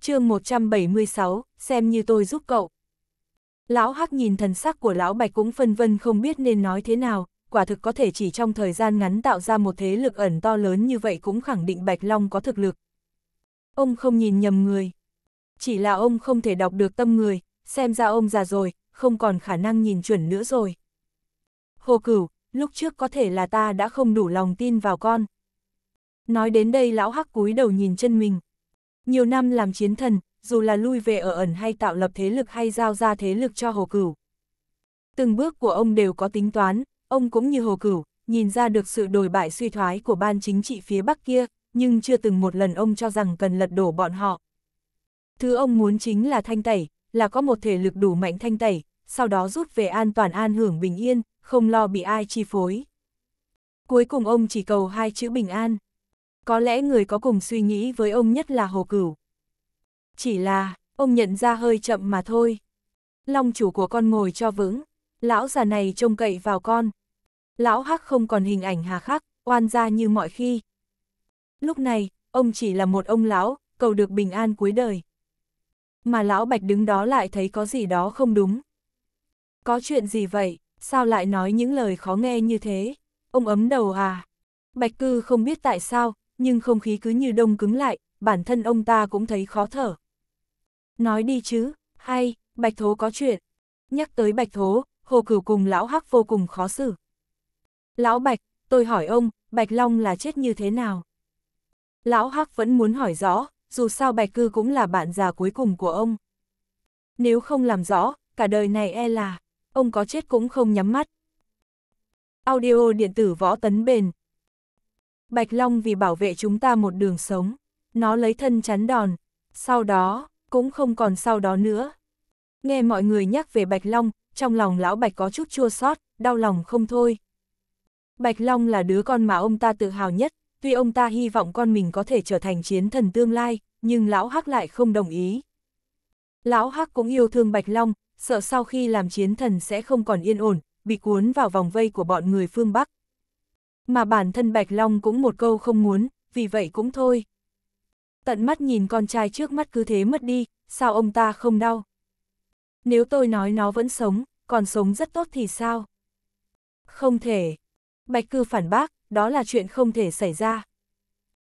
chương 176, xem như tôi giúp cậu. Lão Hắc nhìn thần sắc của Lão Bạch cũng phân vân không biết nên nói thế nào, quả thực có thể chỉ trong thời gian ngắn tạo ra một thế lực ẩn to lớn như vậy cũng khẳng định Bạch Long có thực lực. Ông không nhìn nhầm người. Chỉ là ông không thể đọc được tâm người, xem ra ông già rồi, không còn khả năng nhìn chuẩn nữa rồi. Hồ Cửu, lúc trước có thể là ta đã không đủ lòng tin vào con. Nói đến đây lão hắc cúi đầu nhìn chân mình, nhiều năm làm chiến thần, dù là lui về ở ẩn hay tạo lập thế lực hay giao ra thế lực cho Hồ Cửu. Từng bước của ông đều có tính toán, ông cũng như Hồ Cửu, nhìn ra được sự đổi bại suy thoái của ban chính trị phía Bắc kia, nhưng chưa từng một lần ông cho rằng cần lật đổ bọn họ. Thứ ông muốn chính là thanh tẩy, là có một thể lực đủ mạnh thanh tẩy, sau đó rút về an toàn an hưởng bình yên, không lo bị ai chi phối. Cuối cùng ông chỉ cầu hai chữ bình an có lẽ người có cùng suy nghĩ với ông nhất là Hồ Cửu. Chỉ là, ông nhận ra hơi chậm mà thôi. Long chủ của con ngồi cho vững, lão già này trông cậy vào con. Lão hắc không còn hình ảnh hà khắc, oan ra như mọi khi. Lúc này, ông chỉ là một ông lão, cầu được bình an cuối đời. Mà lão bạch đứng đó lại thấy có gì đó không đúng. Có chuyện gì vậy, sao lại nói những lời khó nghe như thế? Ông ấm đầu à? Bạch cư không biết tại sao, nhưng không khí cứ như đông cứng lại, bản thân ông ta cũng thấy khó thở. Nói đi chứ, hay, Bạch Thố có chuyện. Nhắc tới Bạch Thố, Hồ Cửu cùng Lão Hắc vô cùng khó xử. Lão Bạch, tôi hỏi ông, Bạch Long là chết như thế nào? Lão Hắc vẫn muốn hỏi rõ, dù sao Bạch Cư cũng là bạn già cuối cùng của ông. Nếu không làm rõ, cả đời này e là, ông có chết cũng không nhắm mắt. Audio điện tử võ tấn bền, Bạch Long vì bảo vệ chúng ta một đường sống, nó lấy thân chắn đòn, sau đó, cũng không còn sau đó nữa. Nghe mọi người nhắc về Bạch Long, trong lòng lão Bạch có chút chua xót, đau lòng không thôi. Bạch Long là đứa con mà ông ta tự hào nhất, tuy ông ta hy vọng con mình có thể trở thành chiến thần tương lai, nhưng lão Hắc lại không đồng ý. Lão Hắc cũng yêu thương Bạch Long, sợ sau khi làm chiến thần sẽ không còn yên ổn, bị cuốn vào vòng vây của bọn người phương Bắc mà bản thân Bạch Long cũng một câu không muốn, vì vậy cũng thôi. Tận mắt nhìn con trai trước mắt cứ thế mất đi, sao ông ta không đau? Nếu tôi nói nó vẫn sống, còn sống rất tốt thì sao? Không thể. Bạch Cư phản bác, đó là chuyện không thể xảy ra.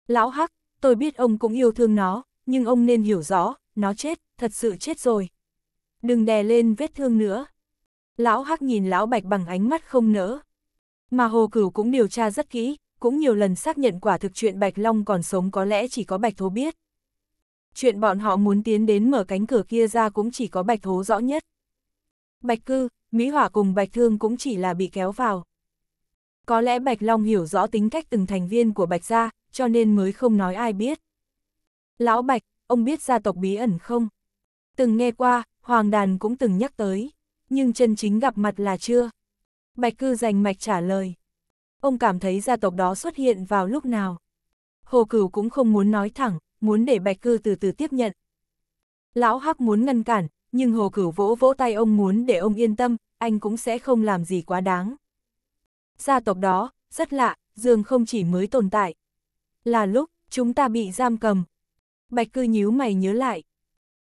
Lão Hắc, tôi biết ông cũng yêu thương nó, nhưng ông nên hiểu rõ, nó chết, thật sự chết rồi. Đừng đè lên vết thương nữa. Lão Hắc nhìn Lão Bạch bằng ánh mắt không nỡ. Mà Hồ Cửu cũng điều tra rất kỹ, cũng nhiều lần xác nhận quả thực chuyện Bạch Long còn sống có lẽ chỉ có Bạch Thố biết. Chuyện bọn họ muốn tiến đến mở cánh cửa kia ra cũng chỉ có Bạch Thố rõ nhất. Bạch Cư, Mỹ Hỏa cùng Bạch Thương cũng chỉ là bị kéo vào. Có lẽ Bạch Long hiểu rõ tính cách từng thành viên của Bạch gia, cho nên mới không nói ai biết. Lão Bạch, ông biết gia tộc bí ẩn không? Từng nghe qua, Hoàng Đàn cũng từng nhắc tới, nhưng chân chính gặp mặt là chưa. Bạch Cư dành mạch trả lời. Ông cảm thấy gia tộc đó xuất hiện vào lúc nào. Hồ Cửu cũng không muốn nói thẳng, muốn để Bạch Cư từ từ tiếp nhận. Lão Hắc muốn ngăn cản, nhưng Hồ Cửu vỗ vỗ tay ông muốn để ông yên tâm, anh cũng sẽ không làm gì quá đáng. Gia tộc đó, rất lạ, dường không chỉ mới tồn tại. Là lúc, chúng ta bị giam cầm. Bạch Cư nhíu mày nhớ lại.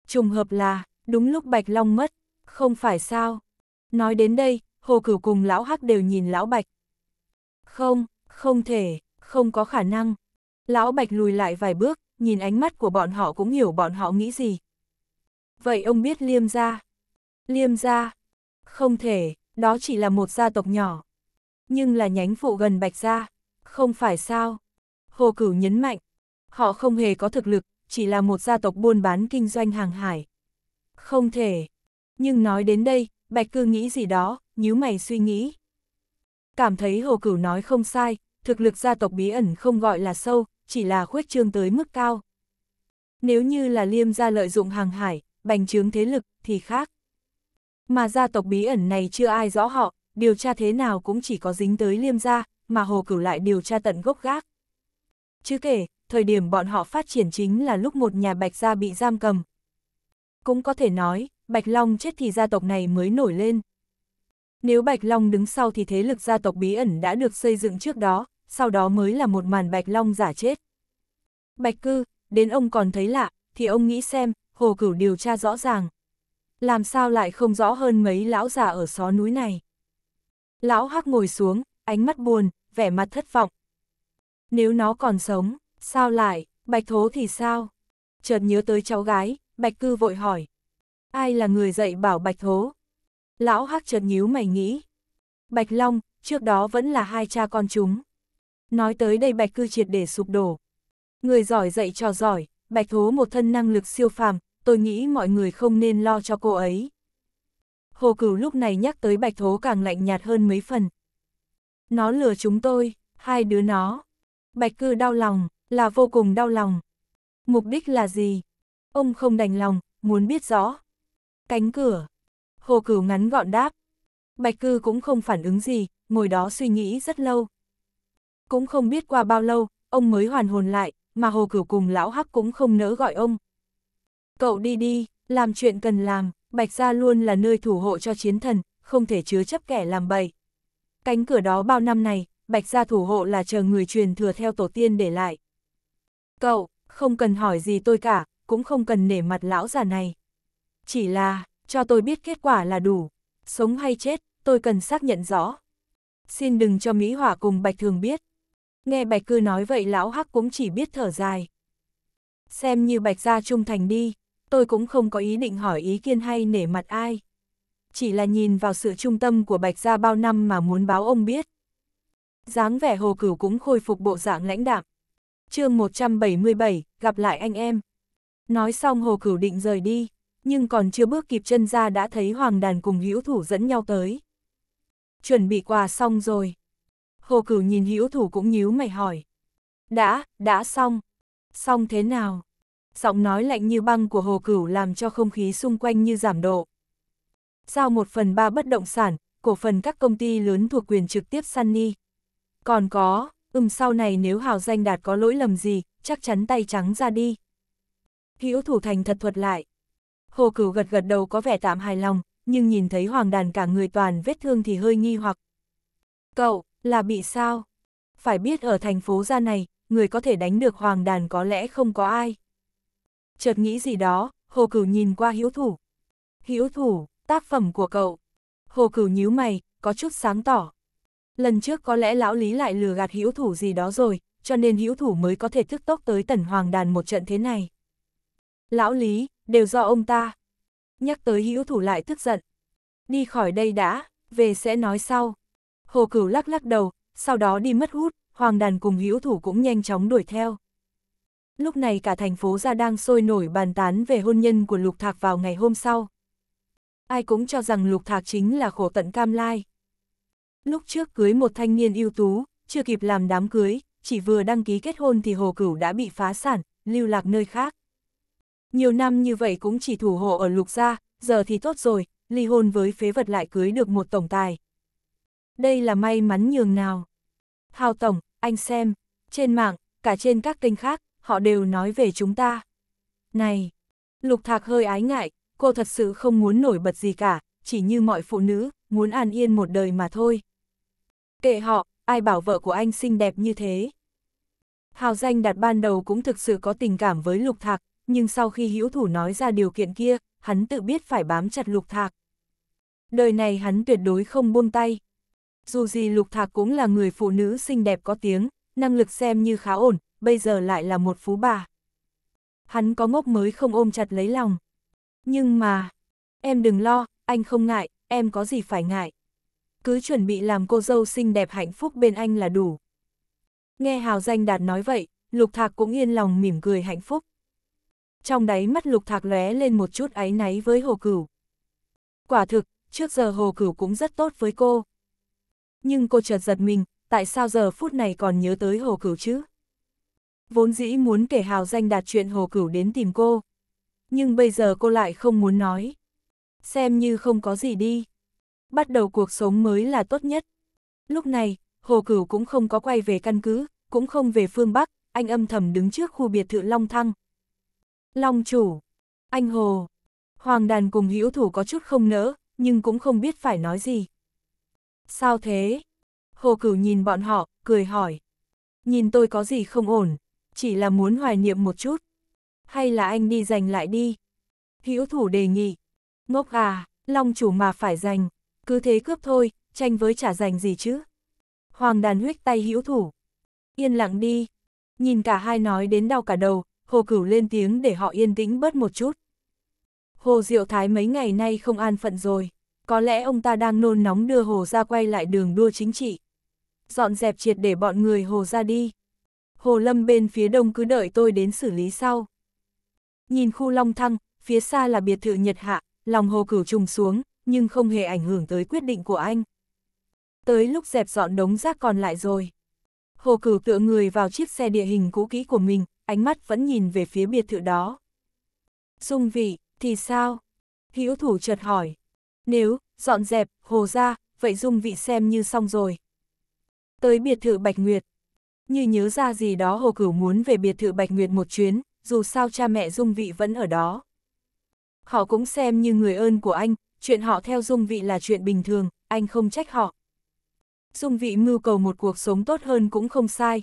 Trùng hợp là, đúng lúc Bạch Long mất, không phải sao. Nói đến đây, Hồ Cửu cùng Lão Hắc đều nhìn Lão Bạch. Không, không thể, không có khả năng. Lão Bạch lùi lại vài bước, nhìn ánh mắt của bọn họ cũng hiểu bọn họ nghĩ gì. Vậy ông biết Liêm gia? Liêm gia? Không thể, đó chỉ là một gia tộc nhỏ. Nhưng là nhánh phụ gần Bạch gia, không phải sao? Hồ Cửu nhấn mạnh, họ không hề có thực lực, chỉ là một gia tộc buôn bán kinh doanh hàng hải. Không thể. Nhưng nói đến đây, Bạch Cư nghĩ gì đó, nhíu mày suy nghĩ. Cảm thấy Hồ Cửu nói không sai, thực lực gia tộc bí ẩn không gọi là sâu, chỉ là khuếch trương tới mức cao. Nếu như là liêm gia lợi dụng hàng hải, bành trướng thế lực, thì khác. Mà gia tộc bí ẩn này chưa ai rõ họ, điều tra thế nào cũng chỉ có dính tới liêm gia, mà Hồ Cửu lại điều tra tận gốc gác. Chứ kể, thời điểm bọn họ phát triển chính là lúc một nhà bạch gia bị giam cầm. Cũng có thể nói, Bạch Long chết thì gia tộc này mới nổi lên. Nếu Bạch Long đứng sau thì thế lực gia tộc bí ẩn đã được xây dựng trước đó, sau đó mới là một màn Bạch Long giả chết. Bạch Cư, đến ông còn thấy lạ, thì ông nghĩ xem, Hồ Cửu điều tra rõ ràng. Làm sao lại không rõ hơn mấy lão già ở xó núi này. Lão Hắc ngồi xuống, ánh mắt buồn, vẻ mặt thất vọng. Nếu nó còn sống, sao lại, Bạch Thố thì sao? Chợt nhớ tới cháu gái, Bạch Cư vội hỏi. Ai là người dạy bảo Bạch thố Lão Hắc chợt nhíu mày nghĩ. Bạch Long, trước đó vẫn là hai cha con chúng. Nói tới đây Bạch Cư triệt để sụp đổ. Người giỏi dạy trò giỏi, Bạch thố một thân năng lực siêu phàm, tôi nghĩ mọi người không nên lo cho cô ấy. Hồ Cửu lúc này nhắc tới Bạch thố càng lạnh nhạt hơn mấy phần. Nó lừa chúng tôi, hai đứa nó. Bạch Cư đau lòng, là vô cùng đau lòng. Mục đích là gì? Ông không đành lòng, muốn biết rõ. Cánh cửa. Hồ Cửu ngắn gọn đáp. Bạch Cư cũng không phản ứng gì, ngồi đó suy nghĩ rất lâu. Cũng không biết qua bao lâu, ông mới hoàn hồn lại, mà Hồ Cửu cùng Lão Hắc cũng không nỡ gọi ông. Cậu đi đi, làm chuyện cần làm, Bạch Gia luôn là nơi thủ hộ cho chiến thần, không thể chứa chấp kẻ làm bậy. Cánh cửa đó bao năm này, Bạch Gia thủ hộ là chờ người truyền thừa theo tổ tiên để lại. Cậu, không cần hỏi gì tôi cả, cũng không cần nể mặt lão già này chỉ là, cho tôi biết kết quả là đủ. Sống hay chết, tôi cần xác nhận rõ. Xin đừng cho Mỹ Hỏa cùng Bạch Thường biết. Nghe Bạch Cư nói vậy lão Hắc cũng chỉ biết thở dài. Xem như Bạch gia trung thành đi, tôi cũng không có ý định hỏi ý kiến hay nể mặt ai. Chỉ là nhìn vào sự trung tâm của Bạch gia bao năm mà muốn báo ông biết. dáng vẻ hồ cửu cũng khôi phục bộ dạng lãnh đạm. chương 177, gặp lại anh em. Nói xong hồ cửu định rời đi nhưng còn chưa bước kịp chân ra đã thấy hoàng đàn cùng hữu thủ dẫn nhau tới. Chuẩn bị quà xong rồi. Hồ cửu nhìn hữu thủ cũng nhíu mày hỏi. Đã, đã xong. Xong thế nào? Giọng nói lạnh như băng của hồ cửu làm cho không khí xung quanh như giảm độ. Giao một phần ba bất động sản, cổ phần các công ty lớn thuộc quyền trực tiếp Sunny. Còn có, ừm sau này nếu hào danh đạt có lỗi lầm gì, chắc chắn tay trắng ra đi. Hữu thủ thành thật thuật lại, Hồ Cửu gật gật đầu có vẻ tạm hài lòng, nhưng nhìn thấy Hoàng Đàn cả người toàn vết thương thì hơi nghi hoặc. Cậu, là bị sao? Phải biết ở thành phố ra này, người có thể đánh được Hoàng Đàn có lẽ không có ai. Chợt nghĩ gì đó, Hồ Cửu nhìn qua Hiếu Thủ. Hiếu Thủ, tác phẩm của cậu. Hồ Cửu nhíu mày, có chút sáng tỏ. Lần trước có lẽ lão Lý lại lừa gạt Hiếu Thủ gì đó rồi, cho nên Hiếu Thủ mới có thể thức tốc tới tần Hoàng Đàn một trận thế này. Lão Lý, đều do ông ta. Nhắc tới hữu thủ lại tức giận. Đi khỏi đây đã, về sẽ nói sau. Hồ Cửu lắc lắc đầu, sau đó đi mất hút, Hoàng Đàn cùng hữu thủ cũng nhanh chóng đuổi theo. Lúc này cả thành phố ra đang sôi nổi bàn tán về hôn nhân của Lục Thạc vào ngày hôm sau. Ai cũng cho rằng Lục Thạc chính là khổ tận cam lai. Lúc trước cưới một thanh niên ưu tú, chưa kịp làm đám cưới, chỉ vừa đăng ký kết hôn thì Hồ Cửu đã bị phá sản, lưu lạc nơi khác. Nhiều năm như vậy cũng chỉ thủ hộ ở lục gia, giờ thì tốt rồi, ly hôn với phế vật lại cưới được một tổng tài. Đây là may mắn nhường nào. Hào Tổng, anh xem, trên mạng, cả trên các kênh khác, họ đều nói về chúng ta. Này, Lục Thạc hơi ái ngại, cô thật sự không muốn nổi bật gì cả, chỉ như mọi phụ nữ, muốn an yên một đời mà thôi. Kệ họ, ai bảo vợ của anh xinh đẹp như thế. Hào danh đặt ban đầu cũng thực sự có tình cảm với Lục Thạc, nhưng sau khi hữu thủ nói ra điều kiện kia, hắn tự biết phải bám chặt lục thạc. Đời này hắn tuyệt đối không buông tay. Dù gì lục thạc cũng là người phụ nữ xinh đẹp có tiếng, năng lực xem như khá ổn, bây giờ lại là một phú bà. Hắn có ngốc mới không ôm chặt lấy lòng. Nhưng mà, em đừng lo, anh không ngại, em có gì phải ngại. Cứ chuẩn bị làm cô dâu xinh đẹp hạnh phúc bên anh là đủ. Nghe Hào Danh Đạt nói vậy, Lục Thạc cũng yên lòng mỉm cười hạnh phúc trong đáy mắt lục thạc lóe lên một chút áy náy với hồ cửu. Quả thực, trước giờ hồ cửu cũng rất tốt với cô. Nhưng cô chợt giật mình, tại sao giờ phút này còn nhớ tới hồ cửu chứ? Vốn dĩ muốn kể hào danh đạt chuyện hồ cửu đến tìm cô. Nhưng bây giờ cô lại không muốn nói. Xem như không có gì đi. Bắt đầu cuộc sống mới là tốt nhất. Lúc này, hồ cửu cũng không có quay về căn cứ, cũng không về phương Bắc, anh âm thầm đứng trước khu biệt thự Long Thăng, Long chủ, anh hồ, hoàng đàn cùng hữu thủ có chút không nỡ, nhưng cũng không biết phải nói gì. Sao thế? Hồ cửu nhìn bọn họ, cười hỏi. Nhìn tôi có gì không ổn, chỉ là muốn hoài niệm một chút. Hay là anh đi giành lại đi? Hữu thủ đề nghị. Ngốc à, long chủ mà phải giành, cứ thế cướp thôi, tranh với trả giành gì chứ? Hoàng đàn huyết tay hữu thủ. Yên lặng đi. Nhìn cả hai nói đến đau cả đầu, Hồ Cửu lên tiếng để họ yên tĩnh bớt một chút. Hồ Diệu Thái mấy ngày nay không an phận rồi, có lẽ ông ta đang nôn nóng đưa Hồ ra quay lại đường đua chính trị. Dọn dẹp triệt để bọn người Hồ ra đi. Hồ Lâm bên phía đông cứ đợi tôi đến xử lý sau. Nhìn khu Long Thăng, phía xa là biệt thự Nhật Hạ, lòng Hồ Cửu trùng xuống, nhưng không hề ảnh hưởng tới quyết định của anh. Tới lúc dẹp dọn đống rác còn lại rồi. Hồ Cửu tựa người vào chiếc xe địa hình cũ kỹ của mình, ánh mắt vẫn nhìn về phía biệt thự đó. Dung vị, thì sao? Hữu thủ chợt hỏi. Nếu, dọn dẹp, hồ ra, vậy dung vị xem như xong rồi. Tới biệt thự Bạch Nguyệt. Như nhớ ra gì đó hồ cửu muốn về biệt thự Bạch Nguyệt một chuyến, dù sao cha mẹ dung vị vẫn ở đó. Họ cũng xem như người ơn của anh, chuyện họ theo dung vị là chuyện bình thường, anh không trách họ. Dung vị mưu cầu một cuộc sống tốt hơn cũng không sai,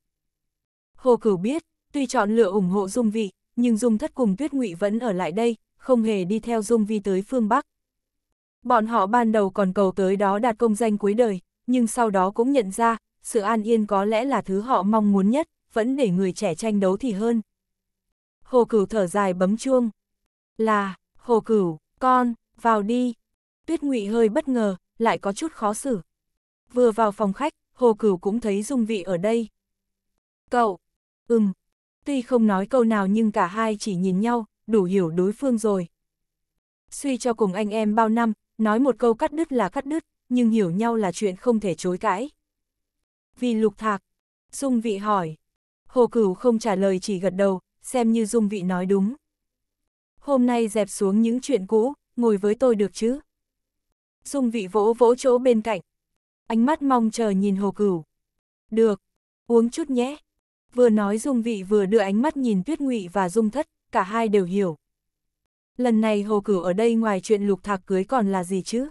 Hồ Cửu biết, tuy chọn lựa ủng hộ Dung Vi, nhưng Dung Thất cùng Tuyết Ngụy vẫn ở lại đây, không hề đi theo Dung Vi tới phương Bắc. Bọn họ ban đầu còn cầu tới đó đạt công danh cuối đời, nhưng sau đó cũng nhận ra, sự an yên có lẽ là thứ họ mong muốn nhất, vẫn để người trẻ tranh đấu thì hơn. Hồ Cửu thở dài bấm chuông. Là, Hồ Cửu, con, vào đi. Tuyết Ngụy hơi bất ngờ, lại có chút khó xử. Vừa vào phòng khách, Hồ Cửu cũng thấy Dung Vị ở đây. Cậu, ừm. Tuy không nói câu nào nhưng cả hai chỉ nhìn nhau, đủ hiểu đối phương rồi. Suy cho cùng anh em bao năm, nói một câu cắt đứt là cắt đứt, nhưng hiểu nhau là chuyện không thể chối cãi. Vì lục thạc, Dung Vị hỏi. Hồ Cửu không trả lời chỉ gật đầu, xem như Dung Vị nói đúng. Hôm nay dẹp xuống những chuyện cũ, ngồi với tôi được chứ? Dung Vị vỗ vỗ chỗ bên cạnh. Ánh mắt mong chờ nhìn Hồ Cửu. Được, uống chút nhé vừa nói Dung Vị vừa đưa ánh mắt nhìn Tuyết Ngụy và Dung Thất, cả hai đều hiểu. Lần này Hồ Cửu ở đây ngoài chuyện lục thạc cưới còn là gì chứ?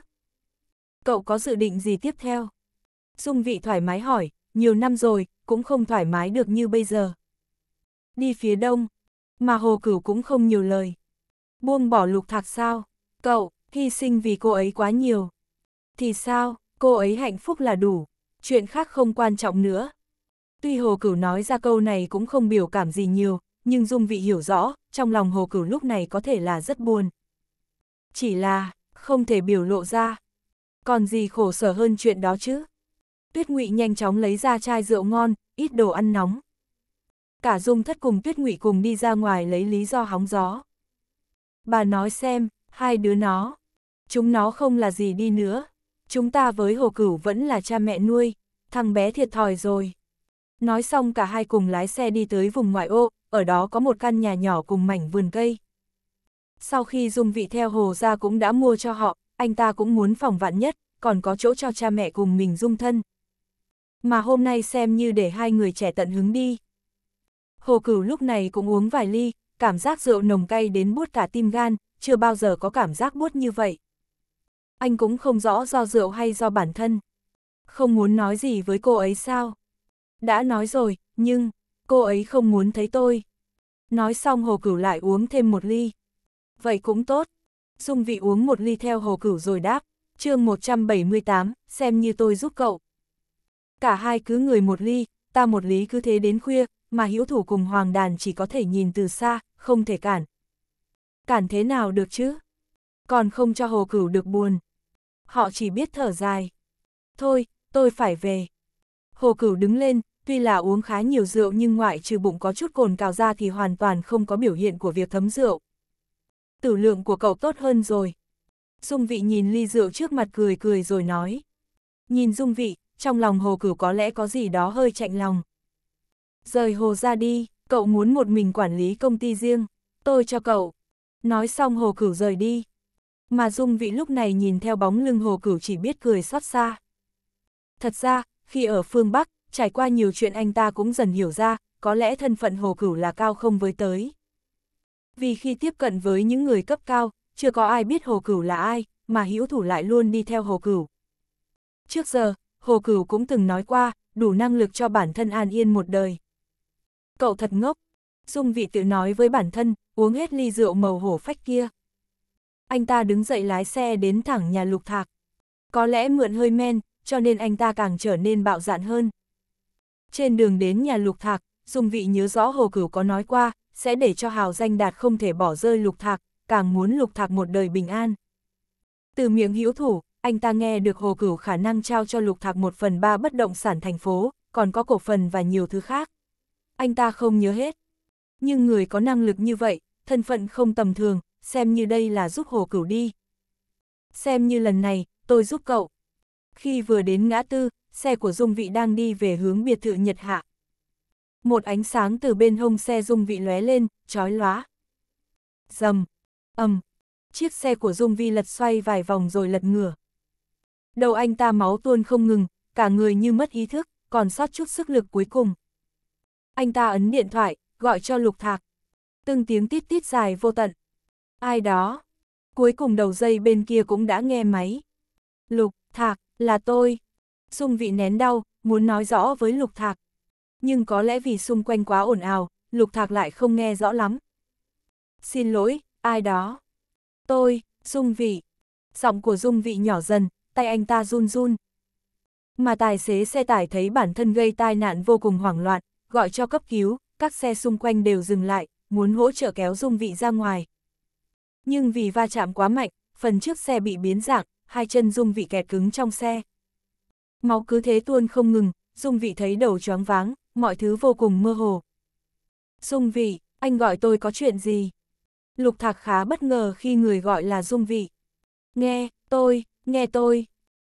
Cậu có dự định gì tiếp theo? Dung Vị thoải mái hỏi, nhiều năm rồi, cũng không thoải mái được như bây giờ. Đi phía đông, mà Hồ Cửu cũng không nhiều lời. Buông bỏ lục thạc sao? Cậu, hy sinh vì cô ấy quá nhiều. Thì sao, cô ấy hạnh phúc là đủ, chuyện khác không quan trọng nữa, Tuy Hồ Cửu nói ra câu này cũng không biểu cảm gì nhiều, nhưng Dung Vị hiểu rõ, trong lòng Hồ Cửu lúc này có thể là rất buồn. Chỉ là, không thể biểu lộ ra. Còn gì khổ sở hơn chuyện đó chứ? Tuyết Ngụy nhanh chóng lấy ra chai rượu ngon, ít đồ ăn nóng. Cả Dung Thất cùng Tuyết Ngụy cùng đi ra ngoài lấy lý do hóng gió. Bà nói xem, hai đứa nó, chúng nó không là gì đi nữa. Chúng ta với Hồ Cửu vẫn là cha mẹ nuôi, thằng bé thiệt thòi rồi. Nói xong cả hai cùng lái xe đi tới vùng ngoại ô, ở đó có một căn nhà nhỏ cùng mảnh vườn cây. Sau khi dung vị theo hồ ra cũng đã mua cho họ, anh ta cũng muốn phòng vạn nhất, còn có chỗ cho cha mẹ cùng mình dung thân. Mà hôm nay xem như để hai người trẻ tận hứng đi. Hồ cửu lúc này cũng uống vài ly, cảm giác rượu nồng cay đến buốt cả tim gan, chưa bao giờ có cảm giác buốt như vậy. Anh cũng không rõ do rượu hay do bản thân. Không muốn nói gì với cô ấy sao? đã nói rồi, nhưng, cô ấy không muốn thấy tôi. Nói xong hồ cửu lại uống thêm một ly. Vậy cũng tốt. Dung vị uống một ly theo hồ cửu rồi đáp, chương 178, xem như tôi giúp cậu. Cả hai cứ người một ly, ta một lý cứ thế đến khuya, mà hữu thủ cùng hoàng đàn chỉ có thể nhìn từ xa, không thể cản. Cản thế nào được chứ? Còn không cho hồ cửu được buồn. Họ chỉ biết thở dài. Thôi, tôi phải về. Hồ cửu đứng lên, tuy là uống khá nhiều rượu nhưng ngoại trừ bụng có chút cồn cào ra thì hoàn toàn không có biểu hiện của việc thấm rượu. Tử lượng của cậu tốt hơn rồi. Dung vị nhìn ly rượu trước mặt cười cười rồi nói. Nhìn dung vị, trong lòng hồ cửu có lẽ có gì đó hơi chạnh lòng. Rời hồ ra đi, cậu muốn một mình quản lý công ty riêng, tôi cho cậu. Nói xong hồ cửu rời đi. Mà dung vị lúc này nhìn theo bóng lưng hồ cửu chỉ biết cười xót xa. Thật ra, khi ở phương Bắc, trải qua nhiều chuyện anh ta cũng dần hiểu ra, có lẽ thân phận hồ cửu là cao không với tới. Vì khi tiếp cận với những người cấp cao, chưa có ai biết hồ cửu là ai, mà hữu thủ lại luôn đi theo hồ cửu. Trước giờ, hồ cửu cũng từng nói qua, đủ năng lực cho bản thân an yên một đời. Cậu thật ngốc, dung vị tự nói với bản thân, uống hết ly rượu màu hổ phách kia. Anh ta đứng dậy lái xe đến thẳng nhà lục thạc. Có lẽ mượn hơi men, cho nên anh ta càng trở nên bạo dạn hơn. Trên đường đến nhà Lục Thạc, Dung Vị nhớ rõ Hồ Cửu có nói qua, sẽ để cho hào danh đạt không thể bỏ rơi Lục Thạc, càng muốn Lục Thạc một đời bình an. Từ miệng hữu thủ, anh ta nghe được Hồ Cửu khả năng trao cho Lục Thạc một phần ba bất động sản thành phố, còn có cổ phần và nhiều thứ khác. Anh ta không nhớ hết. Nhưng người có năng lực như vậy, thân phận không tầm thường, xem như đây là giúp Hồ Cửu đi. Xem như lần này, tôi giúp cậu. Khi vừa đến ngã tư, xe của Dung Vị đang đi về hướng biệt thự Nhật Hạ. Một ánh sáng từ bên hông xe Dung Vị lóe lên, chói lóa. Dầm, ầm, chiếc xe của Dung Vi lật xoay vài vòng rồi lật ngửa. Đầu anh ta máu tuôn không ngừng, cả người như mất ý thức, còn sót chút sức lực cuối cùng. Anh ta ấn điện thoại, gọi cho Lục Thạc. Từng tiếng tít tít dài vô tận. Ai đó? Cuối cùng đầu dây bên kia cũng đã nghe máy. Lục, Thạc, là tôi. Dung vị nén đau, muốn nói rõ với Lục Thạc. Nhưng có lẽ vì xung quanh quá ồn ào, Lục Thạc lại không nghe rõ lắm. Xin lỗi, ai đó? Tôi, Dung vị. Giọng của Dung vị nhỏ dần, tay anh ta run run. Mà tài xế xe tải thấy bản thân gây tai nạn vô cùng hoảng loạn, gọi cho cấp cứu, các xe xung quanh đều dừng lại, muốn hỗ trợ kéo Dung vị ra ngoài. Nhưng vì va chạm quá mạnh, phần trước xe bị biến dạng, hai chân Dung vị kẹt cứng trong xe. Máu cứ thế tuôn không ngừng, Dung Vị thấy đầu choáng váng, mọi thứ vô cùng mơ hồ. Dung Vị, anh gọi tôi có chuyện gì? Lục Thạc khá bất ngờ khi người gọi là Dung Vị. Nghe, tôi, nghe tôi.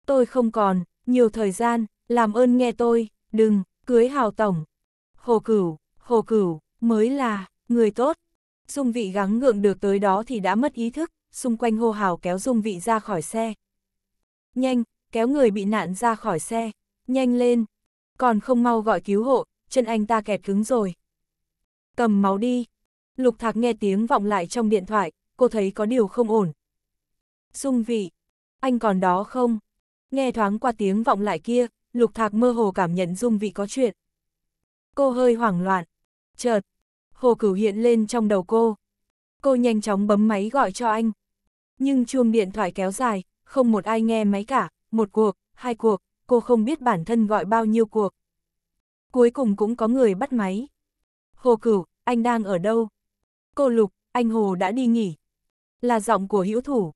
Tôi không còn, nhiều thời gian, làm ơn nghe tôi, đừng, cưới hào tổng. Hồ Cửu, Hồ Cửu, mới là, người tốt. Dung Vị gắng ngượng được tới đó thì đã mất ý thức, xung quanh hô hào kéo Dung Vị ra khỏi xe. Nhanh, kéo người bị nạn ra khỏi xe, nhanh lên, còn không mau gọi cứu hộ, chân anh ta kẹt cứng rồi. Cầm máu đi. Lục Thạc nghe tiếng vọng lại trong điện thoại, cô thấy có điều không ổn. Dung vị, anh còn đó không? Nghe thoáng qua tiếng vọng lại kia, Lục Thạc mơ hồ cảm nhận Dung vị có chuyện. Cô hơi hoảng loạn. Chợt, Hồ Cửu hiện lên trong đầu cô. Cô nhanh chóng bấm máy gọi cho anh. Nhưng chuông điện thoại kéo dài, không một ai nghe máy cả một cuộc, hai cuộc, cô không biết bản thân gọi bao nhiêu cuộc. Cuối cùng cũng có người bắt máy. Hồ Cửu, anh đang ở đâu? Cô Lục, anh Hồ đã đi nghỉ. Là giọng của hữu thủ.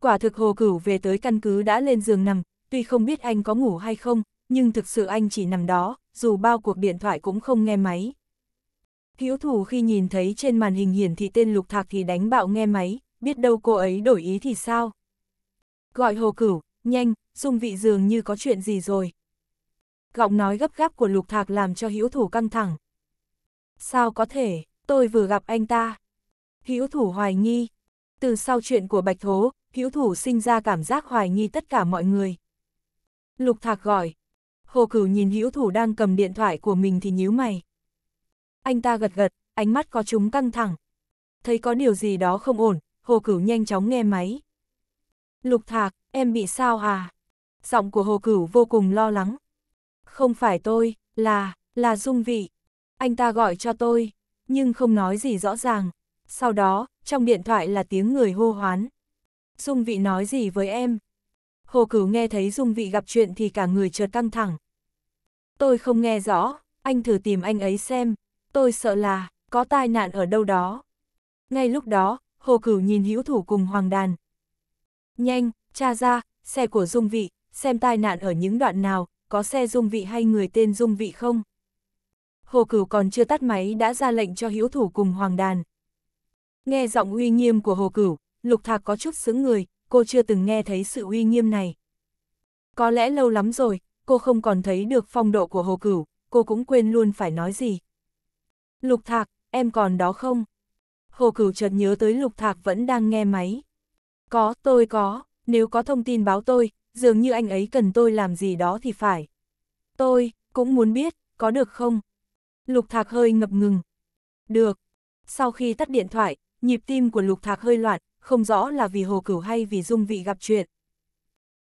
Quả thực Hồ Cửu về tới căn cứ đã lên giường nằm, tuy không biết anh có ngủ hay không, nhưng thực sự anh chỉ nằm đó, dù bao cuộc điện thoại cũng không nghe máy. Hữu thủ khi nhìn thấy trên màn hình hiển thị tên Lục Thạc thì đánh bạo nghe máy, biết đâu cô ấy đổi ý thì sao? Gọi Hồ Cửu, nhanh, dung vị dường như có chuyện gì rồi. gọng nói gấp gáp của lục thạc làm cho hữu thủ căng thẳng. Sao có thể, tôi vừa gặp anh ta. Hữu thủ hoài nghi. Từ sau chuyện của Bạch Thố, hữu thủ sinh ra cảm giác hoài nghi tất cả mọi người. Lục thạc gọi. Hồ cửu nhìn hữu thủ đang cầm điện thoại của mình thì nhíu mày. Anh ta gật gật, ánh mắt có chúng căng thẳng. Thấy có điều gì đó không ổn, hồ cửu nhanh chóng nghe máy. Lục thạc, em bị sao à? giọng của Hồ Cửu vô cùng lo lắng. Không phải tôi, là, là Dung Vị. Anh ta gọi cho tôi, nhưng không nói gì rõ ràng. Sau đó, trong điện thoại là tiếng người hô hoán. Dung Vị nói gì với em? Hồ Cửu nghe thấy Dung Vị gặp chuyện thì cả người chợt căng thẳng. Tôi không nghe rõ, anh thử tìm anh ấy xem. Tôi sợ là, có tai nạn ở đâu đó. Ngay lúc đó, Hồ Cửu nhìn hữu thủ cùng Hoàng Đàn. Nhanh, cha ra, xe của Dung Vị, xem tai nạn ở những đoạn nào, có xe dung vị hay người tên dung vị không. Hồ Cửu còn chưa tắt máy đã ra lệnh cho hiếu thủ cùng Hoàng Đàn. Nghe giọng uy nghiêm của Hồ Cửu, Lục Thạc có chút sững người, cô chưa từng nghe thấy sự uy nghiêm này. Có lẽ lâu lắm rồi, cô không còn thấy được phong độ của Hồ Cửu, cô cũng quên luôn phải nói gì. Lục Thạc, em còn đó không? Hồ Cửu chợt nhớ tới Lục Thạc vẫn đang nghe máy. Có, tôi có, nếu có thông tin báo tôi, dường như anh ấy cần tôi làm gì đó thì phải. Tôi, cũng muốn biết, có được không? Lục Thạc hơi ngập ngừng. Được. Sau khi tắt điện thoại, nhịp tim của Lục Thạc hơi loạn, không rõ là vì Hồ Cửu hay vì Dung Vị gặp chuyện.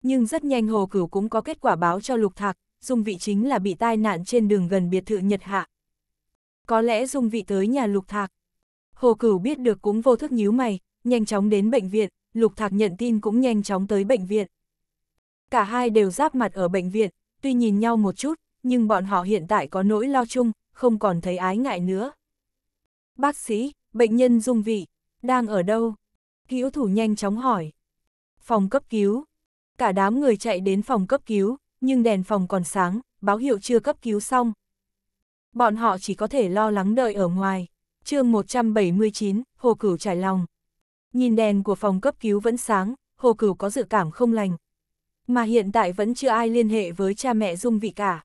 Nhưng rất nhanh Hồ Cửu cũng có kết quả báo cho Lục Thạc, Dung Vị chính là bị tai nạn trên đường gần biệt thự Nhật Hạ. Có lẽ Dung Vị tới nhà Lục Thạc. Hồ Cửu biết được cũng vô thức nhíu mày, nhanh chóng đến bệnh viện, Lục Thạc nhận tin cũng nhanh chóng tới bệnh viện cả hai đều giáp mặt ở bệnh viện, tuy nhìn nhau một chút, nhưng bọn họ hiện tại có nỗi lo chung, không còn thấy ái ngại nữa. Bác sĩ, bệnh nhân dung vị, đang ở đâu? Hữu thủ nhanh chóng hỏi. Phòng cấp cứu. Cả đám người chạy đến phòng cấp cứu, nhưng đèn phòng còn sáng, báo hiệu chưa cấp cứu xong. Bọn họ chỉ có thể lo lắng đợi ở ngoài. chương 179, Hồ Cửu trải lòng. Nhìn đèn của phòng cấp cứu vẫn sáng, Hồ Cửu có dự cảm không lành, mà hiện tại vẫn chưa ai liên hệ với cha mẹ Dung Vị cả.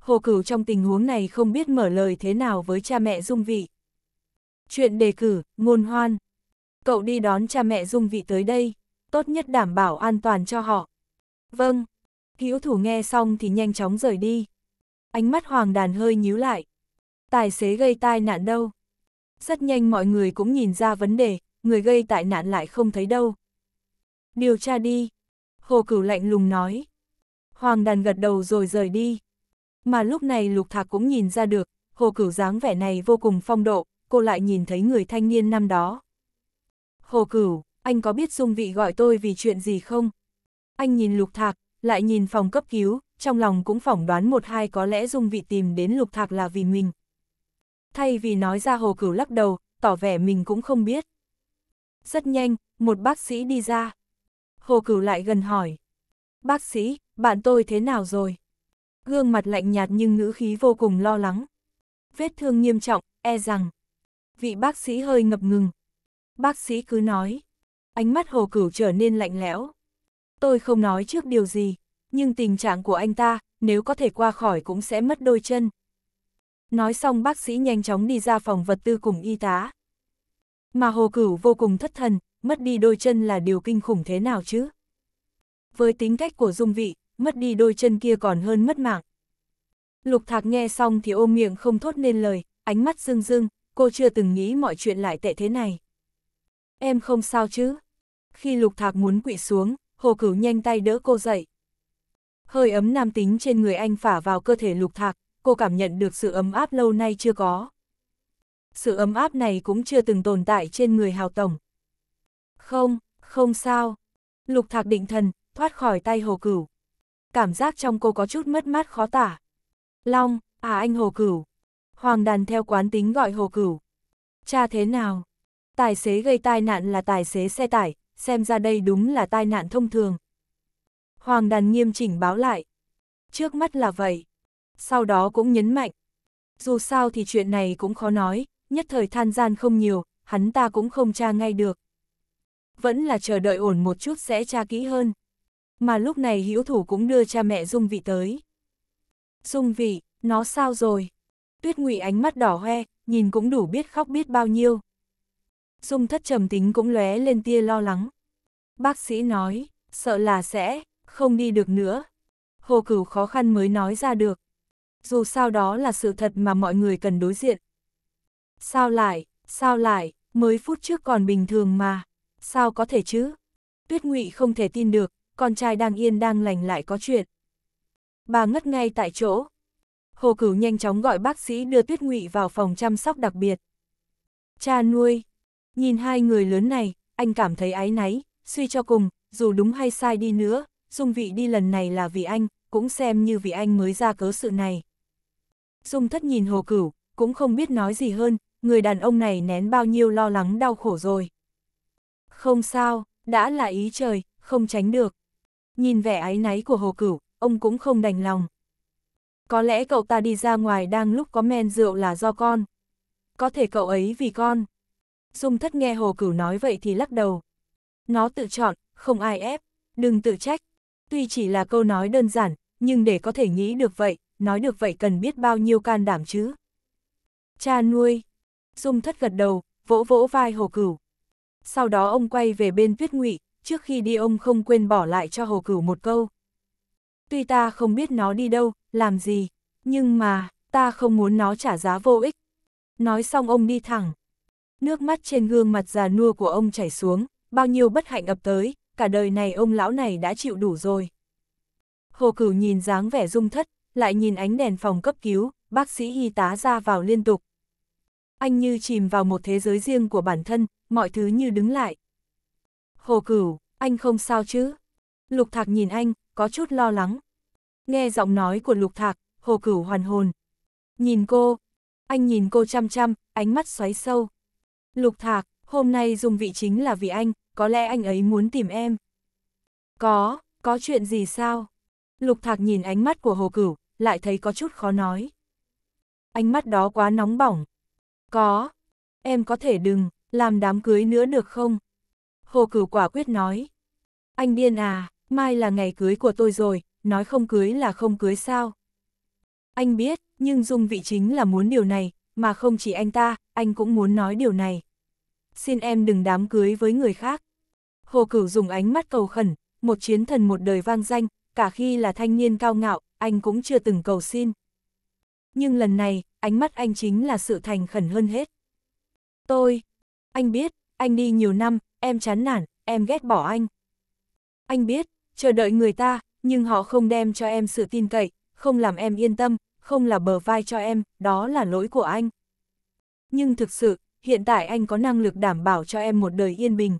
Hồ Cửu trong tình huống này không biết mở lời thế nào với cha mẹ Dung Vị. Chuyện đề cử, ngôn hoan. Cậu đi đón cha mẹ Dung Vị tới đây, tốt nhất đảm bảo an toàn cho họ. Vâng. Hữu thủ nghe xong thì nhanh chóng rời đi. Ánh mắt hoàng đàn hơi nhíu lại. Tài xế gây tai nạn đâu? Rất nhanh mọi người cũng nhìn ra vấn đề, người gây tai nạn lại không thấy đâu. Điều tra đi, Hồ Cửu lạnh lùng nói. Hoàng đàn gật đầu rồi rời đi. Mà lúc này Lục Thạc cũng nhìn ra được, Hồ Cửu dáng vẻ này vô cùng phong độ, cô lại nhìn thấy người thanh niên năm đó. Hồ Cửu, anh có biết dung vị gọi tôi vì chuyện gì không? Anh nhìn Lục Thạc, lại nhìn phòng cấp cứu, trong lòng cũng phỏng đoán một hai có lẽ dung vị tìm đến Lục Thạc là vì mình. Thay vì nói ra Hồ Cửu lắc đầu, tỏ vẻ mình cũng không biết. Rất nhanh, một bác sĩ đi ra. Hồ Cửu lại gần hỏi. Bác sĩ, bạn tôi thế nào rồi? Gương mặt lạnh nhạt nhưng ngữ khí vô cùng lo lắng. Vết thương nghiêm trọng, e rằng. Vị bác sĩ hơi ngập ngừng. Bác sĩ cứ nói. Ánh mắt Hồ Cửu trở nên lạnh lẽo. Tôi không nói trước điều gì, nhưng tình trạng của anh ta, nếu có thể qua khỏi cũng sẽ mất đôi chân. Nói xong bác sĩ nhanh chóng đi ra phòng vật tư cùng y tá. Mà Hồ Cửu vô cùng thất thần, mất đi đôi chân là điều kinh khủng thế nào chứ? Với tính cách của dung vị, mất đi đôi chân kia còn hơn mất mạng. Lục thạc nghe xong thì ôm miệng không thốt nên lời, ánh mắt rưng rưng, cô chưa từng nghĩ mọi chuyện lại tệ thế này. Em không sao chứ? Khi lục thạc muốn quỵ xuống, hồ cửu nhanh tay đỡ cô dậy. Hơi ấm nam tính trên người anh phả vào cơ thể lục thạc, cô cảm nhận được sự ấm áp lâu nay chưa có. Sự ấm áp này cũng chưa từng tồn tại trên người hào tổng. Không, không sao. Lục thạc định thần, thoát khỏi tay hồ cửu. Cảm giác trong cô có chút mất mát khó tả. Long, à anh hồ cửu. Hoàng đàn theo quán tính gọi hồ cửu. Cha thế nào? Tài xế gây tai nạn là tài xế xe tải, xem ra đây đúng là tai nạn thông thường. Hoàng đàn nghiêm chỉnh báo lại. Trước mắt là vậy. Sau đó cũng nhấn mạnh. Dù sao thì chuyện này cũng khó nói, nhất thời than gian không nhiều, hắn ta cũng không tra ngay được vẫn là chờ đợi ổn một chút sẽ tra kỹ hơn. Mà lúc này hữu Thủ cũng đưa cha mẹ Dung Vị tới. Dung Vị, nó sao rồi? Tuyết Ngụy ánh mắt đỏ hoe, nhìn cũng đủ biết khóc biết bao nhiêu. Dung thất trầm tính cũng lóe lên tia lo lắng. Bác sĩ nói, sợ là sẽ, không đi được nữa. Hồ cửu khó khăn mới nói ra được. Dù sao đó là sự thật mà mọi người cần đối diện. Sao lại, sao lại, mới phút trước còn bình thường mà sao có thể chứ? Tuyết Ngụy không thể tin được, con trai đang yên đang lành lại có chuyện. Bà ngất ngay tại chỗ. Hồ Cửu nhanh chóng gọi bác sĩ đưa Tuyết Ngụy vào phòng chăm sóc đặc biệt. Cha nuôi, nhìn hai người lớn này, anh cảm thấy áy náy, suy cho cùng, dù đúng hay sai đi nữa, Dung Vị đi lần này là vì anh, cũng xem như vì anh mới ra cớ sự này. Dung Thất nhìn Hồ Cửu, cũng không biết nói gì hơn, người đàn ông này nén bao nhiêu lo lắng đau khổ rồi. Không sao, đã là ý trời, không tránh được. Nhìn vẻ áy náy của hồ cửu, ông cũng không đành lòng. Có lẽ cậu ta đi ra ngoài đang lúc có men rượu là do con. Có thể cậu ấy vì con. Dung thất nghe hồ cửu nói vậy thì lắc đầu. Nó tự chọn, không ai ép, đừng tự trách. Tuy chỉ là câu nói đơn giản, nhưng để có thể nghĩ được vậy, nói được vậy cần biết bao nhiêu can đảm chứ. Cha nuôi. Dung thất gật đầu, vỗ vỗ vai hồ cửu. Sau đó ông quay về bên Viết ngụy, trước khi đi ông không quên bỏ lại cho hồ cửu một câu. Tuy ta không biết nó đi đâu, làm gì, nhưng mà, ta không muốn nó trả giá vô ích. Nói xong ông đi thẳng. Nước mắt trên gương mặt già nua của ông chảy xuống, bao nhiêu bất hạnh ập tới, cả đời này ông lão này đã chịu đủ rồi. Hồ cửu nhìn dáng vẻ rung thất, lại nhìn ánh đèn phòng cấp cứu, bác sĩ y tá ra vào liên tục, anh như chìm vào một thế giới riêng của bản thân, mọi thứ như đứng lại. Hồ Cửu, anh không sao chứ? Lục Thạc nhìn anh, có chút lo lắng. Nghe giọng nói của Lục Thạc, Hồ Cửu hoàn hồn. Nhìn cô, anh nhìn cô chăm chăm, ánh mắt xoáy sâu. Lục Thạc, hôm nay dùng vị chính là vì anh, có lẽ anh ấy muốn tìm em. Có, có chuyện gì sao? Lục Thạc nhìn ánh mắt của Hồ Cửu, lại thấy có chút khó nói. Ánh mắt đó quá nóng bỏng, có, em có thể đừng, làm đám cưới nữa được không? Hồ Cửu quả quyết nói. Anh điên à, mai là ngày cưới của tôi rồi, nói không cưới là không cưới sao? Anh biết, nhưng Dung vị chính là muốn điều này, mà không chỉ anh ta, anh cũng muốn nói điều này. Xin em đừng đám cưới với người khác. Hồ Cửu dùng ánh mắt cầu khẩn, một chiến thần một đời vang danh, cả khi là thanh niên cao ngạo, anh cũng chưa từng cầu xin. Nhưng lần này, ánh mắt anh chính là sự thành khẩn hơn hết. Tôi, anh biết, anh đi nhiều năm, em chán nản, em ghét bỏ anh. Anh biết, chờ đợi người ta, nhưng họ không đem cho em sự tin cậy, không làm em yên tâm, không là bờ vai cho em, đó là lỗi của anh. Nhưng thực sự, hiện tại anh có năng lực đảm bảo cho em một đời yên bình.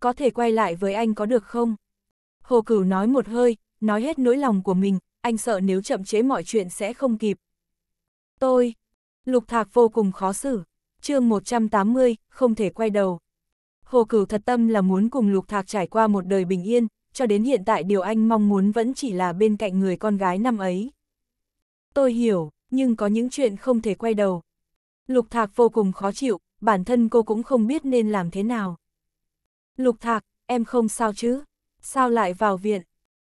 Có thể quay lại với anh có được không? Hồ Cửu nói một hơi, nói hết nỗi lòng của mình, anh sợ nếu chậm chế mọi chuyện sẽ không kịp. Tôi, lục thạc vô cùng khó xử, chương 180, không thể quay đầu. Hồ Cửu thật tâm là muốn cùng lục thạc trải qua một đời bình yên, cho đến hiện tại điều anh mong muốn vẫn chỉ là bên cạnh người con gái năm ấy. Tôi hiểu, nhưng có những chuyện không thể quay đầu. Lục thạc vô cùng khó chịu, bản thân cô cũng không biết nên làm thế nào. Lục thạc, em không sao chứ? Sao lại vào viện?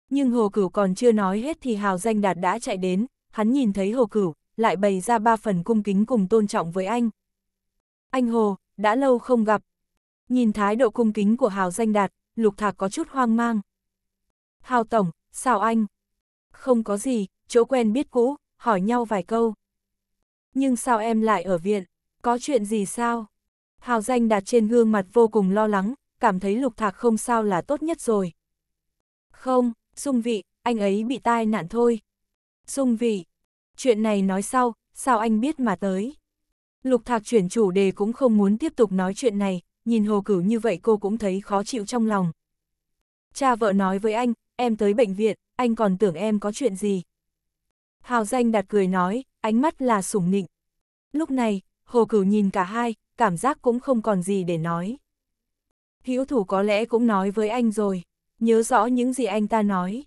Nhưng Hồ Cửu còn chưa nói hết thì Hào Danh Đạt đã chạy đến, hắn nhìn thấy Hồ Cửu, lại bày ra ba phần cung kính cùng tôn trọng với anh. Anh Hồ, đã lâu không gặp. Nhìn thái độ cung kính của Hào Danh Đạt, Lục Thạc có chút hoang mang. Hào Tổng, sao anh? Không có gì, chỗ quen biết cũ, hỏi nhau vài câu. Nhưng sao em lại ở viện? Có chuyện gì sao? Hào Danh Đạt trên gương mặt vô cùng lo lắng, cảm thấy Lục Thạc không sao là tốt nhất rồi. Không, Xung vị, anh ấy bị tai nạn thôi. Xung vị, chuyện này nói sau, sao anh biết mà tới. Lục thạc chuyển chủ đề cũng không muốn tiếp tục nói chuyện này, nhìn hồ cửu như vậy cô cũng thấy khó chịu trong lòng. Cha vợ nói với anh, em tới bệnh viện, anh còn tưởng em có chuyện gì. Hào danh đặt cười nói, ánh mắt là sủng nịnh. Lúc này, hồ cửu nhìn cả hai, cảm giác cũng không còn gì để nói. Hữu thủ có lẽ cũng nói với anh rồi nhớ rõ những gì anh ta nói.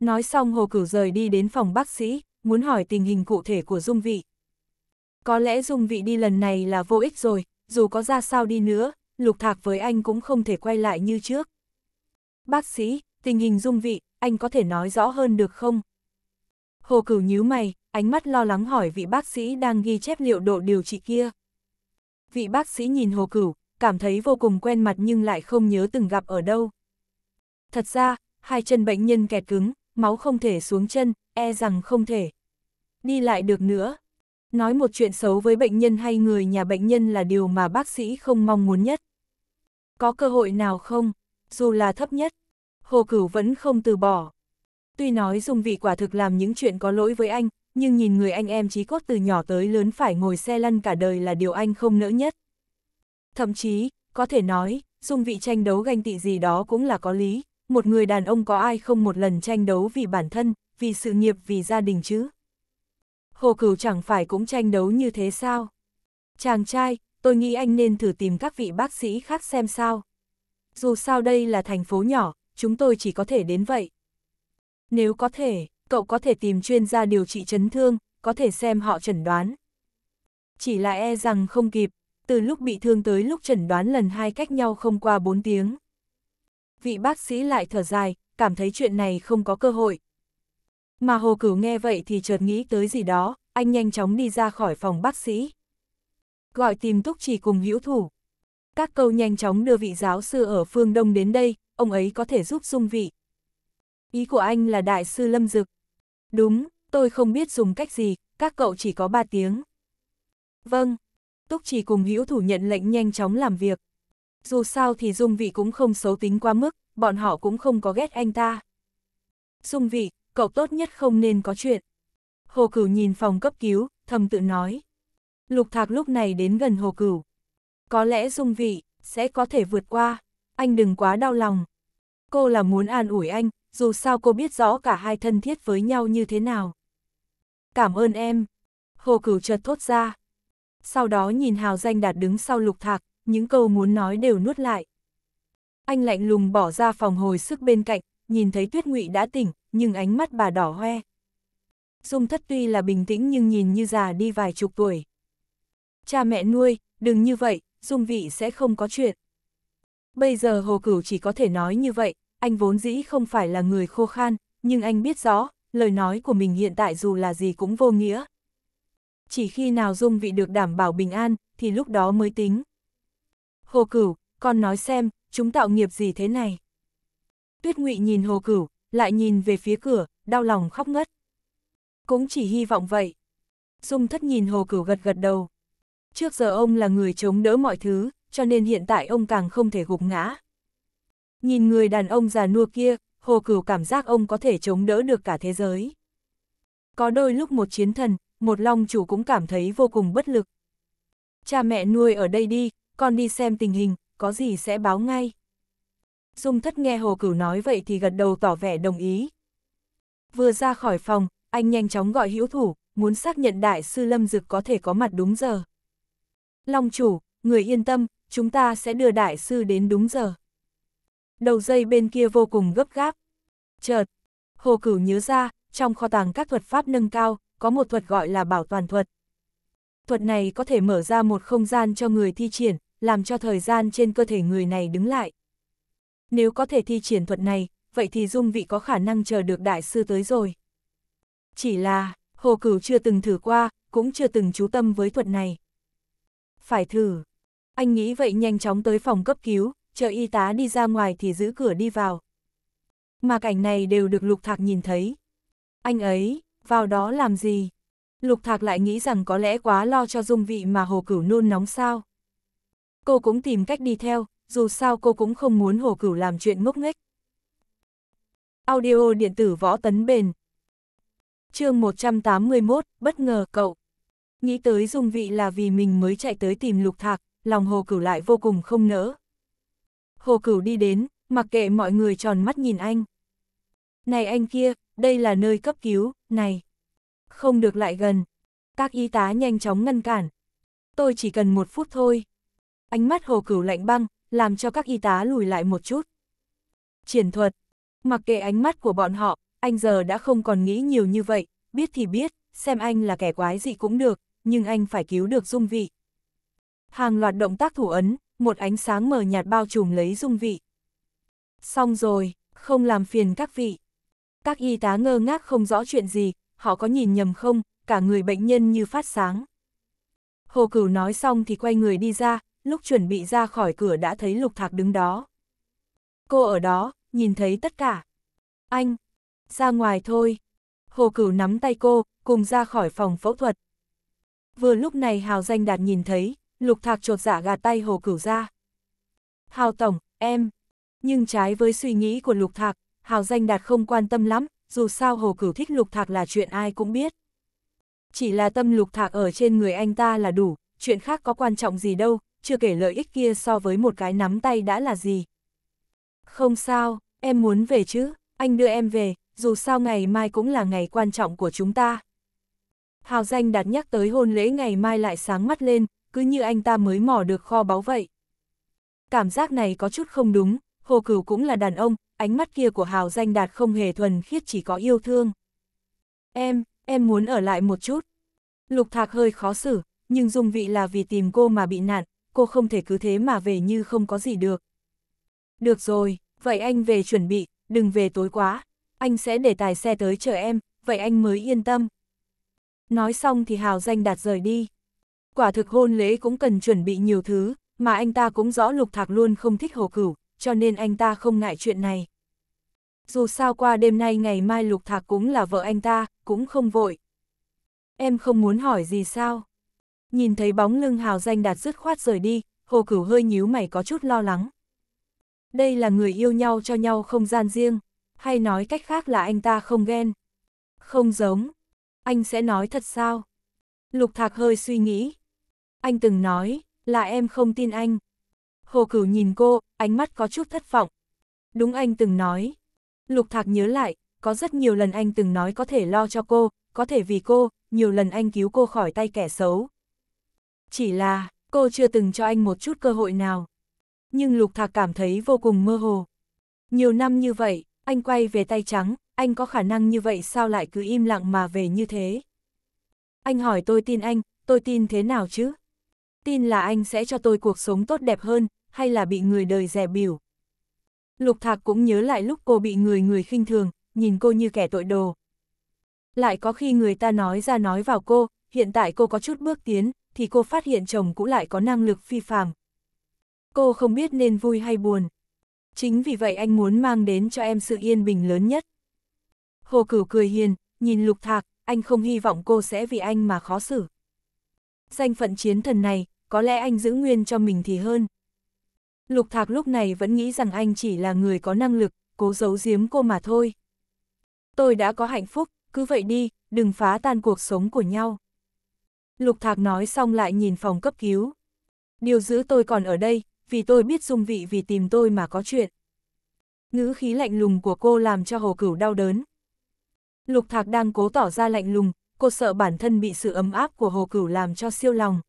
Nói xong Hồ Cửu rời đi đến phòng bác sĩ, muốn hỏi tình hình cụ thể của Dung Vị. Có lẽ Dung Vị đi lần này là vô ích rồi, dù có ra sao đi nữa, Lục Thạc với anh cũng không thể quay lại như trước. Bác sĩ, tình hình Dung Vị, anh có thể nói rõ hơn được không? Hồ Cửu nhíu mày, ánh mắt lo lắng hỏi vị bác sĩ đang ghi chép liệu độ điều trị kia. Vị bác sĩ nhìn Hồ Cửu, cảm thấy vô cùng quen mặt nhưng lại không nhớ từng gặp ở đâu. Thật ra, hai chân bệnh nhân kẹt cứng, máu không thể xuống chân, e rằng không thể. Đi lại được nữa. Nói một chuyện xấu với bệnh nhân hay người nhà bệnh nhân là điều mà bác sĩ không mong muốn nhất. Có cơ hội nào không, dù là thấp nhất, Hồ Cửu vẫn không từ bỏ. Tuy nói Dung Vị quả thực làm những chuyện có lỗi với anh, nhưng nhìn người anh em trí cốt từ nhỏ tới lớn phải ngồi xe lăn cả đời là điều anh không nỡ nhất. Thậm chí, có thể nói, Dung Vị tranh đấu ganh tị gì đó cũng là có lý, một người đàn ông có ai không một lần tranh đấu vì bản thân, vì sự nghiệp, vì gia đình chứ? Hồ Cửu chẳng phải cũng tranh đấu như thế sao? Chàng trai, tôi nghĩ anh nên thử tìm các vị bác sĩ khác xem sao. Dù sao đây là thành phố nhỏ, chúng tôi chỉ có thể đến vậy. Nếu có thể, cậu có thể tìm chuyên gia điều trị chấn thương, có thể xem họ chẩn đoán. Chỉ là e rằng không kịp, từ lúc bị thương tới lúc chẩn đoán lần hai cách nhau không qua 4 tiếng vị bác sĩ lại thở dài, cảm thấy chuyện này không có cơ hội. Mà Hồ Cửu nghe vậy thì chợt nghĩ tới gì đó, anh nhanh chóng đi ra khỏi phòng bác sĩ. Gọi tìm Túc Chỉ cùng hữu thủ. Các câu nhanh chóng đưa vị giáo sư ở phương Đông đến đây, ông ấy có thể giúp dung vị. Ý của anh là đại sư Lâm Dực. Đúng, tôi không biết dùng cách gì, các cậu chỉ có 3 tiếng. Vâng, Túc Chỉ cùng hữu thủ nhận lệnh nhanh chóng làm việc dù sao thì dung vị cũng không xấu tính quá mức, bọn họ cũng không có ghét anh ta. Dung vị, cậu tốt nhất không nên có chuyện. Hồ Cửu nhìn phòng cấp cứu, thầm tự nói. Lục Thạc lúc này đến gần Hồ Cửu. Có lẽ dung vị, sẽ có thể vượt qua, anh đừng quá đau lòng. Cô là muốn an ủi anh, dù sao cô biết rõ cả hai thân thiết với nhau như thế nào. Cảm ơn em. Hồ Cửu chợt thốt ra. Sau đó nhìn Hào Danh Đạt đứng sau Lục Thạc, những câu muốn nói đều nuốt lại. Anh lạnh lùng bỏ ra phòng hồi sức bên cạnh, nhìn thấy Tuyết Ngụy đã tỉnh, nhưng ánh mắt bà đỏ hoe. Dung thất tuy là bình tĩnh nhưng nhìn như già đi vài chục tuổi. Cha mẹ nuôi, đừng như vậy, Dung vị sẽ không có chuyện. Bây giờ Hồ Cửu chỉ có thể nói như vậy, anh vốn dĩ không phải là người khô khan, nhưng anh biết rõ, lời nói của mình hiện tại dù là gì cũng vô nghĩa. Chỉ khi nào Dung vị được đảm bảo bình an, thì lúc đó mới tính. Hồ Cửu, con nói xem, chúng tạo nghiệp gì thế này? Tuyết Ngụy nhìn Hồ Cửu, lại nhìn về phía cửa, đau lòng khóc ngất. Cũng chỉ hy vọng vậy. Dung thất nhìn Hồ Cửu gật gật đầu. Trước giờ ông là người chống đỡ mọi thứ, cho nên hiện tại ông càng không thể gục ngã. Nhìn người đàn ông già nua kia, Hồ Cửu cảm giác ông có thể chống đỡ được cả thế giới. Có đôi lúc một chiến thần, một long chủ cũng cảm thấy vô cùng bất lực. Cha mẹ nuôi ở đây đi, con đi xem tình hình, có gì sẽ báo ngay. Dung thất nghe Hồ Cửu nói vậy thì gật đầu tỏ vẻ đồng ý. Vừa ra khỏi phòng, anh nhanh chóng gọi hữu thủ, muốn xác nhận đại sư Lâm Dực có thể có mặt đúng giờ. Long chủ, người yên tâm, chúng ta sẽ đưa đại sư đến đúng giờ. Đầu dây bên kia vô cùng gấp gáp. Chợt, Hồ Cửu nhớ ra, trong kho tàng các thuật pháp nâng cao, có một thuật gọi là bảo toàn thuật. Thuật này có thể mở ra một không gian cho người thi triển, làm cho thời gian trên cơ thể người này đứng lại. Nếu có thể thi triển thuật này, vậy thì dung vị có khả năng chờ được đại sư tới rồi. Chỉ là, hồ cửu chưa từng thử qua, cũng chưa từng chú tâm với thuật này. Phải thử. Anh nghĩ vậy nhanh chóng tới phòng cấp cứu, chờ y tá đi ra ngoài thì giữ cửa đi vào. Mà cảnh này đều được lục thạc nhìn thấy. Anh ấy, vào đó làm gì? Lục thạc lại nghĩ rằng có lẽ quá lo cho dung vị mà hồ cửu nôn nóng sao. Cô cũng tìm cách đi theo, dù sao cô cũng không muốn Hồ Cửu làm chuyện ngốc nghếch. Audio điện tử võ tấn bền chương 181, bất ngờ cậu. Nghĩ tới dung vị là vì mình mới chạy tới tìm lục thạc, lòng hồ cửu lại vô cùng không nỡ. Hồ cửu đi đến, mặc kệ mọi người tròn mắt nhìn anh. Này anh kia, đây là nơi cấp cứu, này. Không được lại gần. Các y tá nhanh chóng ngăn cản. Tôi chỉ cần một phút thôi ánh mắt hồ cửu lạnh băng, làm cho các y tá lùi lại một chút. Triển thuật, mặc kệ ánh mắt của bọn họ, anh giờ đã không còn nghĩ nhiều như vậy, biết thì biết, xem anh là kẻ quái gì cũng được, nhưng anh phải cứu được dung vị. Hàng loạt động tác thủ ấn, một ánh sáng mờ nhạt bao trùm lấy dung vị. Xong rồi, không làm phiền các vị. Các y tá ngơ ngác không rõ chuyện gì, họ có nhìn nhầm không, cả người bệnh nhân như phát sáng. Hồ Cửu nói xong thì quay người đi ra, lúc chuẩn bị ra khỏi cửa đã thấy lục thạc đứng đó. Cô ở đó, nhìn thấy tất cả. Anh, ra ngoài thôi. Hồ Cửu nắm tay cô, cùng ra khỏi phòng phẫu thuật. Vừa lúc này Hào Danh Đạt nhìn thấy, lục thạc trột dạ gạt tay Hồ Cửu ra. Hào Tổng, em. Nhưng trái với suy nghĩ của lục thạc, Hào Danh Đạt không quan tâm lắm, dù sao Hồ Cửu thích lục thạc là chuyện ai cũng biết. Chỉ là tâm lục thạc ở trên người anh ta là đủ, chuyện khác có quan trọng gì đâu, chưa kể lợi ích kia so với một cái nắm tay đã là gì. Không sao, em muốn về chứ, anh đưa em về, dù sao ngày mai cũng là ngày quan trọng của chúng ta. Hào danh đạt nhắc tới hôn lễ ngày mai lại sáng mắt lên, cứ như anh ta mới mò được kho báu vậy. Cảm giác này có chút không đúng, Hồ Cửu cũng là đàn ông, ánh mắt kia của Hào danh đạt không hề thuần khiết chỉ có yêu thương. Em, em muốn ở lại một chút. Lục Thạc hơi khó xử, nhưng dung vị là vì tìm cô mà bị nạn, cô không thể cứ thế mà về như không có gì được. Được rồi, vậy anh về chuẩn bị, đừng về tối quá, anh sẽ để tài xe tới chờ em, vậy anh mới yên tâm. Nói xong thì Hào Danh Đạt rời đi. Quả thực hôn lễ cũng cần chuẩn bị nhiều thứ, mà anh ta cũng rõ Lục Thạc luôn không thích hồ cửu, cho nên anh ta không ngại chuyện này. Dù sao qua đêm nay ngày mai Lục Thạc cũng là vợ anh ta, cũng không vội. Em không muốn hỏi gì sao? nhìn thấy bóng lưng hào danh đạt dứt khoát rời đi, hồ cửu hơi nhíu mày có chút lo lắng. Đây là người yêu nhau cho nhau không gian riêng, hay nói cách khác là anh ta không ghen. Không giống, anh sẽ nói thật sao? Lục thạc hơi suy nghĩ. Anh từng nói, là em không tin anh. Hồ cửu nhìn cô, ánh mắt có chút thất vọng. Đúng anh từng nói. Lục thạc nhớ lại, có rất nhiều lần anh từng nói có thể lo cho cô, có thể vì cô, nhiều lần anh cứu cô khỏi tay kẻ xấu, chỉ là, cô chưa từng cho anh một chút cơ hội nào. Nhưng Lục Thạc cảm thấy vô cùng mơ hồ. Nhiều năm như vậy, anh quay về tay trắng, anh có khả năng như vậy sao lại cứ im lặng mà về như thế? Anh hỏi tôi tin anh, tôi tin thế nào chứ? Tin là anh sẽ cho tôi cuộc sống tốt đẹp hơn, hay là bị người đời rẻ biểu? Lục Thạc cũng nhớ lại lúc cô bị người người khinh thường, nhìn cô như kẻ tội đồ. Lại có khi người ta nói ra nói vào cô, hiện tại cô có chút bước tiến, thì cô phát hiện chồng cũng lại có năng lực phi phàm. Cô không biết nên vui hay buồn. Chính vì vậy anh muốn mang đến cho em sự yên bình lớn nhất. Hồ Cửu cười hiền, nhìn Lục Thạc, anh không hy vọng cô sẽ vì anh mà khó xử. Danh phận chiến thần này, có lẽ anh giữ nguyên cho mình thì hơn. Lục Thạc lúc này vẫn nghĩ rằng anh chỉ là người có năng lực, cố giấu giếm cô mà thôi. Tôi đã có hạnh phúc, cứ vậy đi, đừng phá tan cuộc sống của nhau. Lục Thạc nói xong lại nhìn phòng cấp cứu. Điều giữ tôi còn ở đây, vì tôi biết dung vị vì tìm tôi mà có chuyện. Ngữ khí lạnh lùng của cô làm cho hồ cửu đau đớn. Lục Thạc đang cố tỏ ra lạnh lùng, cô sợ bản thân bị sự ấm áp của hồ cửu làm cho siêu lòng.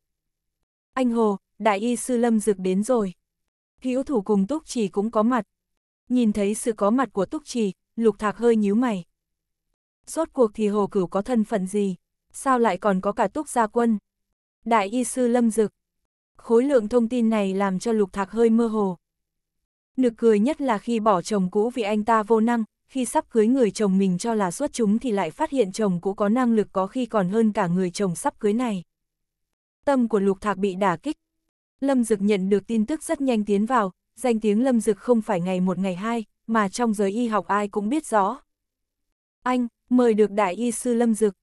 Anh Hồ, đại y sư Lâm Dực đến rồi. Hữu thủ cùng Túc Trì cũng có mặt. Nhìn thấy sự có mặt của Túc Trì, Lục Thạc hơi nhíu mày. Rốt cuộc thì hồ cửu có thân phận gì? sao lại còn có cả túc gia quân? Đại y sư lâm dực. Khối lượng thông tin này làm cho lục thạc hơi mơ hồ. Nực cười nhất là khi bỏ chồng cũ vì anh ta vô năng, khi sắp cưới người chồng mình cho là xuất chúng thì lại phát hiện chồng cũ có năng lực có khi còn hơn cả người chồng sắp cưới này. Tâm của lục thạc bị đả kích. Lâm Dực nhận được tin tức rất nhanh tiến vào, danh tiếng Lâm Dực không phải ngày một ngày hai, mà trong giới y học ai cũng biết rõ. Anh, mời được đại y sư Lâm Dực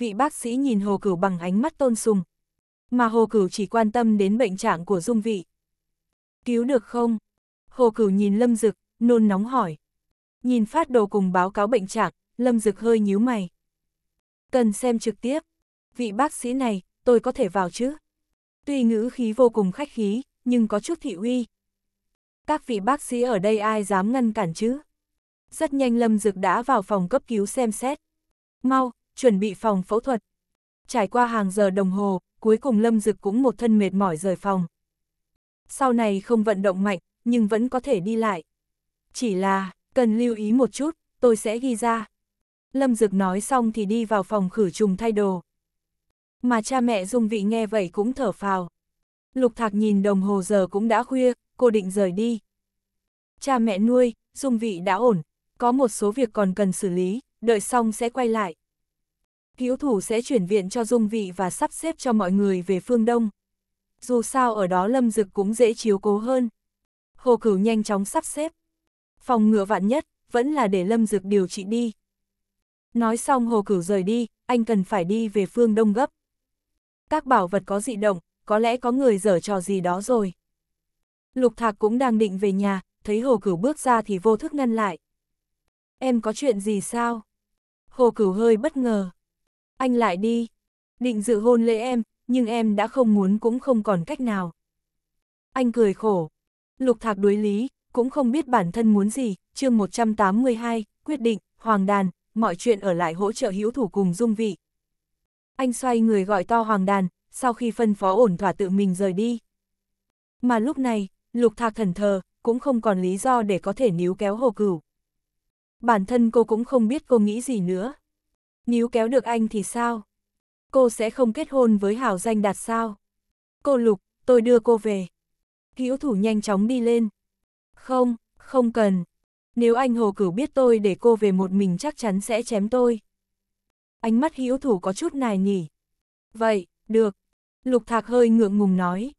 vị bác sĩ nhìn Hồ Cửu bằng ánh mắt tôn sùng. Mà Hồ Cửu chỉ quan tâm đến bệnh trạng của Dung Vị. Cứu được không? Hồ Cửu nhìn Lâm Dực, nôn nóng hỏi. Nhìn phát đồ cùng báo cáo bệnh trạng, Lâm Dực hơi nhíu mày. Cần xem trực tiếp. Vị bác sĩ này, tôi có thể vào chứ? Tuy ngữ khí vô cùng khách khí, nhưng có chút thị uy. Các vị bác sĩ ở đây ai dám ngăn cản chứ? Rất nhanh Lâm Dực đã vào phòng cấp cứu xem xét. Mau, chuẩn bị phòng phẫu thuật. Trải qua hàng giờ đồng hồ, cuối cùng Lâm Dực cũng một thân mệt mỏi rời phòng. Sau này không vận động mạnh, nhưng vẫn có thể đi lại. Chỉ là, cần lưu ý một chút, tôi sẽ ghi ra. Lâm Dực nói xong thì đi vào phòng khử trùng thay đồ. Mà cha mẹ Dung Vị nghe vậy cũng thở phào. Lục Thạc nhìn đồng hồ giờ cũng đã khuya, cô định rời đi. Cha mẹ nuôi, Dung Vị đã ổn, có một số việc còn cần xử lý, đợi xong sẽ quay lại hữu thủ sẽ chuyển viện cho dung vị và sắp xếp cho mọi người về phương Đông. Dù sao ở đó lâm dực cũng dễ chiếu cố hơn. Hồ cửu nhanh chóng sắp xếp. Phòng ngựa vạn nhất, vẫn là để lâm dực điều trị đi. Nói xong hồ cửu rời đi, anh cần phải đi về phương Đông gấp. Các bảo vật có dị động, có lẽ có người dở trò gì đó rồi. Lục Thạc cũng đang định về nhà, thấy Hồ Cửu bước ra thì vô thức ngăn lại. Em có chuyện gì sao? Hồ Cửu hơi bất ngờ anh lại đi. Định dự hôn lễ em, nhưng em đã không muốn cũng không còn cách nào. Anh cười khổ. Lục thạc đối lý, cũng không biết bản thân muốn gì, chương 182, quyết định, hoàng đàn, mọi chuyện ở lại hỗ trợ hữu thủ cùng dung vị. Anh xoay người gọi to hoàng đàn, sau khi phân phó ổn thỏa tự mình rời đi. Mà lúc này, lục thạc thần thờ, cũng không còn lý do để có thể níu kéo hồ cửu. Bản thân cô cũng không biết cô nghĩ gì nữa nếu kéo được anh thì sao? Cô sẽ không kết hôn với hảo danh đạt sao? Cô Lục, tôi đưa cô về. Hữu thủ nhanh chóng đi lên. Không, không cần. Nếu anh Hồ Cửu biết tôi để cô về một mình chắc chắn sẽ chém tôi. Ánh mắt hữu thủ có chút nài nhỉ? Vậy, được. Lục Thạc hơi ngượng ngùng nói.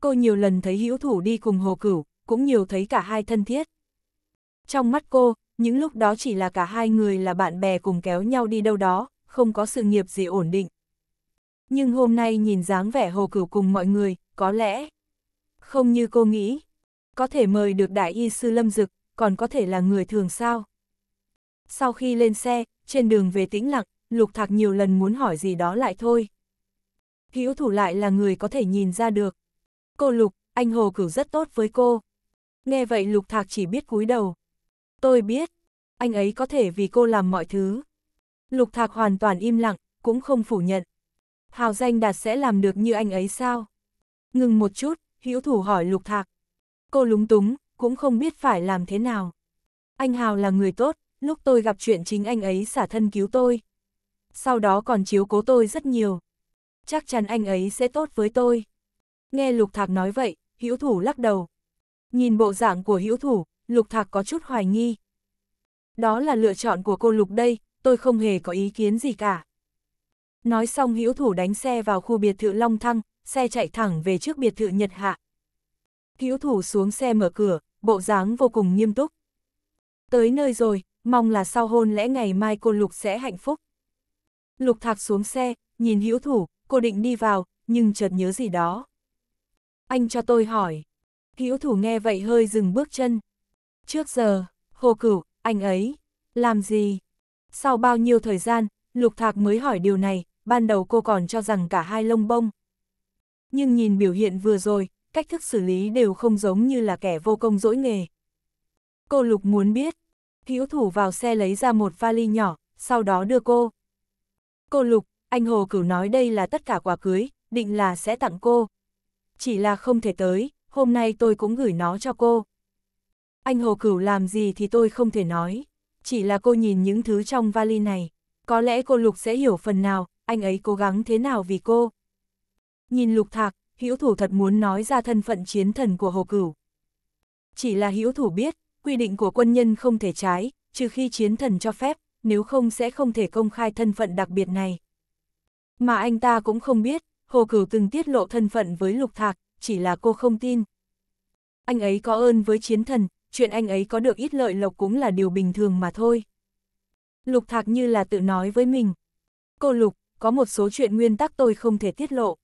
Cô nhiều lần thấy hữu thủ đi cùng Hồ Cửu, cũng nhiều thấy cả hai thân thiết. Trong mắt cô, những lúc đó chỉ là cả hai người là bạn bè cùng kéo nhau đi đâu đó, không có sự nghiệp gì ổn định. Nhưng hôm nay nhìn dáng vẻ hồ cửu cùng mọi người, có lẽ không như cô nghĩ, có thể mời được đại y sư Lâm Dực, còn có thể là người thường sao. Sau khi lên xe, trên đường về tĩnh lặng, Lục Thạc nhiều lần muốn hỏi gì đó lại thôi. Hữu thủ lại là người có thể nhìn ra được. Cô Lục, anh Hồ Cửu rất tốt với cô. Nghe vậy Lục Thạc chỉ biết cúi đầu. Tôi biết, anh ấy có thể vì cô làm mọi thứ. Lục Thạc hoàn toàn im lặng, cũng không phủ nhận. Hào danh đạt sẽ làm được như anh ấy sao? Ngừng một chút, hữu thủ hỏi Lục Thạc. Cô lúng túng, cũng không biết phải làm thế nào. Anh Hào là người tốt, lúc tôi gặp chuyện chính anh ấy xả thân cứu tôi. Sau đó còn chiếu cố tôi rất nhiều. Chắc chắn anh ấy sẽ tốt với tôi. Nghe Lục Thạc nói vậy, hữu thủ lắc đầu. Nhìn bộ dạng của hữu thủ, Lục Thạc có chút hoài nghi. Đó là lựa chọn của cô Lục đây, tôi không hề có ý kiến gì cả. Nói xong hữu thủ đánh xe vào khu biệt thự Long Thăng, xe chạy thẳng về trước biệt thự Nhật Hạ. Hữu thủ xuống xe mở cửa, bộ dáng vô cùng nghiêm túc. Tới nơi rồi, mong là sau hôn lẽ ngày mai cô Lục sẽ hạnh phúc. Lục Thạc xuống xe, nhìn hữu thủ, cô định đi vào, nhưng chợt nhớ gì đó. Anh cho tôi hỏi. Hữu thủ nghe vậy hơi dừng bước chân. Trước giờ, Hồ Cửu, anh ấy, làm gì? Sau bao nhiêu thời gian, Lục Thạc mới hỏi điều này, ban đầu cô còn cho rằng cả hai lông bông. Nhưng nhìn biểu hiện vừa rồi, cách thức xử lý đều không giống như là kẻ vô công dỗi nghề. Cô Lục muốn biết, hữu thủ vào xe lấy ra một vali nhỏ, sau đó đưa cô. Cô Lục, anh Hồ Cửu nói đây là tất cả quà cưới, định là sẽ tặng cô. Chỉ là không thể tới, hôm nay tôi cũng gửi nó cho cô. Anh Hồ Cửu làm gì thì tôi không thể nói. Chỉ là cô nhìn những thứ trong vali này. Có lẽ cô Lục sẽ hiểu phần nào, anh ấy cố gắng thế nào vì cô. Nhìn Lục Thạc, Hữu Thủ thật muốn nói ra thân phận chiến thần của Hồ Cửu. Chỉ là Hữu Thủ biết, quy định của quân nhân không thể trái, trừ khi chiến thần cho phép, nếu không sẽ không thể công khai thân phận đặc biệt này. Mà anh ta cũng không biết, Hồ Cửu từng tiết lộ thân phận với Lục Thạc, chỉ là cô không tin. Anh ấy có ơn với chiến thần, chuyện anh ấy có được ít lợi lộc cũng là điều bình thường mà thôi. Lục Thạc như là tự nói với mình. Cô Lục, có một số chuyện nguyên tắc tôi không thể tiết lộ.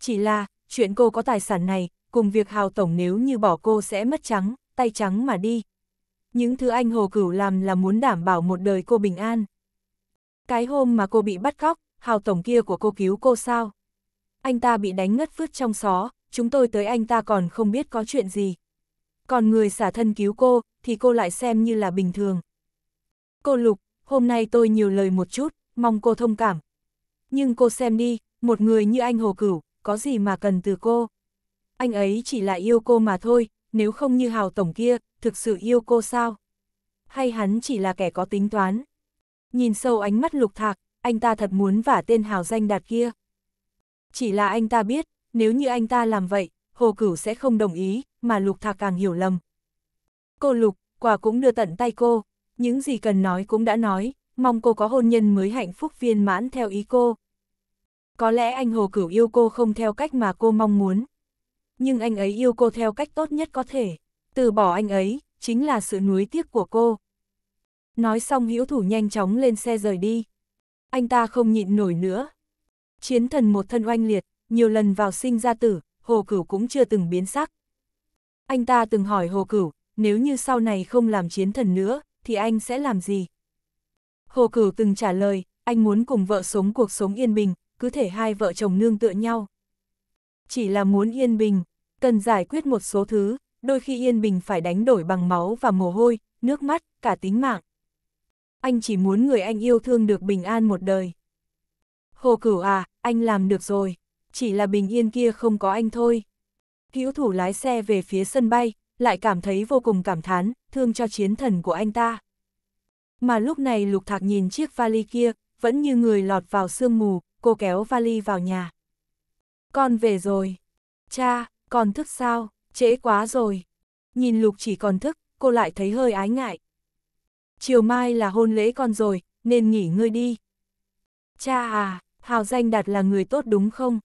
Chỉ là, chuyện cô có tài sản này, cùng việc Hào Tổng nếu như bỏ cô sẽ mất trắng, tay trắng mà đi. Những thứ anh Hồ Cửu làm là muốn đảm bảo một đời cô bình an. Cái hôm mà cô bị bắt cóc, Hào Tổng kia của cô cứu cô sao? Anh ta bị đánh ngất phứt trong xó, chúng tôi tới anh ta còn không biết có chuyện gì còn người xả thân cứu cô, thì cô lại xem như là bình thường. Cô Lục, hôm nay tôi nhiều lời một chút, mong cô thông cảm. Nhưng cô xem đi, một người như anh Hồ Cửu, có gì mà cần từ cô. Anh ấy chỉ là yêu cô mà thôi, nếu không như Hào Tổng kia, thực sự yêu cô sao? Hay hắn chỉ là kẻ có tính toán? Nhìn sâu ánh mắt lục thạc, anh ta thật muốn vả tên Hào danh đạt kia. Chỉ là anh ta biết, nếu như anh ta làm vậy, Hồ Cửu sẽ không đồng ý, mà Lục Thạc càng hiểu lầm. Cô Lục, quà cũng đưa tận tay cô, những gì cần nói cũng đã nói, mong cô có hôn nhân mới hạnh phúc viên mãn theo ý cô. Có lẽ anh Hồ Cửu yêu cô không theo cách mà cô mong muốn. Nhưng anh ấy yêu cô theo cách tốt nhất có thể. Từ bỏ anh ấy, chính là sự nuối tiếc của cô. Nói xong hữu thủ nhanh chóng lên xe rời đi. Anh ta không nhịn nổi nữa. Chiến thần một thân oanh liệt, nhiều lần vào sinh ra tử, Hồ Cửu cũng chưa từng biến sắc. Anh ta từng hỏi Hồ Cửu, nếu như sau này không làm chiến thần nữa, thì anh sẽ làm gì? Hồ Cửu từng trả lời, anh muốn cùng vợ sống cuộc sống yên bình, cứ thể hai vợ chồng nương tựa nhau. Chỉ là muốn yên bình, cần giải quyết một số thứ, đôi khi yên bình phải đánh đổi bằng máu và mồ hôi, nước mắt, cả tính mạng. Anh chỉ muốn người anh yêu thương được bình an một đời. Hồ Cửu à, anh làm được rồi chỉ là bình yên kia không có anh thôi. Hữu thủ lái xe về phía sân bay, lại cảm thấy vô cùng cảm thán, thương cho chiến thần của anh ta. Mà lúc này lục thạc nhìn chiếc vali kia, vẫn như người lọt vào sương mù, cô kéo vali vào nhà. Con về rồi. Cha, con thức sao, trễ quá rồi. Nhìn lục chỉ còn thức, cô lại thấy hơi ái ngại. Chiều mai là hôn lễ con rồi, nên nghỉ ngơi đi. Cha à, Hào Danh Đạt là người tốt đúng không?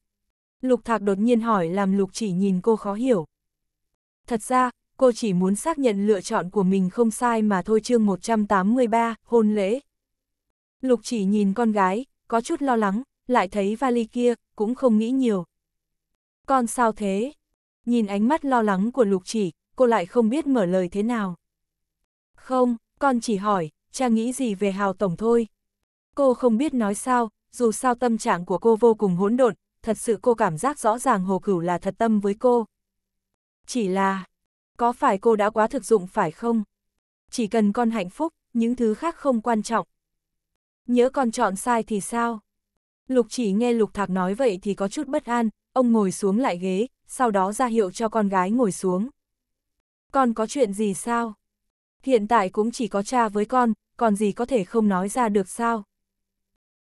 Lục Thạc đột nhiên hỏi làm Lục chỉ nhìn cô khó hiểu. Thật ra, cô chỉ muốn xác nhận lựa chọn của mình không sai mà thôi chương 183, hôn lễ. Lục chỉ nhìn con gái, có chút lo lắng, lại thấy vali kia, cũng không nghĩ nhiều. Con sao thế? Nhìn ánh mắt lo lắng của lục chỉ, cô lại không biết mở lời thế nào. Không, con chỉ hỏi, cha nghĩ gì về Hào Tổng thôi. Cô không biết nói sao, dù sao tâm trạng của cô vô cùng hỗn độn, thật sự cô cảm giác rõ ràng Hồ Cửu là thật tâm với cô. Chỉ là, có phải cô đã quá thực dụng phải không? Chỉ cần con hạnh phúc, những thứ khác không quan trọng. Nhớ con chọn sai thì sao? Lục chỉ nghe Lục Thạc nói vậy thì có chút bất an, ông ngồi xuống lại ghế, sau đó ra hiệu cho con gái ngồi xuống. Con có chuyện gì sao? Hiện tại cũng chỉ có cha với con, còn gì có thể không nói ra được sao?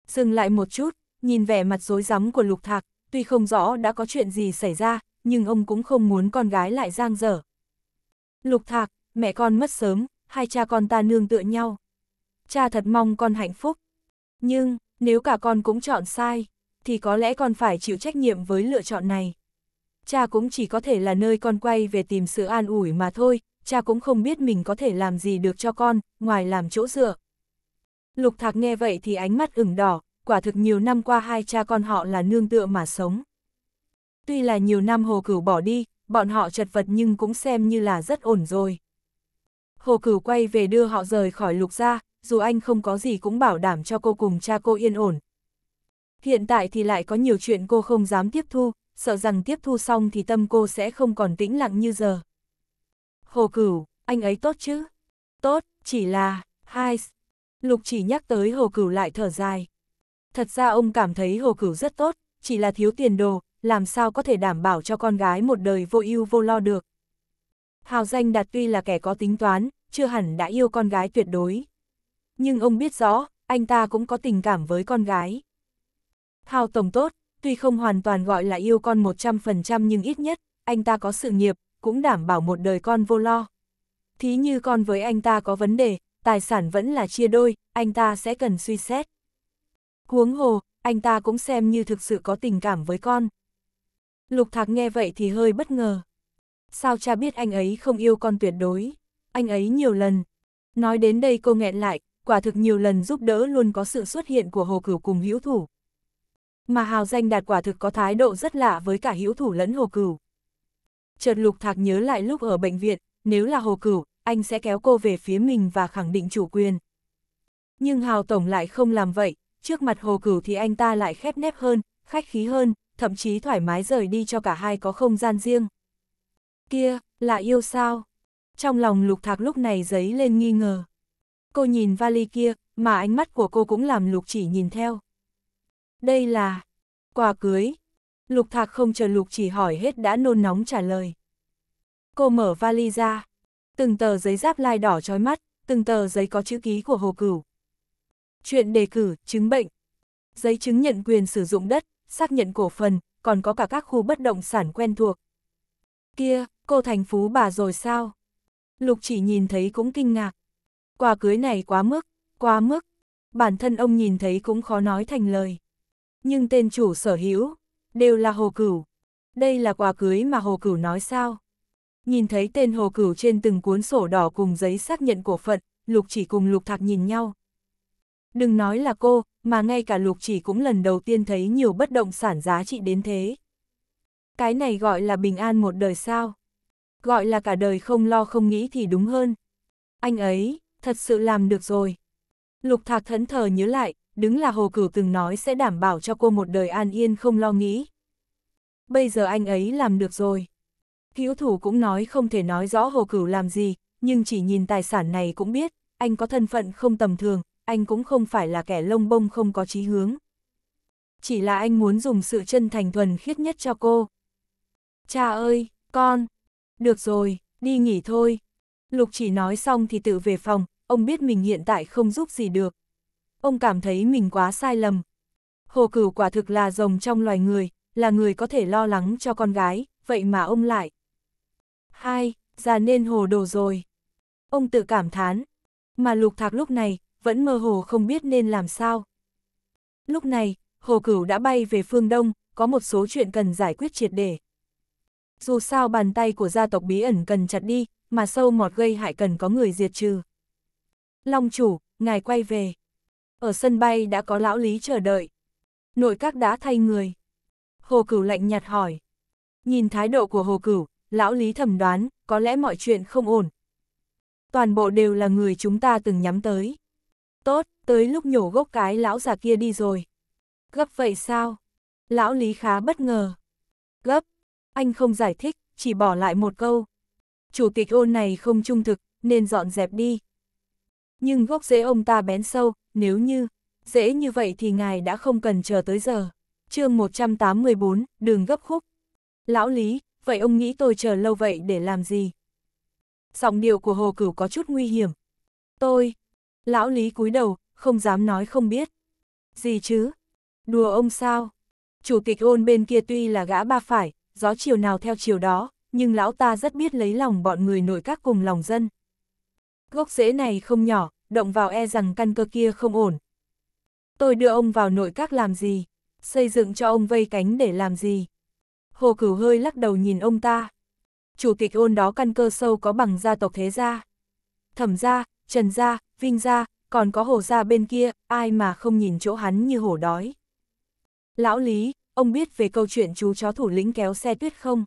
Dừng lại một chút, nhìn vẻ mặt rối rắm của Lục Thạc, tuy không rõ đã có chuyện gì xảy ra, nhưng ông cũng không muốn con gái lại giang dở. Lục Thạc, mẹ con mất sớm, hai cha con ta nương tựa nhau. Cha thật mong con hạnh phúc. Nhưng, nếu cả con cũng chọn sai, thì có lẽ con phải chịu trách nhiệm với lựa chọn này. Cha cũng chỉ có thể là nơi con quay về tìm sự an ủi mà thôi, cha cũng không biết mình có thể làm gì được cho con, ngoài làm chỗ dựa. Lục Thạc nghe vậy thì ánh mắt ửng đỏ, quả thực nhiều năm qua hai cha con họ là nương tựa mà sống. Tuy là nhiều năm hồ cửu bỏ đi, bọn họ chật vật nhưng cũng xem như là rất ổn rồi. Hồ cửu quay về đưa họ rời khỏi lục gia, dù anh không có gì cũng bảo đảm cho cô cùng cha cô yên ổn. Hiện tại thì lại có nhiều chuyện cô không dám tiếp thu, sợ rằng tiếp thu xong thì tâm cô sẽ không còn tĩnh lặng như giờ. Hồ cửu, anh ấy tốt chứ? Tốt, chỉ là, hai. Lục chỉ nhắc tới hồ cửu lại thở dài, Thật ra ông cảm thấy Hồ Cửu rất tốt, chỉ là thiếu tiền đồ, làm sao có thể đảm bảo cho con gái một đời vô ưu vô lo được. Hào danh đạt tuy là kẻ có tính toán, chưa hẳn đã yêu con gái tuyệt đối. Nhưng ông biết rõ, anh ta cũng có tình cảm với con gái. Hào tổng tốt, tuy không hoàn toàn gọi là yêu con 100% nhưng ít nhất, anh ta có sự nghiệp, cũng đảm bảo một đời con vô lo. Thí như con với anh ta có vấn đề, tài sản vẫn là chia đôi, anh ta sẽ cần suy xét. Huống hồ, anh ta cũng xem như thực sự có tình cảm với con. Lục Thạc nghe vậy thì hơi bất ngờ. Sao cha biết anh ấy không yêu con tuyệt đối? Anh ấy nhiều lần. Nói đến đây cô nghẹn lại, quả thực nhiều lần giúp đỡ luôn có sự xuất hiện của hồ cửu cùng hữu thủ. Mà hào danh đạt quả thực có thái độ rất lạ với cả hữu thủ lẫn hồ cửu. Chợt lục thạc nhớ lại lúc ở bệnh viện, nếu là hồ cửu, anh sẽ kéo cô về phía mình và khẳng định chủ quyền. Nhưng hào tổng lại không làm vậy, trước mặt hồ cửu thì anh ta lại khép nép hơn, khách khí hơn, thậm chí thoải mái rời đi cho cả hai có không gian riêng. Kia, là yêu sao? Trong lòng lục thạc lúc này giấy lên nghi ngờ. Cô nhìn vali kia, mà ánh mắt của cô cũng làm lục chỉ nhìn theo. Đây là... quà cưới. Lục thạc không chờ lục chỉ hỏi hết đã nôn nóng trả lời. Cô mở vali ra. Từng tờ giấy giáp lai đỏ trói mắt, từng tờ giấy có chữ ký của hồ cửu, Chuyện đề cử, chứng bệnh. Giấy chứng nhận quyền sử dụng đất, xác nhận cổ phần, còn có cả các khu bất động sản quen thuộc. Kia, cô thành phú bà rồi sao? Lục chỉ nhìn thấy cũng kinh ngạc. Quà cưới này quá mức, quá mức. Bản thân ông nhìn thấy cũng khó nói thành lời. Nhưng tên chủ sở hữu, đều là Hồ Cửu. Đây là quà cưới mà Hồ Cửu nói sao? Nhìn thấy tên Hồ Cửu trên từng cuốn sổ đỏ cùng giấy xác nhận cổ phận, Lục chỉ cùng Lục Thạc nhìn nhau, Đừng nói là cô, mà ngay cả lục chỉ cũng lần đầu tiên thấy nhiều bất động sản giá trị đến thế. Cái này gọi là bình an một đời sao. Gọi là cả đời không lo không nghĩ thì đúng hơn. Anh ấy, thật sự làm được rồi. Lục thạc thẫn thờ nhớ lại, đứng là hồ cửu từng nói sẽ đảm bảo cho cô một đời an yên không lo nghĩ. Bây giờ anh ấy làm được rồi. Hữu thủ cũng nói không thể nói rõ hồ cửu làm gì, nhưng chỉ nhìn tài sản này cũng biết, anh có thân phận không tầm thường, anh cũng không phải là kẻ lông bông không có chí hướng. Chỉ là anh muốn dùng sự chân thành thuần khiết nhất cho cô. Cha ơi, con, được rồi, đi nghỉ thôi. Lục chỉ nói xong thì tự về phòng, ông biết mình hiện tại không giúp gì được. Ông cảm thấy mình quá sai lầm. Hồ cửu quả thực là rồng trong loài người, là người có thể lo lắng cho con gái, vậy mà ông lại. Hai, già nên hồ đồ rồi. Ông tự cảm thán. Mà lục thạc lúc này, vẫn mơ hồ không biết nên làm sao. Lúc này, Hồ Cửu đã bay về phương Đông, có một số chuyện cần giải quyết triệt để. Dù sao bàn tay của gia tộc bí ẩn cần chặt đi, mà sâu mọt gây hại cần có người diệt trừ. Long chủ, ngài quay về. Ở sân bay đã có lão lý chờ đợi. Nội các đã thay người. Hồ Cửu lạnh nhạt hỏi. Nhìn thái độ của Hồ Cửu, lão lý thẩm đoán, có lẽ mọi chuyện không ổn. Toàn bộ đều là người chúng ta từng nhắm tới. Tốt, tới lúc nhổ gốc cái lão già kia đi rồi. Gấp vậy sao? Lão Lý khá bất ngờ. Gấp, anh không giải thích, chỉ bỏ lại một câu. Chủ tịch ôn này không trung thực, nên dọn dẹp đi. Nhưng gốc dễ ông ta bén sâu, nếu như, dễ như vậy thì ngài đã không cần chờ tới giờ. chương 184, đường gấp khúc. Lão Lý, vậy ông nghĩ tôi chờ lâu vậy để làm gì? Giọng điệu của Hồ Cửu có chút nguy hiểm. Tôi, Lão Lý cúi đầu, không dám nói không biết. Gì chứ? Đùa ông sao? Chủ tịch ôn bên kia tuy là gã ba phải, gió chiều nào theo chiều đó, nhưng lão ta rất biết lấy lòng bọn người nội các cùng lòng dân. Gốc rễ này không nhỏ, động vào e rằng căn cơ kia không ổn. Tôi đưa ông vào nội các làm gì? Xây dựng cho ông vây cánh để làm gì? Hồ Cửu hơi lắc đầu nhìn ông ta. Chủ tịch ôn đó căn cơ sâu có bằng gia tộc thế gia. Thẩm gia, Trần gia, Vinh gia, còn có Hồ gia bên kia, ai mà không nhìn chỗ hắn như hổ đói. Lão Lý, ông biết về câu chuyện chú chó thủ lĩnh kéo xe tuyết không?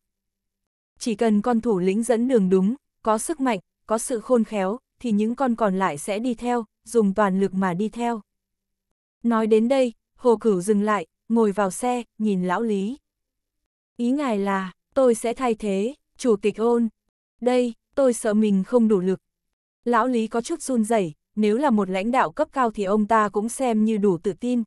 Chỉ cần con thủ lĩnh dẫn đường đúng, có sức mạnh, có sự khôn khéo, thì những con còn lại sẽ đi theo, dùng toàn lực mà đi theo. Nói đến đây, Hồ Cửu dừng lại, ngồi vào xe, nhìn lão Lý. Ý ngài là, tôi sẽ thay thế, chủ tịch ôn. Đây, tôi sợ mình không đủ lực, Lão Lý có chút run rẩy, nếu là một lãnh đạo cấp cao thì ông ta cũng xem như đủ tự tin.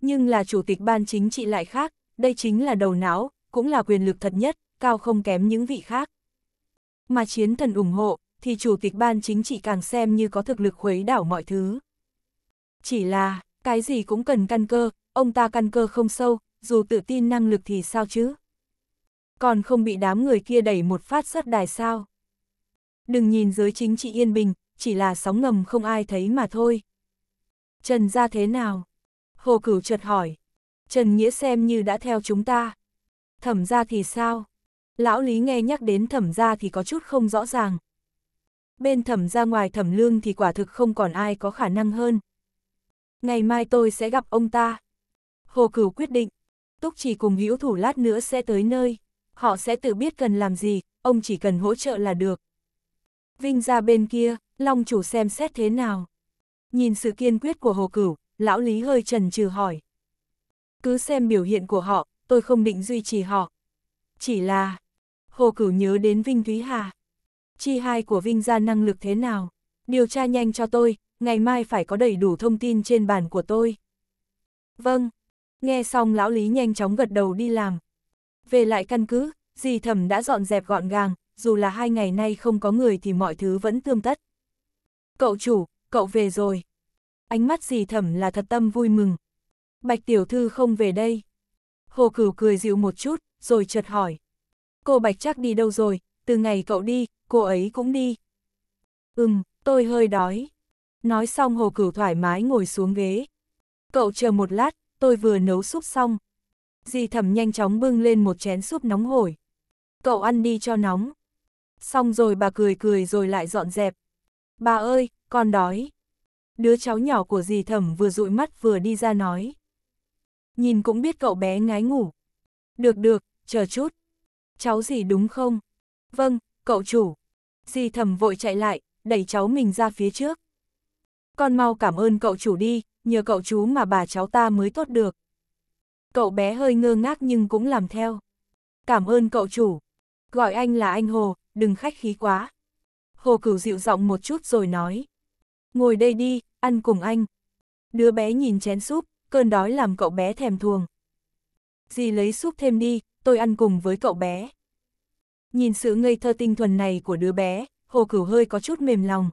Nhưng là chủ tịch ban chính trị lại khác, đây chính là đầu não, cũng là quyền lực thật nhất, cao không kém những vị khác. Mà chiến thần ủng hộ, thì chủ tịch ban chính trị càng xem như có thực lực khuấy đảo mọi thứ. Chỉ là, cái gì cũng cần căn cơ, ông ta căn cơ không sâu, dù tự tin năng lực thì sao chứ? Còn không bị đám người kia đẩy một phát sắt đài sao? đừng nhìn giới chính trị yên bình, chỉ là sóng ngầm không ai thấy mà thôi. Trần ra thế nào? Hồ Cửu chợt hỏi. Trần Nghĩa xem như đã theo chúng ta. Thẩm ra thì sao? Lão Lý nghe nhắc đến thẩm ra thì có chút không rõ ràng. Bên thẩm ra ngoài thẩm lương thì quả thực không còn ai có khả năng hơn. Ngày mai tôi sẽ gặp ông ta. Hồ Cửu quyết định. Túc chỉ cùng hữu thủ lát nữa sẽ tới nơi. Họ sẽ tự biết cần làm gì, ông chỉ cần hỗ trợ là được. Vinh ra bên kia, Long chủ xem xét thế nào. Nhìn sự kiên quyết của Hồ Cửu, lão Lý hơi trần trừ hỏi. Cứ xem biểu hiện của họ, tôi không định duy trì họ. Chỉ là, Hồ Cửu nhớ đến Vinh Thúy Hà. Chi hai của Vinh ra năng lực thế nào? Điều tra nhanh cho tôi, ngày mai phải có đầy đủ thông tin trên bàn của tôi. Vâng, nghe xong lão Lý nhanh chóng gật đầu đi làm. Về lại căn cứ, dì thẩm đã dọn dẹp gọn gàng, dù là hai ngày nay không có người thì mọi thứ vẫn tươm tất. Cậu chủ, cậu về rồi. Ánh mắt dì thẩm là thật tâm vui mừng. Bạch tiểu thư không về đây. Hồ cửu cười dịu một chút, rồi chợt hỏi. Cô Bạch chắc đi đâu rồi, từ ngày cậu đi, cô ấy cũng đi. Ừm, tôi hơi đói. Nói xong hồ cửu thoải mái ngồi xuống ghế. Cậu chờ một lát, tôi vừa nấu súp xong. Dì thẩm nhanh chóng bưng lên một chén súp nóng hổi. Cậu ăn đi cho nóng. Xong rồi bà cười cười rồi lại dọn dẹp. Bà ơi, con đói. Đứa cháu nhỏ của dì thẩm vừa dụi mắt vừa đi ra nói. Nhìn cũng biết cậu bé ngái ngủ. Được được, chờ chút. Cháu gì đúng không? Vâng, cậu chủ. Dì thẩm vội chạy lại, đẩy cháu mình ra phía trước. Con mau cảm ơn cậu chủ đi, nhờ cậu chú mà bà cháu ta mới tốt được. Cậu bé hơi ngơ ngác nhưng cũng làm theo. Cảm ơn cậu chủ. Gọi anh là anh Hồ, đừng khách khí quá. Hồ Cửu dịu giọng một chút rồi nói. Ngồi đây đi, ăn cùng anh. Đứa bé nhìn chén súp, cơn đói làm cậu bé thèm thuồng. Dì lấy súp thêm đi, tôi ăn cùng với cậu bé. Nhìn sự ngây thơ tinh thuần này của đứa bé, Hồ Cửu hơi có chút mềm lòng.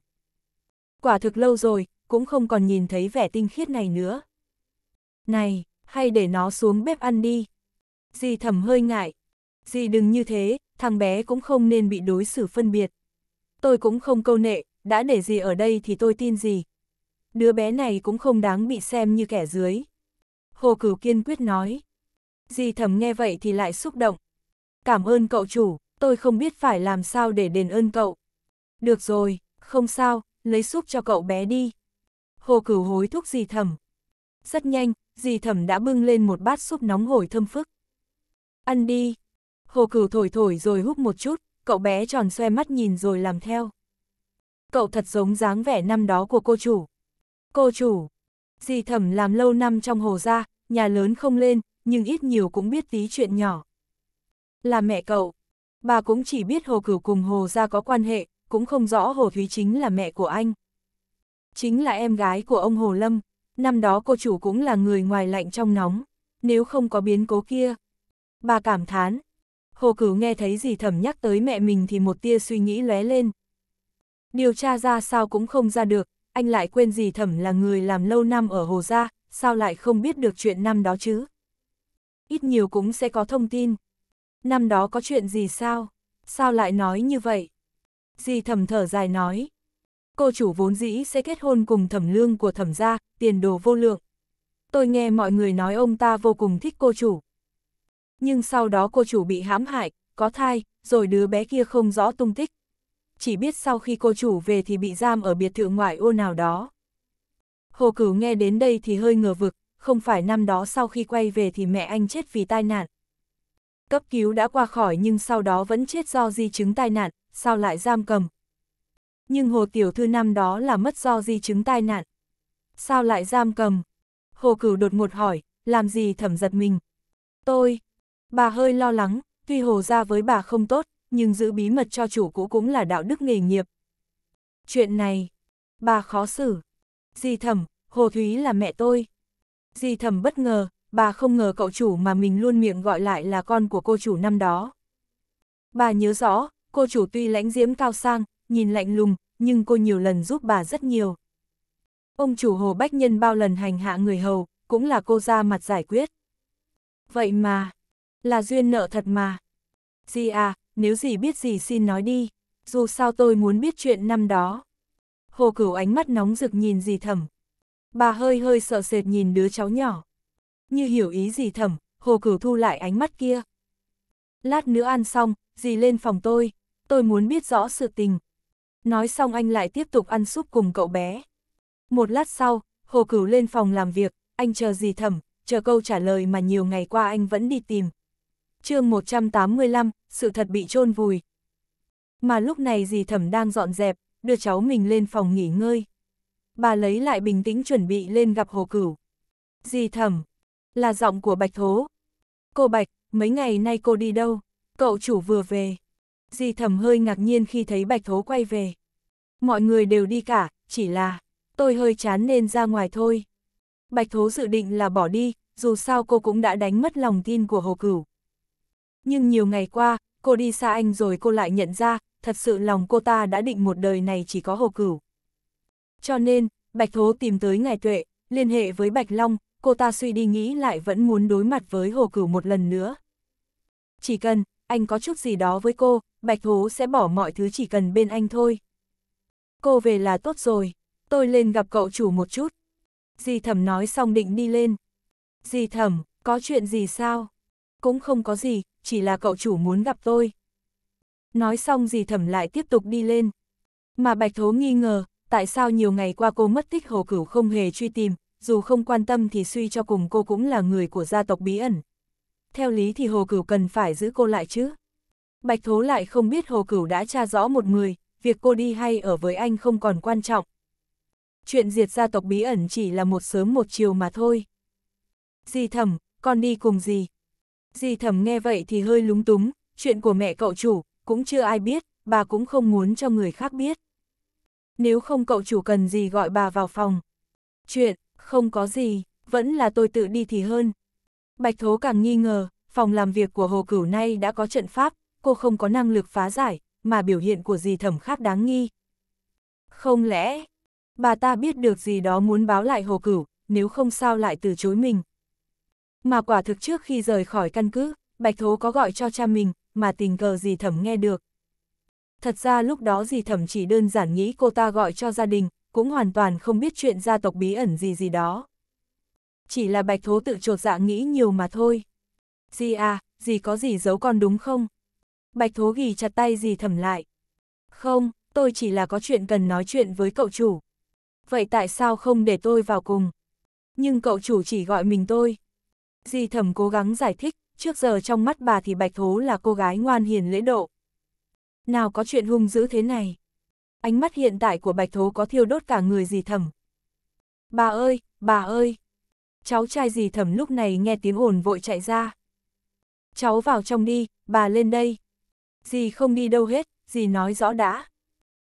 Quả thực lâu rồi, cũng không còn nhìn thấy vẻ tinh khiết này nữa. Này, hay để nó xuống bếp ăn đi. Dì thầm hơi ngại. Dì đừng như thế, thằng bé cũng không nên bị đối xử phân biệt. Tôi cũng không câu nệ, đã để gì ở đây thì tôi tin gì. Đứa bé này cũng không đáng bị xem như kẻ dưới. Hồ Cửu kiên quyết nói. Dì thầm nghe vậy thì lại xúc động. Cảm ơn cậu chủ, tôi không biết phải làm sao để đền ơn cậu. Được rồi, không sao, lấy súp cho cậu bé đi. Hồ Cửu hối thúc dì thầm. Rất nhanh, dì thầm đã bưng lên một bát súp nóng hổi thơm phức. Ăn đi, Hồ Cửu thổi thổi rồi hút một chút, cậu bé tròn xoe mắt nhìn rồi làm theo. Cậu thật giống dáng vẻ năm đó của cô chủ. Cô chủ, dì thẩm làm lâu năm trong hồ gia, nhà lớn không lên, nhưng ít nhiều cũng biết tí chuyện nhỏ. Là mẹ cậu, bà cũng chỉ biết hồ cửu cùng hồ gia có quan hệ, cũng không rõ hồ thúy chính là mẹ của anh. Chính là em gái của ông Hồ Lâm, năm đó cô chủ cũng là người ngoài lạnh trong nóng, nếu không có biến cố kia. Bà cảm thán, Hồ Cửu nghe thấy gì Thẩm nhắc tới mẹ mình thì một tia suy nghĩ lóe lên. Điều tra ra sao cũng không ra được, anh lại quên gì thẩm là người làm lâu năm ở Hồ Gia, sao lại không biết được chuyện năm đó chứ? Ít nhiều cũng sẽ có thông tin. Năm đó có chuyện gì sao? Sao lại nói như vậy? Dì thẩm thở dài nói. Cô chủ vốn dĩ sẽ kết hôn cùng thẩm lương của thẩm gia, tiền đồ vô lượng. Tôi nghe mọi người nói ông ta vô cùng thích cô chủ, nhưng sau đó cô chủ bị hãm hại, có thai, rồi đứa bé kia không rõ tung tích. Chỉ biết sau khi cô chủ về thì bị giam ở biệt thự ngoại ô nào đó. Hồ Cửu nghe đến đây thì hơi ngờ vực, không phải năm đó sau khi quay về thì mẹ anh chết vì tai nạn. Cấp cứu đã qua khỏi nhưng sau đó vẫn chết do di chứng tai nạn, sao lại giam cầm. Nhưng Hồ Tiểu Thư năm đó là mất do di chứng tai nạn. Sao lại giam cầm? Hồ Cửu đột ngột hỏi, làm gì thẩm giật mình? Tôi, Bà hơi lo lắng, tuy hồ ra với bà không tốt, nhưng giữ bí mật cho chủ cũ cũng là đạo đức nghề nghiệp. Chuyện này, bà khó xử. di thẩm, Hồ Thúy là mẹ tôi. di thẩm bất ngờ, bà không ngờ cậu chủ mà mình luôn miệng gọi lại là con của cô chủ năm đó. Bà nhớ rõ, cô chủ tuy lãnh diễm cao sang, nhìn lạnh lùng, nhưng cô nhiều lần giúp bà rất nhiều. Ông chủ Hồ Bách Nhân bao lần hành hạ người hầu, cũng là cô ra mặt giải quyết. Vậy mà, là duyên nợ thật mà. Dì à, nếu gì biết gì xin nói đi, dù sao tôi muốn biết chuyện năm đó. Hồ cửu ánh mắt nóng rực nhìn dì thẩm. Bà hơi hơi sợ sệt nhìn đứa cháu nhỏ. Như hiểu ý dì thẩm, hồ cửu thu lại ánh mắt kia. Lát nữa ăn xong, dì lên phòng tôi, tôi muốn biết rõ sự tình. Nói xong anh lại tiếp tục ăn súp cùng cậu bé. Một lát sau, hồ cửu lên phòng làm việc, anh chờ dì thẩm, chờ câu trả lời mà nhiều ngày qua anh vẫn đi tìm chương 185, sự thật bị chôn vùi. Mà lúc này dì thẩm đang dọn dẹp, đưa cháu mình lên phòng nghỉ ngơi. Bà lấy lại bình tĩnh chuẩn bị lên gặp hồ cửu. Dì thẩm, là giọng của Bạch Thố. Cô Bạch, mấy ngày nay cô đi đâu? Cậu chủ vừa về. Dì thẩm hơi ngạc nhiên khi thấy Bạch Thố quay về. Mọi người đều đi cả, chỉ là tôi hơi chán nên ra ngoài thôi. Bạch Thố dự định là bỏ đi, dù sao cô cũng đã đánh mất lòng tin của Hồ Cửu nhưng nhiều ngày qua, cô đi xa anh rồi cô lại nhận ra, thật sự lòng cô ta đã định một đời này chỉ có hồ cửu. Cho nên, Bạch Thố tìm tới Ngài Tuệ, liên hệ với Bạch Long, cô ta suy đi nghĩ lại vẫn muốn đối mặt với hồ cửu một lần nữa. Chỉ cần, anh có chút gì đó với cô, Bạch Thố sẽ bỏ mọi thứ chỉ cần bên anh thôi. Cô về là tốt rồi, tôi lên gặp cậu chủ một chút. Dì thẩm nói xong định đi lên. Dì thẩm, có chuyện gì sao? Cũng không có gì, chỉ là cậu chủ muốn gặp tôi. Nói xong dì thẩm lại tiếp tục đi lên. Mà Bạch Thố nghi ngờ, tại sao nhiều ngày qua cô mất tích hồ cửu không hề truy tìm, dù không quan tâm thì suy cho cùng cô cũng là người của gia tộc bí ẩn. Theo lý thì hồ cửu cần phải giữ cô lại chứ. Bạch Thố lại không biết hồ cửu đã tra rõ một người, việc cô đi hay ở với anh không còn quan trọng. Chuyện diệt gia tộc bí ẩn chỉ là một sớm một chiều mà thôi. Dì thẩm, con đi cùng dì. Dì thẩm nghe vậy thì hơi lúng túng, chuyện của mẹ cậu chủ, cũng chưa ai biết, bà cũng không muốn cho người khác biết. Nếu không cậu chủ cần gì gọi bà vào phòng. Chuyện, không có gì, vẫn là tôi tự đi thì hơn. Bạch Thố càng nghi ngờ, phòng làm việc của Hồ Cửu nay đã có trận pháp, cô không có năng lực phá giải, mà biểu hiện của dì thẩm khác đáng nghi. Không lẽ, bà ta biết được gì đó muốn báo lại Hồ Cửu, nếu không sao lại từ chối mình, mà quả thực trước khi rời khỏi căn cứ, Bạch Thố có gọi cho cha mình, mà tình cờ dì thẩm nghe được. Thật ra lúc đó dì thẩm chỉ đơn giản nghĩ cô ta gọi cho gia đình, cũng hoàn toàn không biết chuyện gia tộc bí ẩn gì gì đó. Chỉ là Bạch Thố tự trột dạ nghĩ nhiều mà thôi. Dì à, dì có gì giấu con đúng không? Bạch Thố ghi chặt tay dì thẩm lại. Không, tôi chỉ là có chuyện cần nói chuyện với cậu chủ. Vậy tại sao không để tôi vào cùng? Nhưng cậu chủ chỉ gọi mình tôi. Di Thẩm cố gắng giải thích, trước giờ trong mắt bà thì Bạch Thố là cô gái ngoan hiền lễ độ. Nào có chuyện hung dữ thế này? Ánh mắt hiện tại của Bạch Thố có thiêu đốt cả người dì Thẩm. Bà ơi, bà ơi! Cháu trai dì Thẩm lúc này nghe tiếng ồn vội chạy ra. Cháu vào trong đi, bà lên đây. Dì không đi đâu hết, dì nói rõ đã.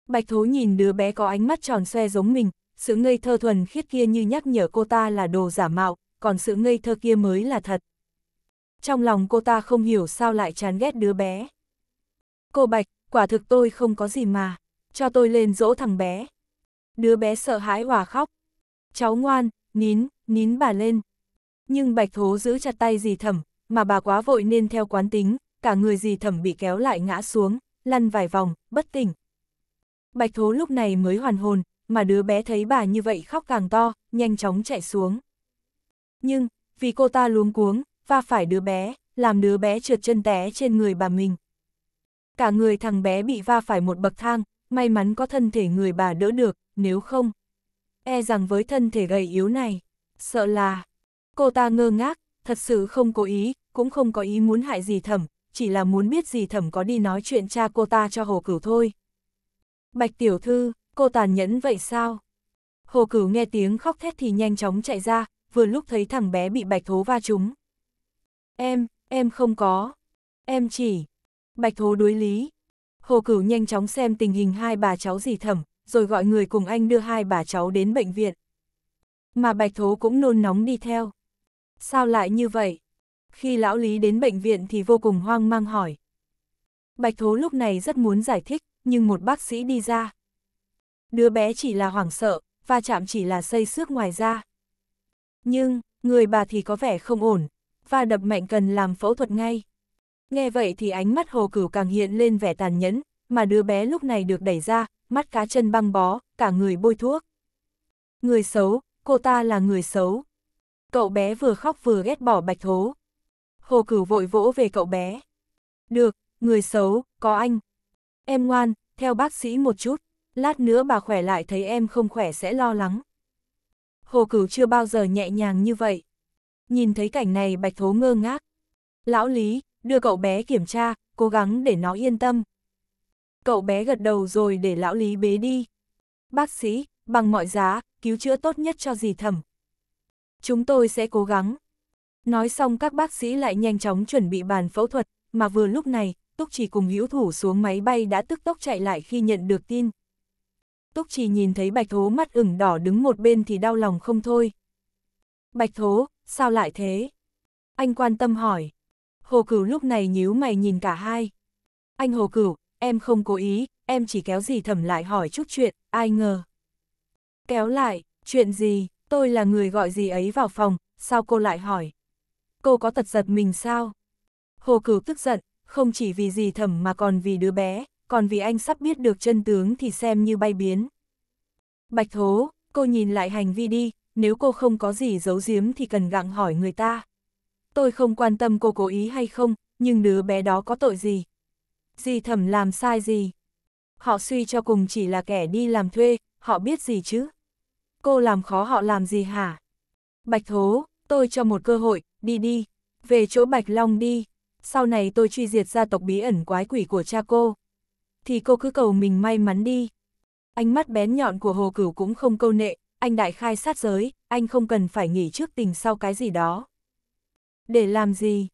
Bạch Thố nhìn đứa bé có ánh mắt tròn xoe giống mình, sự ngây thơ thuần khiết kia như nhắc nhở cô ta là đồ giả mạo, còn sự ngây thơ kia mới là thật. Trong lòng cô ta không hiểu sao lại chán ghét đứa bé. Cô Bạch, quả thực tôi không có gì mà, cho tôi lên dỗ thằng bé. Đứa bé sợ hãi hòa khóc. Cháu ngoan, nín, nín bà lên. Nhưng Bạch Thố giữ chặt tay dì thẩm, mà bà quá vội nên theo quán tính, cả người dì thẩm bị kéo lại ngã xuống, lăn vài vòng, bất tỉnh. Bạch Thố lúc này mới hoàn hồn, mà đứa bé thấy bà như vậy khóc càng to, nhanh chóng chạy xuống. Nhưng, vì cô ta luống cuống, va phải đứa bé, làm đứa bé trượt chân té trên người bà mình. Cả người thằng bé bị va phải một bậc thang, may mắn có thân thể người bà đỡ được, nếu không. E rằng với thân thể gầy yếu này, sợ là... Cô ta ngơ ngác, thật sự không cố ý, cũng không có ý muốn hại gì thẩm, chỉ là muốn biết gì thẩm có đi nói chuyện cha cô ta cho hồ cửu thôi. Bạch tiểu thư, cô tàn nhẫn vậy sao? Hồ cửu nghe tiếng khóc thét thì nhanh chóng chạy ra, vừa lúc thấy thằng bé bị bạch thố va trúng. Em, em không có. Em chỉ. Bạch thố đối lý. Hồ cửu nhanh chóng xem tình hình hai bà cháu gì thẩm, rồi gọi người cùng anh đưa hai bà cháu đến bệnh viện. Mà bạch thố cũng nôn nóng đi theo. Sao lại như vậy? Khi lão Lý đến bệnh viện thì vô cùng hoang mang hỏi. Bạch thố lúc này rất muốn giải thích, nhưng một bác sĩ đi ra. Đứa bé chỉ là hoảng sợ, va chạm chỉ là xây xước ngoài da. Nhưng, người bà thì có vẻ không ổn, và đập mạnh cần làm phẫu thuật ngay. Nghe vậy thì ánh mắt hồ cửu càng hiện lên vẻ tàn nhẫn, mà đứa bé lúc này được đẩy ra, mắt cá chân băng bó, cả người bôi thuốc. Người xấu, cô ta là người xấu. Cậu bé vừa khóc vừa ghét bỏ bạch thố. Hồ cửu vội vỗ về cậu bé. Được, người xấu, có anh. Em ngoan, theo bác sĩ một chút, lát nữa bà khỏe lại thấy em không khỏe sẽ lo lắng. Hồ Cửu chưa bao giờ nhẹ nhàng như vậy. Nhìn thấy cảnh này Bạch Thố ngơ ngác. Lão Lý, đưa cậu bé kiểm tra, cố gắng để nó yên tâm. Cậu bé gật đầu rồi để lão Lý bế đi. Bác sĩ, bằng mọi giá, cứu chữa tốt nhất cho dì thẩm. Chúng tôi sẽ cố gắng. Nói xong các bác sĩ lại nhanh chóng chuẩn bị bàn phẫu thuật, mà vừa lúc này, Túc chỉ cùng hữu thủ xuống máy bay đã tức tốc chạy lại khi nhận được tin. Túc chỉ nhìn thấy bạch thố mắt ửng đỏ đứng một bên thì đau lòng không thôi. Bạch thố, sao lại thế? Anh quan tâm hỏi. Hồ cửu lúc này nhíu mày nhìn cả hai. Anh hồ cửu, em không cố ý, em chỉ kéo gì Thẩm lại hỏi chút chuyện, ai ngờ. Kéo lại, chuyện gì, tôi là người gọi gì ấy vào phòng, sao cô lại hỏi? Cô có tật giật mình sao? Hồ cửu tức giận, không chỉ vì gì Thẩm mà còn vì đứa bé, còn vì anh sắp biết được chân tướng thì xem như bay biến. Bạch Thố, cô nhìn lại hành vi đi, nếu cô không có gì giấu giếm thì cần gặng hỏi người ta. Tôi không quan tâm cô cố ý hay không, nhưng đứa bé đó có tội gì? Dì thẩm làm sai gì? Họ suy cho cùng chỉ là kẻ đi làm thuê, họ biết gì chứ? Cô làm khó họ làm gì hả? Bạch Thố, tôi cho một cơ hội, đi đi, về chỗ Bạch Long đi. Sau này tôi truy diệt gia tộc bí ẩn quái quỷ của cha cô thì cô cứ cầu mình may mắn đi. Ánh mắt bén nhọn của Hồ Cửu cũng không câu nệ, anh đại khai sát giới, anh không cần phải nghỉ trước tình sau cái gì đó. Để làm gì?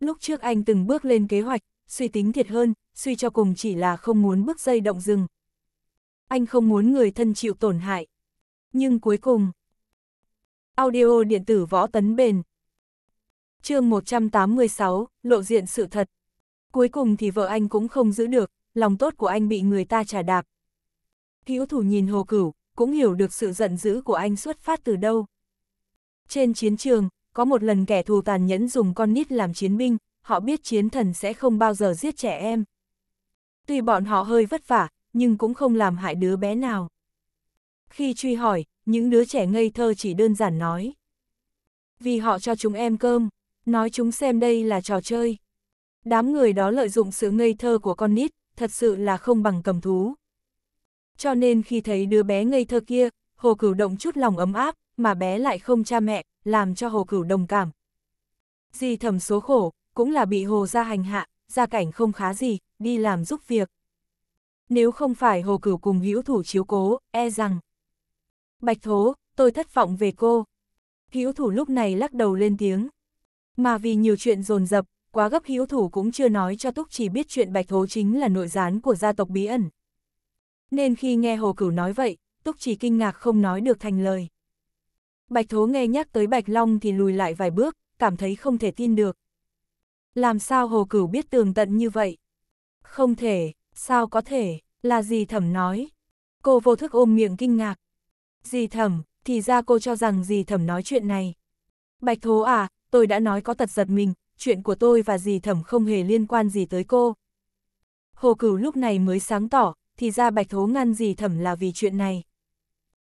Lúc trước anh từng bước lên kế hoạch, suy tính thiệt hơn, suy cho cùng chỉ là không muốn bước dây động rừng. Anh không muốn người thân chịu tổn hại. Nhưng cuối cùng... Audio điện tử võ tấn bền. chương 186, lộ diện sự thật. Cuối cùng thì vợ anh cũng không giữ được, lòng tốt của anh bị người ta trả đạp. Hữu thủ nhìn Hồ Cửu, cũng hiểu được sự giận dữ của anh xuất phát từ đâu. Trên chiến trường, có một lần kẻ thù tàn nhẫn dùng con nít làm chiến binh, họ biết chiến thần sẽ không bao giờ giết trẻ em. Tuy bọn họ hơi vất vả, nhưng cũng không làm hại đứa bé nào. Khi truy hỏi, những đứa trẻ ngây thơ chỉ đơn giản nói. Vì họ cho chúng em cơm, nói chúng xem đây là trò chơi. Đám người đó lợi dụng sự ngây thơ của con nít, thật sự là không bằng cầm thú. Cho nên khi thấy đứa bé ngây thơ kia, Hồ Cửu Động chút lòng ấm áp, mà bé lại không cha mẹ, làm cho Hồ Cửu đồng cảm. Di thầm số khổ, cũng là bị Hồ ra hành hạ, gia cảnh không khá gì, đi làm giúp việc. Nếu không phải Hồ Cửu cùng hữu thủ chiếu cố, e rằng. Bạch Thố, tôi thất vọng về cô. Hữu thủ lúc này lắc đầu lên tiếng. Mà vì nhiều chuyện dồn dập quá gấp hữu thủ cũng chưa nói cho Túc chỉ biết chuyện Bạch Thố chính là nội gián của gia tộc bí ẩn. Nên khi nghe Hồ Cửu nói vậy, Túc chỉ kinh ngạc không nói được thành lời. Bạch Thố nghe nhắc tới Bạch Long thì lùi lại vài bước, cảm thấy không thể tin được. Làm sao Hồ Cửu biết tường tận như vậy? Không thể, sao có thể, là gì thẩm nói? Cô vô thức ôm miệng kinh ngạc. Dì thẩm, thì ra cô cho rằng dì thẩm nói chuyện này. Bạch Thố à, tôi đã nói có tật giật mình, chuyện của tôi và dì thẩm không hề liên quan gì tới cô. Hồ Cửu lúc này mới sáng tỏ, thì ra Bạch Thố ngăn dì thẩm là vì chuyện này.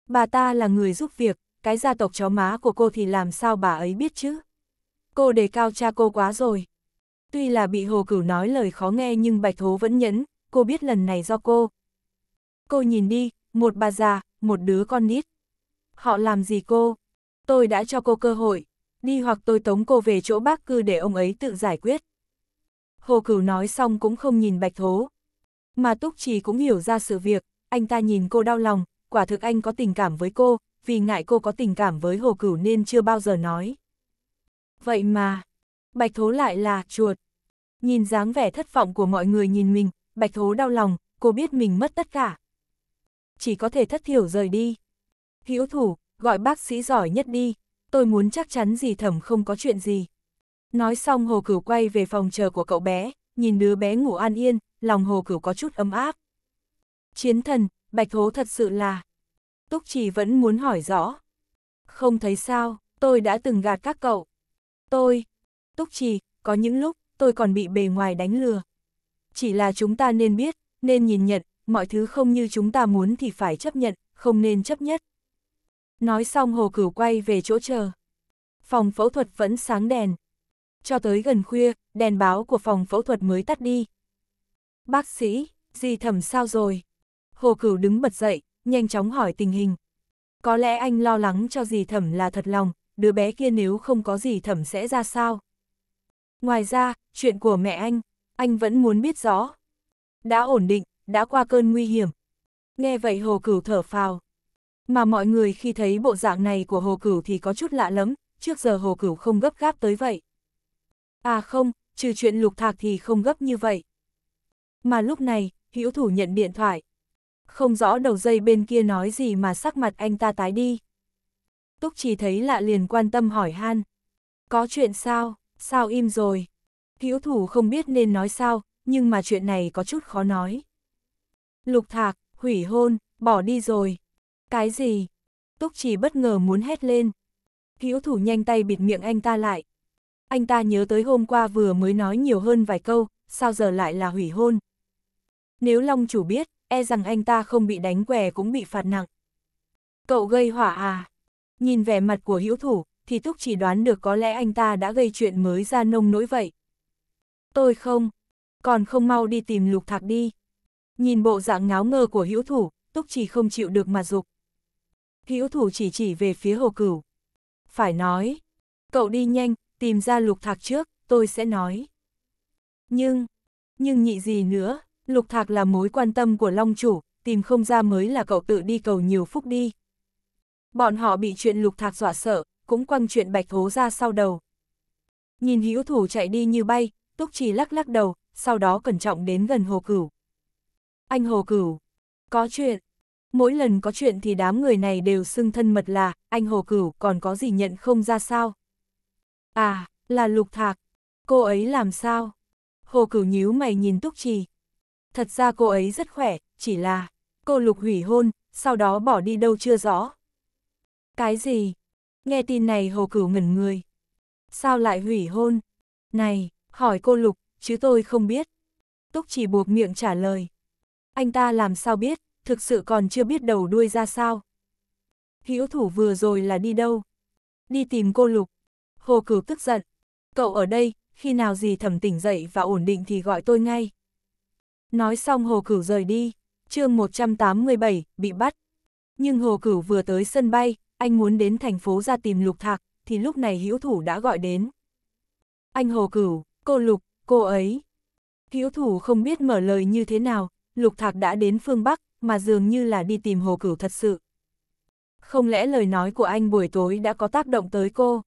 Bà ta là người giúp việc, cái gia tộc chó má của cô thì làm sao bà ấy biết chứ? Cô đề cao cha cô quá rồi. Tuy là bị Hồ Cửu nói lời khó nghe nhưng Bạch Thố vẫn nhẫn, cô biết lần này do cô. Cô nhìn đi, một bà già, một đứa con nít. Họ làm gì cô? Tôi đã cho cô cơ hội, đi hoặc tôi tống cô về chỗ bác cư để ông ấy tự giải quyết. Hồ Cửu nói xong cũng không nhìn Bạch Thố. Mà Túc Trì cũng hiểu ra sự việc, anh ta nhìn cô đau lòng, quả thực anh có tình cảm với cô, vì ngại cô có tình cảm với Hồ Cửu nên chưa bao giờ nói. Vậy mà, Bạch Thố lại là chuột. Nhìn dáng vẻ thất vọng của mọi người nhìn mình, Bạch Thố đau lòng, cô biết mình mất tất cả. Chỉ có thể thất thiểu rời đi. Hiếu thủ, gọi bác sĩ giỏi nhất đi, tôi muốn chắc chắn gì thẩm không có chuyện gì. Nói xong hồ cửu quay về phòng chờ của cậu bé, nhìn đứa bé ngủ an yên, lòng hồ cửu có chút ấm áp. Chiến thần, bạch hố thật sự là... Túc chỉ vẫn muốn hỏi rõ. Không thấy sao, tôi đã từng gạt các cậu. Tôi, Túc Trì, có những lúc, tôi còn bị bề ngoài đánh lừa. Chỉ là chúng ta nên biết, nên nhìn nhận, mọi thứ không như chúng ta muốn thì phải chấp nhận, không nên chấp nhất. Nói xong hồ cửu quay về chỗ chờ. Phòng phẫu thuật vẫn sáng đèn. Cho tới gần khuya, đèn báo của phòng phẫu thuật mới tắt đi. Bác sĩ, gì thẩm sao rồi? Hồ cửu đứng bật dậy, nhanh chóng hỏi tình hình. Có lẽ anh lo lắng cho dì thẩm là thật lòng, đứa bé kia nếu không có dì thẩm sẽ ra sao? Ngoài ra, chuyện của mẹ anh, anh vẫn muốn biết rõ. Đã ổn định, đã qua cơn nguy hiểm. Nghe vậy hồ cửu thở phào. Mà mọi người khi thấy bộ dạng này của Hồ Cửu thì có chút lạ lắm, trước giờ Hồ Cửu không gấp gáp tới vậy. À không, trừ chuyện lục thạc thì không gấp như vậy. Mà lúc này, hữu thủ nhận điện thoại. Không rõ đầu dây bên kia nói gì mà sắc mặt anh ta tái đi. Túc chỉ thấy lạ liền quan tâm hỏi han. Có chuyện sao, sao im rồi? Hữu thủ không biết nên nói sao, nhưng mà chuyện này có chút khó nói. Lục thạc, hủy hôn, bỏ đi rồi. Cái gì? Túc chỉ bất ngờ muốn hét lên. Hữu thủ nhanh tay bịt miệng anh ta lại. Anh ta nhớ tới hôm qua vừa mới nói nhiều hơn vài câu, sao giờ lại là hủy hôn. Nếu Long chủ biết, e rằng anh ta không bị đánh què cũng bị phạt nặng. Cậu gây hỏa à? Nhìn vẻ mặt của hữu thủ, thì Túc chỉ đoán được có lẽ anh ta đã gây chuyện mới ra nông nỗi vậy. Tôi không, còn không mau đi tìm lục thạc đi. Nhìn bộ dạng ngáo ngơ của hữu thủ, Túc chỉ không chịu được mà dục hữu thủ chỉ chỉ về phía hồ cửu. Phải nói, cậu đi nhanh, tìm ra lục thạc trước, tôi sẽ nói. Nhưng, nhưng nhị gì nữa, lục thạc là mối quan tâm của long chủ, tìm không ra mới là cậu tự đi cầu nhiều phúc đi. Bọn họ bị chuyện lục thạc dọa sợ, cũng quăng chuyện bạch hố ra sau đầu. Nhìn hữu thủ chạy đi như bay, túc chỉ lắc lắc đầu, sau đó cẩn trọng đến gần hồ cửu. Anh hồ cửu, có chuyện mỗi lần có chuyện thì đám người này đều xưng thân mật là, anh Hồ Cửu còn có gì nhận không ra sao? À, là Lục Thạc, cô ấy làm sao? Hồ Cửu nhíu mày nhìn Túc Trì. Thật ra cô ấy rất khỏe, chỉ là, cô Lục hủy hôn, sau đó bỏ đi đâu chưa rõ. Cái gì? Nghe tin này Hồ Cửu ngẩn người. Sao lại hủy hôn? Này, hỏi cô Lục, chứ tôi không biết. Túc Trì buộc miệng trả lời. Anh ta làm sao biết, thực sự còn chưa biết đầu đuôi ra sao. Hữu thủ vừa rồi là đi đâu? Đi tìm cô Lục. Hồ Cửu tức giận. Cậu ở đây, khi nào gì thẩm tỉnh dậy và ổn định thì gọi tôi ngay. Nói xong Hồ Cửu rời đi, chương 187, bị bắt. Nhưng Hồ Cửu vừa tới sân bay, anh muốn đến thành phố ra tìm Lục Thạc, thì lúc này Hữu Thủ đã gọi đến. Anh Hồ Cửu, cô Lục, cô ấy. Hữu Thủ không biết mở lời như thế nào, Lục Thạc đã đến phương Bắc, mà dường như là đi tìm hồ cửu thật sự. Không lẽ lời nói của anh buổi tối đã có tác động tới cô?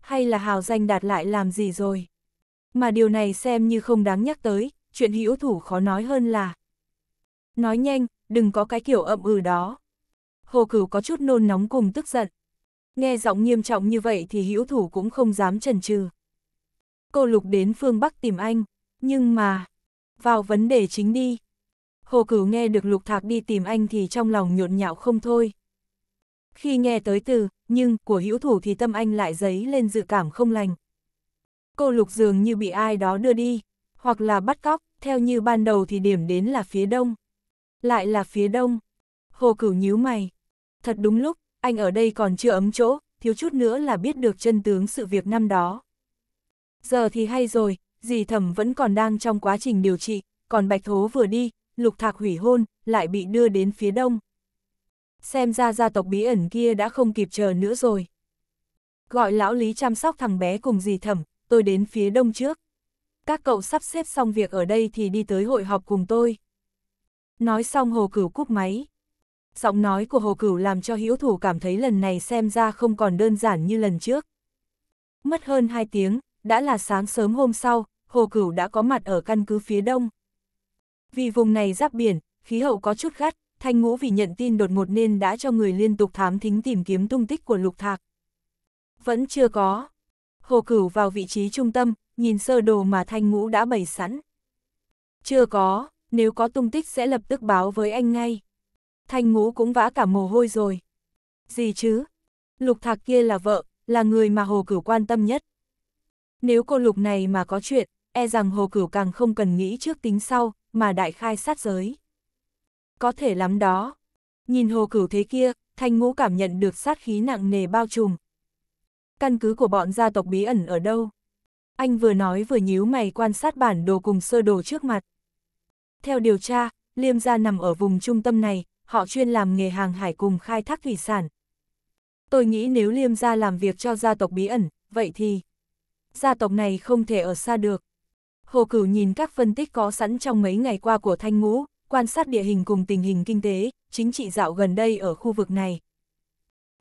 Hay là hào danh đạt lại làm gì rồi? Mà điều này xem như không đáng nhắc tới, chuyện hữu thủ khó nói hơn là. Nói nhanh, đừng có cái kiểu ậm ừ đó. Hồ cửu có chút nôn nóng cùng tức giận. Nghe giọng nghiêm trọng như vậy thì hữu thủ cũng không dám chần chừ. Cô lục đến phương Bắc tìm anh, nhưng mà... Vào vấn đề chính đi, Hồ Cửu nghe được Lục Thạc đi tìm anh thì trong lòng nhộn nhạo không thôi. Khi nghe tới từ, nhưng, của hữu thủ thì tâm anh lại dấy lên dự cảm không lành. Cô Lục dường như bị ai đó đưa đi, hoặc là bắt cóc, theo như ban đầu thì điểm đến là phía đông. Lại là phía đông. Hồ Cửu nhíu mày. Thật đúng lúc, anh ở đây còn chưa ấm chỗ, thiếu chút nữa là biết được chân tướng sự việc năm đó. Giờ thì hay rồi, dì thẩm vẫn còn đang trong quá trình điều trị, còn Bạch Thố vừa đi, lục thạc hủy hôn, lại bị đưa đến phía đông. Xem ra gia tộc bí ẩn kia đã không kịp chờ nữa rồi. Gọi lão Lý chăm sóc thằng bé cùng dì thẩm, tôi đến phía đông trước. Các cậu sắp xếp xong việc ở đây thì đi tới hội họp cùng tôi. Nói xong hồ cửu cúp máy. Giọng nói của hồ cửu làm cho hữu thủ cảm thấy lần này xem ra không còn đơn giản như lần trước. Mất hơn 2 tiếng, đã là sáng sớm hôm sau, hồ cửu đã có mặt ở căn cứ phía đông. Vì vùng này giáp biển, khí hậu có chút gắt, Thanh Ngũ vì nhận tin đột ngột nên đã cho người liên tục thám thính tìm kiếm tung tích của Lục Thạc. Vẫn chưa có. Hồ Cửu vào vị trí trung tâm, nhìn sơ đồ mà Thanh Ngũ đã bày sẵn. Chưa có, nếu có tung tích sẽ lập tức báo với anh ngay. Thanh Ngũ cũng vã cả mồ hôi rồi. Gì chứ? Lục Thạc kia là vợ, là người mà Hồ Cửu quan tâm nhất. Nếu cô Lục này mà có chuyện, e rằng Hồ Cửu càng không cần nghĩ trước tính sau, mà đại khai sát giới. Có thể lắm đó. Nhìn hồ cửu thế kia, thanh ngũ cảm nhận được sát khí nặng nề bao trùm. Căn cứ của bọn gia tộc bí ẩn ở đâu? Anh vừa nói vừa nhíu mày quan sát bản đồ cùng sơ đồ trước mặt. Theo điều tra, Liêm gia nằm ở vùng trung tâm này, họ chuyên làm nghề hàng hải cùng khai thác thủy sản. Tôi nghĩ nếu Liêm gia làm việc cho gia tộc bí ẩn, vậy thì gia tộc này không thể ở xa được. Hồ Cửu nhìn các phân tích có sẵn trong mấy ngày qua của Thanh Ngũ, quan sát địa hình cùng tình hình kinh tế, chính trị dạo gần đây ở khu vực này.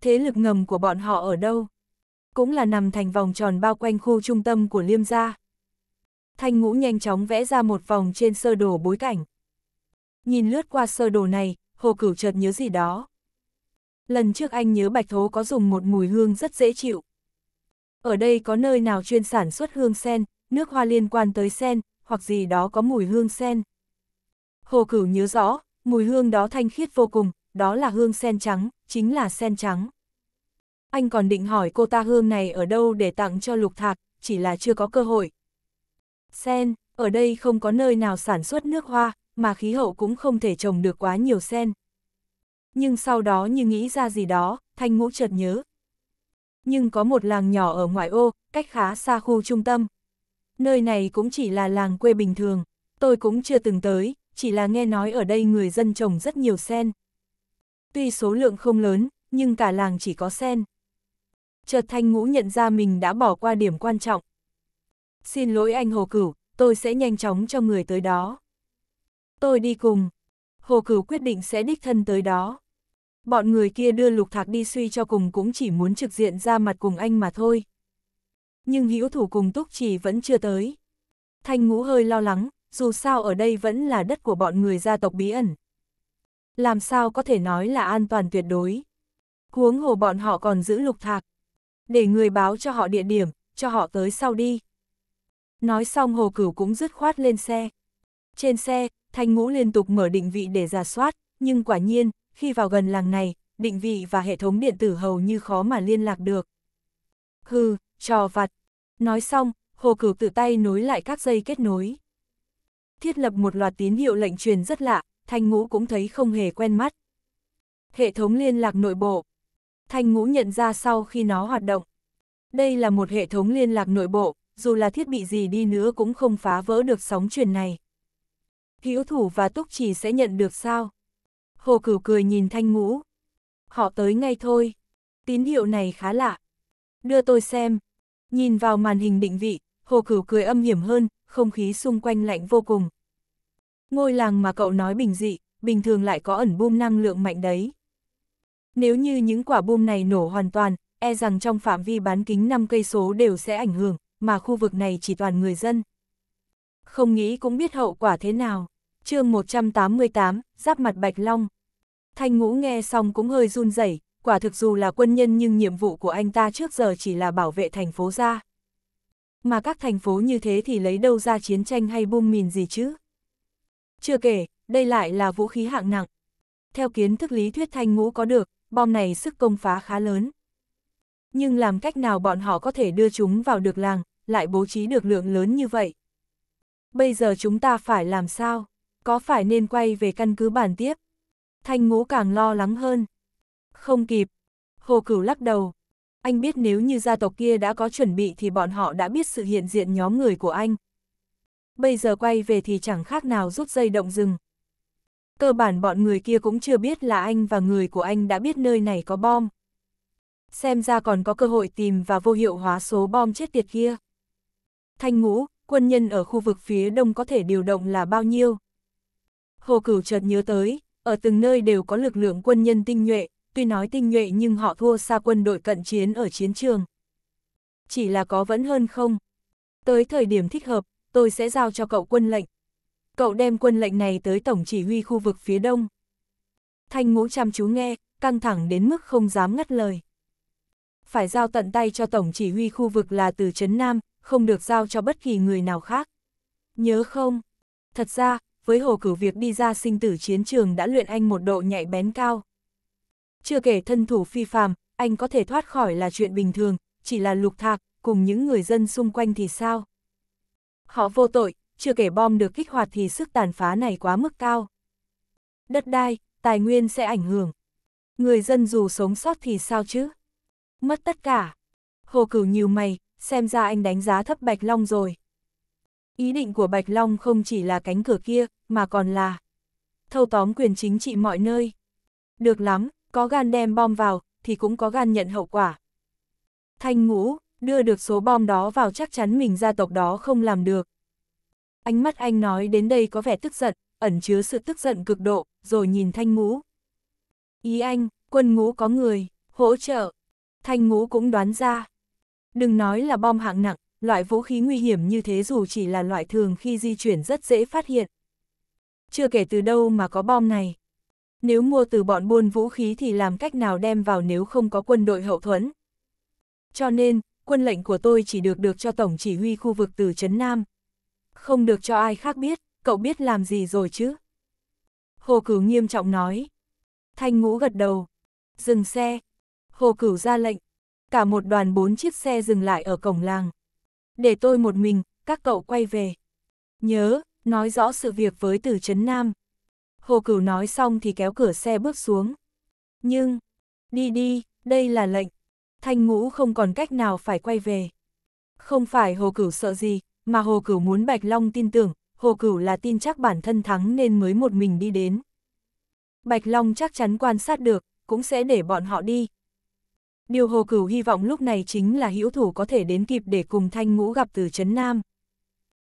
Thế lực ngầm của bọn họ ở đâu? Cũng là nằm thành vòng tròn bao quanh khu trung tâm của Liêm Gia. Thanh Ngũ nhanh chóng vẽ ra một vòng trên sơ đồ bối cảnh. Nhìn lướt qua sơ đồ này, Hồ Cửu chợt nhớ gì đó. Lần trước anh nhớ Bạch Thố có dùng một mùi hương rất dễ chịu. Ở đây có nơi nào chuyên sản xuất hương sen, nước hoa liên quan tới sen, hoặc gì đó có mùi hương sen. Hồ Cửu nhớ rõ, mùi hương đó thanh khiết vô cùng, đó là hương sen trắng, chính là sen trắng. Anh còn định hỏi cô ta hương này ở đâu để tặng cho lục thạc, chỉ là chưa có cơ hội. Sen, ở đây không có nơi nào sản xuất nước hoa, mà khí hậu cũng không thể trồng được quá nhiều sen. Nhưng sau đó như nghĩ ra gì đó, Thanh Ngũ chợt nhớ. Nhưng có một làng nhỏ ở ngoại ô, cách khá xa khu trung tâm, nơi này cũng chỉ là làng quê bình thường, tôi cũng chưa từng tới, chỉ là nghe nói ở đây người dân trồng rất nhiều sen. Tuy số lượng không lớn, nhưng cả làng chỉ có sen. Chợt Thanh Ngũ nhận ra mình đã bỏ qua điểm quan trọng. Xin lỗi anh Hồ Cửu, tôi sẽ nhanh chóng cho người tới đó. Tôi đi cùng. Hồ Cửu quyết định sẽ đích thân tới đó. Bọn người kia đưa Lục Thạc đi suy cho cùng cũng chỉ muốn trực diện ra mặt cùng anh mà thôi nhưng hữu thủ cùng túc chỉ vẫn chưa tới. Thanh ngũ hơi lo lắng, dù sao ở đây vẫn là đất của bọn người gia tộc bí ẩn. Làm sao có thể nói là an toàn tuyệt đối. Huống hồ bọn họ còn giữ lục thạc. Để người báo cho họ địa điểm, cho họ tới sau đi. Nói xong hồ cửu cũng dứt khoát lên xe. Trên xe, thanh ngũ liên tục mở định vị để giả soát, nhưng quả nhiên, khi vào gần làng này, định vị và hệ thống điện tử hầu như khó mà liên lạc được. Hừ, trò vặt. Nói xong, hồ cửu tự tay nối lại các dây kết nối. Thiết lập một loạt tín hiệu lệnh truyền rất lạ, thanh ngũ cũng thấy không hề quen mắt. Hệ thống liên lạc nội bộ. Thanh ngũ nhận ra sau khi nó hoạt động. Đây là một hệ thống liên lạc nội bộ, dù là thiết bị gì đi nữa cũng không phá vỡ được sóng truyền này. Hữu thủ và túc chỉ sẽ nhận được sao? Hồ cửu cười nhìn thanh ngũ. Họ tới ngay thôi. Tín hiệu này khá lạ. Đưa tôi xem, Nhìn vào màn hình định vị, Hồ Cửu cười âm hiểm hơn, không khí xung quanh lạnh vô cùng. Ngôi làng mà cậu nói bình dị, bình thường lại có ẩn bum năng lượng mạnh đấy. Nếu như những quả bum này nổ hoàn toàn, e rằng trong phạm vi bán kính 5 cây số đều sẽ ảnh hưởng, mà khu vực này chỉ toàn người dân. Không nghĩ cũng biết hậu quả thế nào. Chương 188, giáp mặt Bạch Long. Thanh Ngũ nghe xong cũng hơi run rẩy, quả thực dù là quân nhân nhưng nhiệm vụ của anh ta trước giờ chỉ là bảo vệ thành phố ra. Mà các thành phố như thế thì lấy đâu ra chiến tranh hay bom mìn gì chứ? Chưa kể, đây lại là vũ khí hạng nặng. Theo kiến thức lý thuyết thanh ngũ có được, bom này sức công phá khá lớn. Nhưng làm cách nào bọn họ có thể đưa chúng vào được làng, lại bố trí được lượng lớn như vậy? Bây giờ chúng ta phải làm sao? Có phải nên quay về căn cứ bản tiếp? Thanh ngũ càng lo lắng hơn. Không kịp. Hồ Cửu lắc đầu. Anh biết nếu như gia tộc kia đã có chuẩn bị thì bọn họ đã biết sự hiện diện nhóm người của anh. Bây giờ quay về thì chẳng khác nào rút dây động rừng. Cơ bản bọn người kia cũng chưa biết là anh và người của anh đã biết nơi này có bom. Xem ra còn có cơ hội tìm và vô hiệu hóa số bom chết tiệt kia. Thanh ngũ, quân nhân ở khu vực phía đông có thể điều động là bao nhiêu? Hồ Cửu chợt nhớ tới, ở từng nơi đều có lực lượng quân nhân tinh nhuệ, tuy nói tinh nhuệ nhưng họ thua xa quân đội cận chiến ở chiến trường. Chỉ là có vẫn hơn không? Tới thời điểm thích hợp, tôi sẽ giao cho cậu quân lệnh. Cậu đem quân lệnh này tới tổng chỉ huy khu vực phía đông. Thanh ngũ chăm chú nghe, căng thẳng đến mức không dám ngắt lời. Phải giao tận tay cho tổng chỉ huy khu vực là từ Trấn Nam, không được giao cho bất kỳ người nào khác. Nhớ không? Thật ra, với hồ cử việc đi ra sinh tử chiến trường đã luyện anh một độ nhạy bén cao. Chưa kể thân thủ phi phàm, anh có thể thoát khỏi là chuyện bình thường, chỉ là lục thạc, cùng những người dân xung quanh thì sao? Họ vô tội, chưa kể bom được kích hoạt thì sức tàn phá này quá mức cao. Đất đai, tài nguyên sẽ ảnh hưởng. Người dân dù sống sót thì sao chứ? Mất tất cả. Hồ cửu nhiều mày, xem ra anh đánh giá thấp Bạch Long rồi. Ý định của Bạch Long không chỉ là cánh cửa kia, mà còn là thâu tóm quyền chính trị mọi nơi. Được lắm, có gan đem bom vào, thì cũng có gan nhận hậu quả. Thanh ngũ, đưa được số bom đó vào chắc chắn mình gia tộc đó không làm được. Ánh mắt anh nói đến đây có vẻ tức giận, ẩn chứa sự tức giận cực độ, rồi nhìn thanh ngũ. Ý anh, quân ngũ có người, hỗ trợ. Thanh ngũ cũng đoán ra. Đừng nói là bom hạng nặng, loại vũ khí nguy hiểm như thế dù chỉ là loại thường khi di chuyển rất dễ phát hiện. Chưa kể từ đâu mà có bom này, nếu mua từ bọn buôn vũ khí thì làm cách nào đem vào nếu không có quân đội hậu thuẫn. Cho nên, quân lệnh của tôi chỉ được được cho tổng chỉ huy khu vực từ Trấn Nam. Không được cho ai khác biết, cậu biết làm gì rồi chứ? Hồ Cửu nghiêm trọng nói. Thanh Ngũ gật đầu. Dừng xe. Hồ Cửu ra lệnh. Cả một đoàn bốn chiếc xe dừng lại ở cổng làng. Để tôi một mình, các cậu quay về. Nhớ, nói rõ sự việc với từ Trấn Nam. Hồ Cửu nói xong thì kéo cửa xe bước xuống. Nhưng, đi đi, đây là lệnh. Thanh ngũ không còn cách nào phải quay về. Không phải Hồ Cửu sợ gì, mà Hồ Cửu muốn Bạch Long tin tưởng, Hồ Cửu là tin chắc bản thân thắng nên mới một mình đi đến. Bạch Long chắc chắn quan sát được, cũng sẽ để bọn họ đi. Điều Hồ Cửu hy vọng lúc này chính là hữu thủ có thể đến kịp để cùng Thanh Ngũ gặp từ Trấn Nam.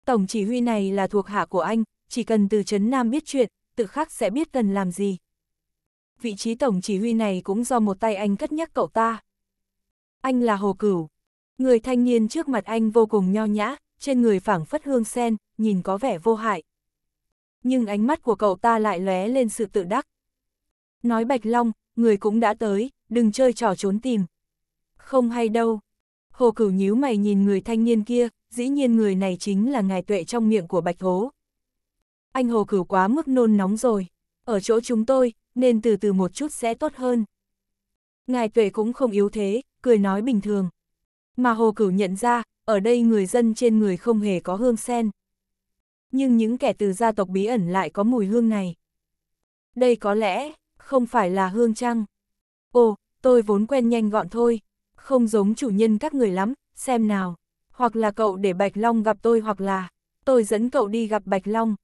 Tổng chỉ huy này là thuộc hạ của anh, chỉ cần từ Trấn Nam biết chuyện, tự khắc sẽ biết cần làm gì. Vị trí tổng chỉ huy này cũng do một tay anh cất nhắc cậu ta. Anh là Hồ Cửu. Người thanh niên trước mặt anh vô cùng nho nhã, trên người phảng phất hương sen, nhìn có vẻ vô hại. Nhưng ánh mắt của cậu ta lại lóe lên sự tự đắc. Nói Bạch Long, người cũng đã tới, đừng chơi trò trốn tìm. Không hay đâu. Hồ Cửu nhíu mày nhìn người thanh niên kia, dĩ nhiên người này chính là ngài tuệ trong miệng của Bạch Hố anh Hồ Cửu quá mức nôn nóng rồi, ở chỗ chúng tôi, nên từ từ một chút sẽ tốt hơn. Ngài Tuệ cũng không yếu thế, cười nói bình thường. Mà Hồ Cửu nhận ra, ở đây người dân trên người không hề có hương sen. Nhưng những kẻ từ gia tộc bí ẩn lại có mùi hương này. Đây có lẽ, không phải là hương trăng. Ồ, tôi vốn quen nhanh gọn thôi, không giống chủ nhân các người lắm, xem nào. Hoặc là cậu để Bạch Long gặp tôi hoặc là tôi dẫn cậu đi gặp Bạch Long.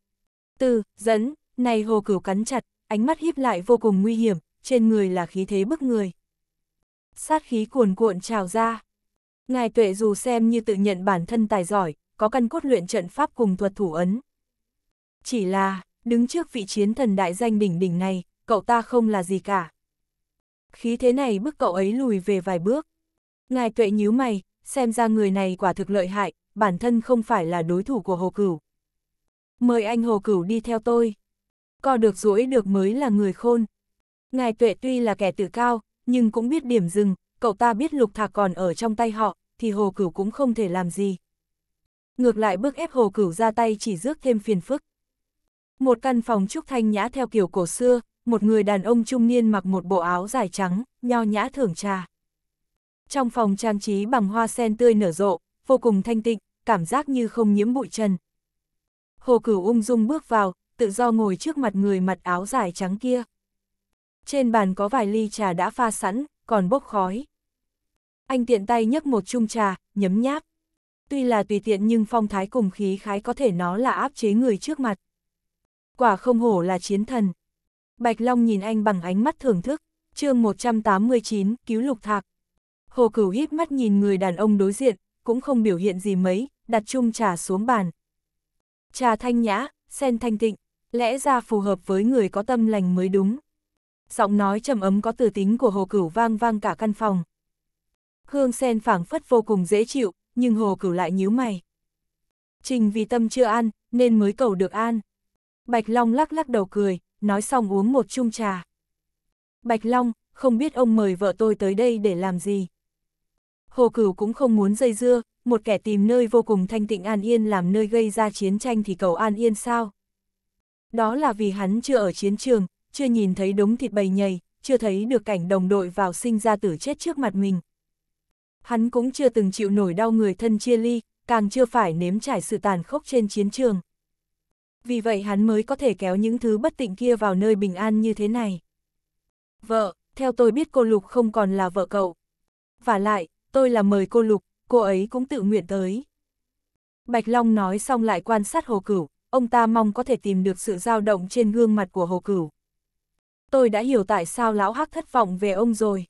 Từ, dẫn, này hồ cửu cắn chặt, ánh mắt híp lại vô cùng nguy hiểm, trên người là khí thế bức người. Sát khí cuồn cuộn trào ra. Ngài tuệ dù xem như tự nhận bản thân tài giỏi, có căn cốt luyện trận pháp cùng thuật thủ ấn. Chỉ là, đứng trước vị chiến thần đại danh đỉnh đỉnh này, cậu ta không là gì cả. Khí thế này bức cậu ấy lùi về vài bước. Ngài tuệ nhíu mày, xem ra người này quả thực lợi hại, bản thân không phải là đối thủ của Hồ Cửu. Mời anh Hồ Cửu đi theo tôi. Co được duỗi được mới là người khôn. Ngài Tuệ tuy là kẻ tự cao, nhưng cũng biết điểm dừng, cậu ta biết lục thạc còn ở trong tay họ, thì Hồ Cửu cũng không thể làm gì. Ngược lại bức ép Hồ Cửu ra tay chỉ rước thêm phiền phức. Một căn phòng trúc thanh nhã theo kiểu cổ xưa, một người đàn ông trung niên mặc một bộ áo dài trắng, nho nhã thưởng trà. Trong phòng trang trí bằng hoa sen tươi nở rộ, vô cùng thanh tịnh, cảm giác như không nhiễm bụi trần, Hồ Cửu ung dung bước vào, tự do ngồi trước mặt người mặc áo dài trắng kia. Trên bàn có vài ly trà đã pha sẵn, còn bốc khói. Anh tiện tay nhấc một chung trà, nhấm nháp. Tuy là tùy tiện nhưng phong thái cùng khí khái có thể nó là áp chế người trước mặt. Quả không hổ là chiến thần. Bạch Long nhìn anh bằng ánh mắt thưởng thức, chương 189, cứu lục thạc. Hồ Cửu híp mắt nhìn người đàn ông đối diện, cũng không biểu hiện gì mấy, đặt chung trà xuống bàn, Trà thanh nhã, sen thanh tịnh, lẽ ra phù hợp với người có tâm lành mới đúng. Giọng nói trầm ấm có từ tính của hồ cửu vang vang cả căn phòng. Hương sen phảng phất vô cùng dễ chịu, nhưng hồ cửu lại nhíu mày. Trình vì tâm chưa ăn, nên mới cầu được an. Bạch Long lắc lắc đầu cười, nói xong uống một chung trà. Bạch Long, không biết ông mời vợ tôi tới đây để làm gì. Hồ Cửu cũng không muốn dây dưa, một kẻ tìm nơi vô cùng thanh tịnh an yên làm nơi gây ra chiến tranh thì cầu an yên sao? Đó là vì hắn chưa ở chiến trường, chưa nhìn thấy đống thịt bầy nhầy, chưa thấy được cảnh đồng đội vào sinh ra tử chết trước mặt mình. Hắn cũng chưa từng chịu nổi đau người thân chia ly, càng chưa phải nếm trải sự tàn khốc trên chiến trường. Vì vậy hắn mới có thể kéo những thứ bất tịnh kia vào nơi bình an như thế này. Vợ, theo tôi biết cô Lục không còn là vợ cậu. Và lại, tôi là mời cô Lục, cô ấy cũng tự nguyện tới. Bạch Long nói xong lại quan sát Hồ Cửu, ông ta mong có thể tìm được sự dao động trên gương mặt của Hồ Cửu. Tôi đã hiểu tại sao lão hắc thất vọng về ông rồi.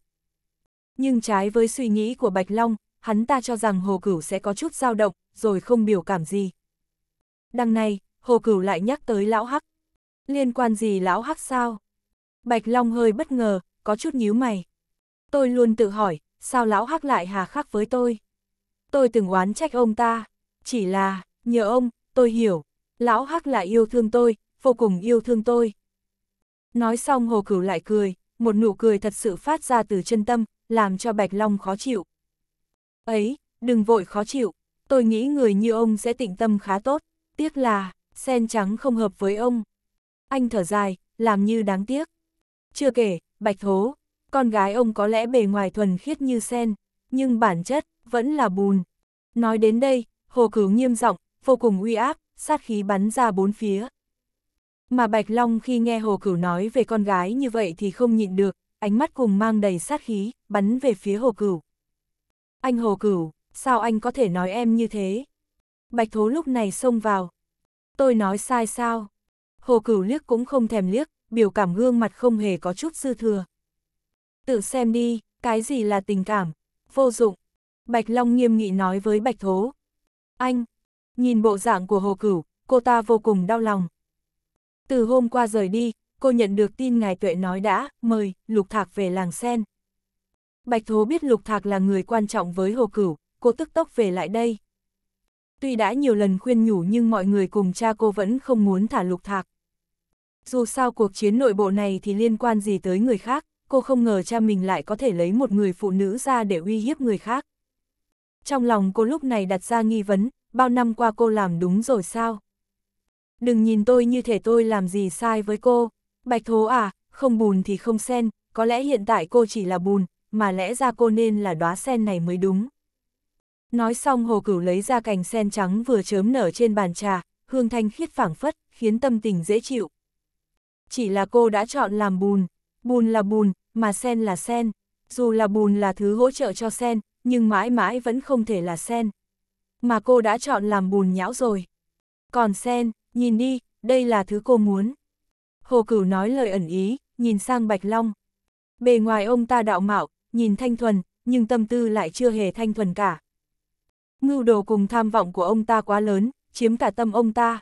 Nhưng trái với suy nghĩ của Bạch Long, hắn ta cho rằng Hồ Cửu sẽ có chút dao động, rồi không biểu cảm gì. Đằng này, Hồ Cửu lại nhắc tới lão hắc. Liên quan gì lão hắc sao? Bạch Long hơi bất ngờ, có chút nhíu mày. Tôi luôn tự hỏi, sao lão hắc lại hà khắc với tôi? Tôi từng oán trách ông ta, chỉ là, nhờ ông, tôi hiểu, lão hắc là yêu thương tôi, vô cùng yêu thương tôi. Nói xong hồ cửu lại cười, một nụ cười thật sự phát ra từ chân tâm, làm cho Bạch Long khó chịu. Ấy, đừng vội khó chịu, tôi nghĩ người như ông sẽ tịnh tâm khá tốt, tiếc là, sen trắng không hợp với ông. Anh thở dài, làm như đáng tiếc. Chưa kể, Bạch Thố, con gái ông có lẽ bề ngoài thuần khiết như sen, nhưng bản chất, vẫn là bùn. Nói đến đây, hồ cửu nghiêm giọng vô cùng uy áp, sát khí bắn ra bốn phía. Mà Bạch Long khi nghe hồ cửu nói về con gái như vậy thì không nhịn được, ánh mắt cùng mang đầy sát khí, bắn về phía hồ cửu. Anh hồ cửu, sao anh có thể nói em như thế? Bạch thố lúc này xông vào. Tôi nói sai sao? Hồ cửu liếc cũng không thèm liếc, biểu cảm gương mặt không hề có chút dư thừa. Tự xem đi, cái gì là tình cảm, vô dụng, Bạch Long nghiêm nghị nói với Bạch Thố. Anh! Nhìn bộ dạng của Hồ Cửu, cô ta vô cùng đau lòng. Từ hôm qua rời đi, cô nhận được tin Ngài Tuệ nói đã, mời, Lục Thạc về làng sen. Bạch Thố biết Lục Thạc là người quan trọng với Hồ Cửu, cô tức tốc về lại đây. Tuy đã nhiều lần khuyên nhủ nhưng mọi người cùng cha cô vẫn không muốn thả Lục Thạc. Dù sao cuộc chiến nội bộ này thì liên quan gì tới người khác, cô không ngờ cha mình lại có thể lấy một người phụ nữ ra để uy hiếp người khác. Trong lòng cô lúc này đặt ra nghi vấn, bao năm qua cô làm đúng rồi sao? Đừng nhìn tôi như thể tôi làm gì sai với cô. Bạch thố à, không bùn thì không sen, có lẽ hiện tại cô chỉ là bùn, mà lẽ ra cô nên là đóa sen này mới đúng. Nói xong hồ cửu lấy ra cành sen trắng vừa chớm nở trên bàn trà, hương thanh khiết phảng phất, khiến tâm tình dễ chịu. Chỉ là cô đã chọn làm bùn, bùn là bùn, mà sen là sen. Dù là bùn là thứ hỗ trợ cho sen, nhưng mãi mãi vẫn không thể là sen. Mà cô đã chọn làm bùn nhão rồi. Còn sen, nhìn đi, đây là thứ cô muốn. Hồ Cửu nói lời ẩn ý, nhìn sang Bạch Long. Bề ngoài ông ta đạo mạo, nhìn thanh thuần, nhưng tâm tư lại chưa hề thanh thuần cả. Mưu đồ cùng tham vọng của ông ta quá lớn, chiếm cả tâm ông ta.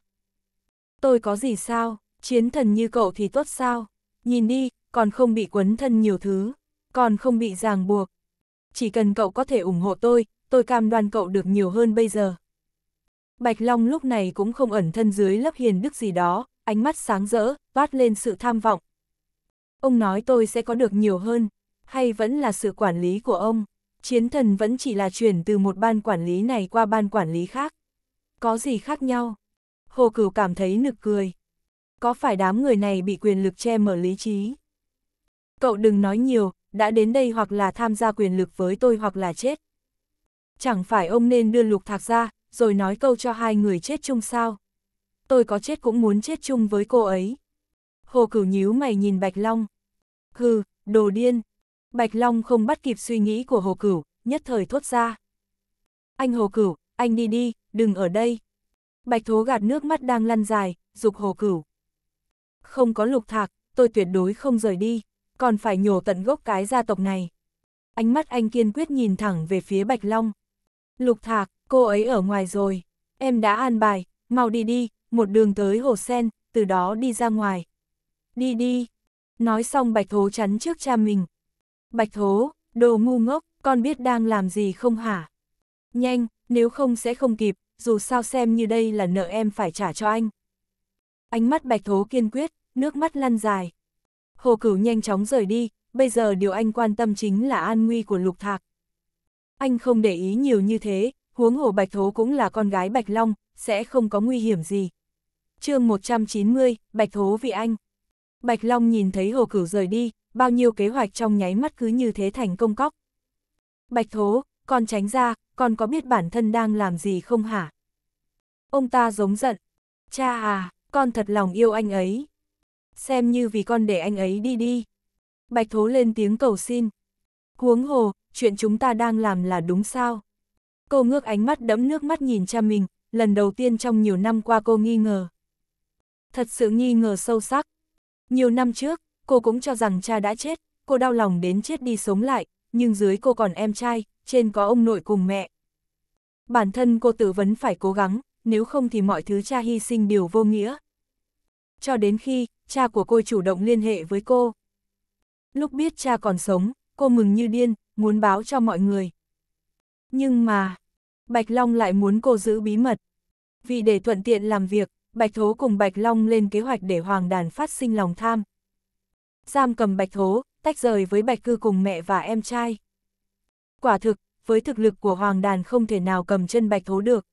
Tôi có gì sao, chiến thần như cậu thì tốt sao, nhìn đi, còn không bị quấn thân nhiều thứ, còn không bị ràng buộc, chỉ cần cậu có thể ủng hộ tôi, tôi cam đoan cậu được nhiều hơn bây giờ. Bạch Long lúc này cũng không ẩn thân dưới lớp hiền đức gì đó, ánh mắt sáng rỡ, toát lên sự tham vọng. Ông nói tôi sẽ có được nhiều hơn, hay vẫn là sự quản lý của ông? Chiến thần vẫn chỉ là chuyển từ một ban quản lý này qua ban quản lý khác. Có gì khác nhau? Hồ Cửu cảm thấy nực cười. Có phải đám người này bị quyền lực che mở lý trí? Cậu đừng nói nhiều, đã đến đây hoặc là tham gia quyền lực với tôi hoặc là chết. Chẳng phải ông nên đưa lục thạc ra, rồi nói câu cho hai người chết chung sao? Tôi có chết cũng muốn chết chung với cô ấy. Hồ cửu nhíu mày nhìn Bạch Long. Hừ, đồ điên. Bạch Long không bắt kịp suy nghĩ của Hồ cửu, nhất thời thốt ra. Anh Hồ cửu, anh đi đi, đừng ở đây. Bạch thố gạt nước mắt đang lăn dài, dục Hồ cửu. Không có lục thạc, tôi tuyệt đối không rời đi còn phải nhổ tận gốc cái gia tộc này. Ánh mắt anh kiên quyết nhìn thẳng về phía Bạch Long. Lục Thạc, cô ấy ở ngoài rồi. Em đã an bài, mau đi đi, một đường tới hồ sen, từ đó đi ra ngoài. Đi đi. Nói xong Bạch Thố chắn trước cha mình. Bạch Thố, đồ ngu ngốc, con biết đang làm gì không hả? Nhanh, nếu không sẽ không kịp, dù sao xem như đây là nợ em phải trả cho anh. Ánh mắt Bạch Thố kiên quyết, nước mắt lăn dài. Hồ Cửu nhanh chóng rời đi, bây giờ điều anh quan tâm chính là an nguy của Lục Thạc. Anh không để ý nhiều như thế, huống hồ Bạch Thố cũng là con gái Bạch Long, sẽ không có nguy hiểm gì. chương 190, Bạch Thố vì anh. Bạch Long nhìn thấy Hồ Cửu rời đi, bao nhiêu kế hoạch trong nháy mắt cứ như thế thành công cóc. Bạch Thố, con tránh ra, con có biết bản thân đang làm gì không hả? Ông ta giống giận. Cha à, con thật lòng yêu anh ấy xem như vì con để anh ấy đi đi. Bạch Thố lên tiếng cầu xin. Huống hồ, chuyện chúng ta đang làm là đúng sao? Cô ngước ánh mắt đẫm nước mắt nhìn cha mình, lần đầu tiên trong nhiều năm qua cô nghi ngờ. Thật sự nghi ngờ sâu sắc. Nhiều năm trước, cô cũng cho rằng cha đã chết, cô đau lòng đến chết đi sống lại, nhưng dưới cô còn em trai, trên có ông nội cùng mẹ. Bản thân cô tự vấn phải cố gắng, nếu không thì mọi thứ cha hy sinh đều vô nghĩa cho đến khi cha của cô chủ động liên hệ với cô. Lúc biết cha còn sống, cô mừng như điên, muốn báo cho mọi người. Nhưng mà, Bạch Long lại muốn cô giữ bí mật. Vì để thuận tiện làm việc, Bạch Thố cùng Bạch Long lên kế hoạch để Hoàng Đàn phát sinh lòng tham. Giam cầm Bạch Thố, tách rời với Bạch Cư cùng mẹ và em trai. Quả thực, với thực lực của Hoàng Đàn không thể nào cầm chân Bạch Thố được.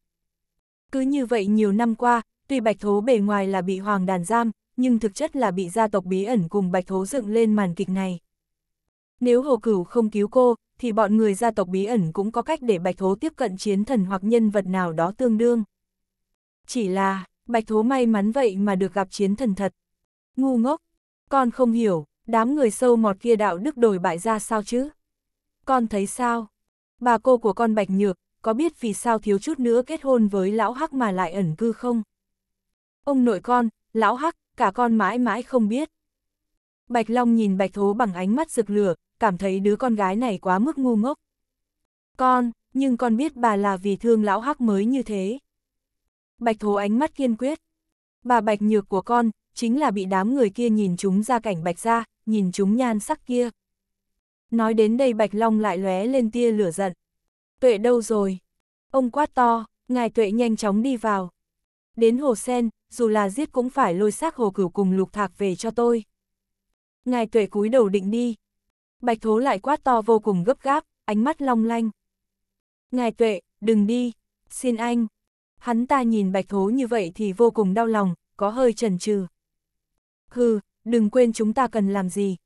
Cứ như vậy nhiều năm qua, Tuy bạch thố bề ngoài là bị hoàng đàn giam, nhưng thực chất là bị gia tộc bí ẩn cùng bạch thố dựng lên màn kịch này. Nếu hồ cửu không cứu cô, thì bọn người gia tộc bí ẩn cũng có cách để bạch thố tiếp cận chiến thần hoặc nhân vật nào đó tương đương. Chỉ là, bạch thố may mắn vậy mà được gặp chiến thần thật. Ngu ngốc, con không hiểu, đám người sâu mọt kia đạo đức đổi bại ra sao chứ? Con thấy sao? Bà cô của con bạch nhược, có biết vì sao thiếu chút nữa kết hôn với lão hắc mà lại ẩn cư không? ông nội con, lão hắc, cả con mãi mãi không biết. Bạch Long nhìn Bạch Thố bằng ánh mắt rực lửa, cảm thấy đứa con gái này quá mức ngu ngốc. Con, nhưng con biết bà là vì thương lão hắc mới như thế. Bạch Thố ánh mắt kiên quyết. Bà Bạch Nhược của con, chính là bị đám người kia nhìn chúng ra cảnh Bạch ra, nhìn chúng nhan sắc kia. Nói đến đây Bạch Long lại lóe lên tia lửa giận. Tuệ đâu rồi? Ông quát to, ngài Tuệ nhanh chóng đi vào. Đến hồ sen, dù là giết cũng phải lôi xác hồ cửu cùng lục thạc về cho tôi. Ngài tuệ cúi đầu định đi. Bạch thố lại quát to vô cùng gấp gáp, ánh mắt long lanh. Ngài tuệ, đừng đi, xin anh. Hắn ta nhìn bạch thố như vậy thì vô cùng đau lòng, có hơi chần chừ. Hừ, đừng quên chúng ta cần làm gì.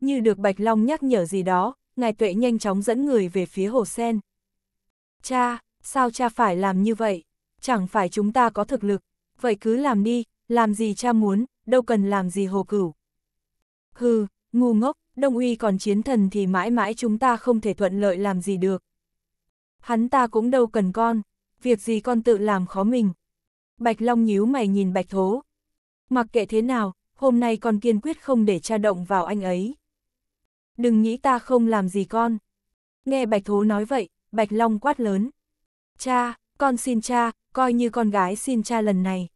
Như được bạch long nhắc nhở gì đó, ngài tuệ nhanh chóng dẫn người về phía hồ sen. Cha, sao cha phải làm như vậy? Chẳng phải chúng ta có thực lực, vậy cứ làm đi, làm gì cha muốn, đâu cần làm gì hồ cửu. Hừ, ngu ngốc, Đông Uy còn chiến thần thì mãi mãi chúng ta không thể thuận lợi làm gì được. Hắn ta cũng đâu cần con, việc gì con tự làm khó mình. Bạch Long nhíu mày nhìn Bạch Thố. Mặc kệ thế nào, hôm nay con kiên quyết không để cha động vào anh ấy. Đừng nghĩ ta không làm gì con. Nghe Bạch Thố nói vậy, Bạch Long quát lớn. Cha, con xin cha, coi như con gái xin cha lần này.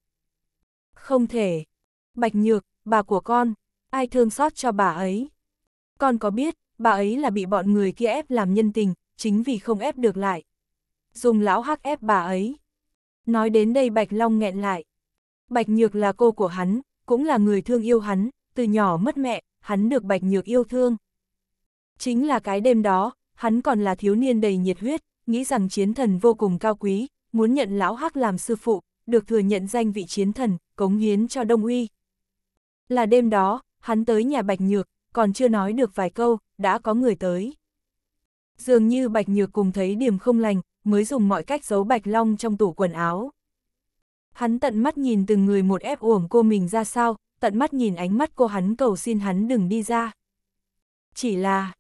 Không thể. Bạch Nhược, bà của con, ai thương xót cho bà ấy? Con có biết, bà ấy là bị bọn người kia ép làm nhân tình, chính vì không ép được lại. Dùng lão hắc ép bà ấy. Nói đến đây Bạch Long nghẹn lại. Bạch Nhược là cô của hắn, cũng là người thương yêu hắn, từ nhỏ mất mẹ, hắn được Bạch Nhược yêu thương. Chính là cái đêm đó, hắn còn là thiếu niên đầy nhiệt huyết, nghĩ rằng chiến thần vô cùng cao quý, muốn nhận lão hắc làm sư phụ, được thừa nhận danh vị chiến thần, cống hiến cho Đông Uy. Là đêm đó, hắn tới nhà Bạch Nhược, còn chưa nói được vài câu, đã có người tới. Dường như Bạch Nhược cùng thấy điểm không lành, mới dùng mọi cách giấu Bạch Long trong tủ quần áo. Hắn tận mắt nhìn từng người một ép uổng cô mình ra sao, tận mắt nhìn ánh mắt cô hắn cầu xin hắn đừng đi ra. Chỉ là...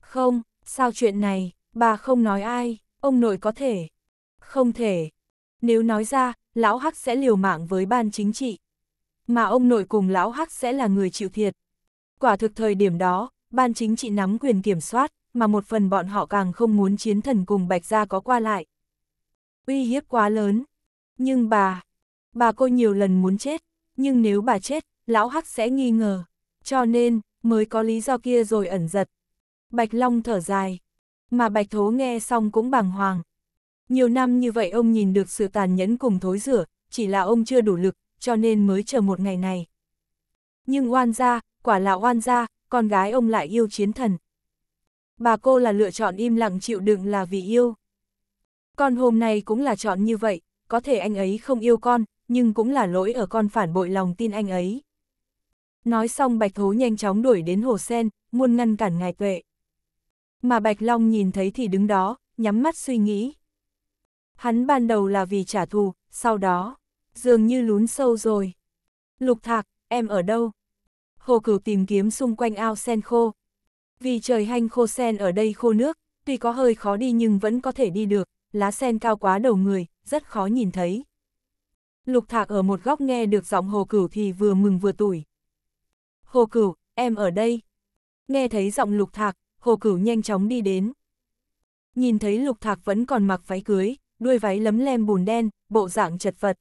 Không, sao chuyện này, bà không nói ai, ông nội có thể. Không thể. Nếu nói ra, lão Hắc sẽ liều mạng với ban chính trị. Mà ông nội cùng lão Hắc sẽ là người chịu thiệt. Quả thực thời điểm đó, ban chính trị nắm quyền kiểm soát, mà một phần bọn họ càng không muốn chiến thần cùng Bạch Gia có qua lại. Uy hiếp quá lớn. Nhưng bà, bà cô nhiều lần muốn chết, nhưng nếu bà chết, lão Hắc sẽ nghi ngờ. Cho nên, mới có lý do kia rồi ẩn giật. Bạch Long thở dài. Mà Bạch Thố nghe xong cũng bàng hoàng, nhiều năm như vậy ông nhìn được sự tàn nhẫn cùng thối rửa, chỉ là ông chưa đủ lực, cho nên mới chờ một ngày này. Nhưng oan gia, quả là oan gia, con gái ông lại yêu chiến thần. Bà cô là lựa chọn im lặng chịu đựng là vì yêu. Con hôm nay cũng là chọn như vậy, có thể anh ấy không yêu con, nhưng cũng là lỗi ở con phản bội lòng tin anh ấy. Nói xong Bạch Thố nhanh chóng đuổi đến hồ sen, muôn ngăn cản ngài tuệ. Mà Bạch Long nhìn thấy thì đứng đó, nhắm mắt suy nghĩ. Hắn ban đầu là vì trả thù, sau đó, dường như lún sâu rồi. Lục thạc, em ở đâu? Hồ cửu tìm kiếm xung quanh ao sen khô. Vì trời hanh khô sen ở đây khô nước, tuy có hơi khó đi nhưng vẫn có thể đi được, lá sen cao quá đầu người, rất khó nhìn thấy. Lục thạc ở một góc nghe được giọng hồ cửu thì vừa mừng vừa tủi. Hồ cửu, em ở đây. Nghe thấy giọng lục thạc, hồ cửu nhanh chóng đi đến. Nhìn thấy lục thạc vẫn còn mặc váy cưới, đuôi váy lấm lem bùn đen, bộ dạng chật vật.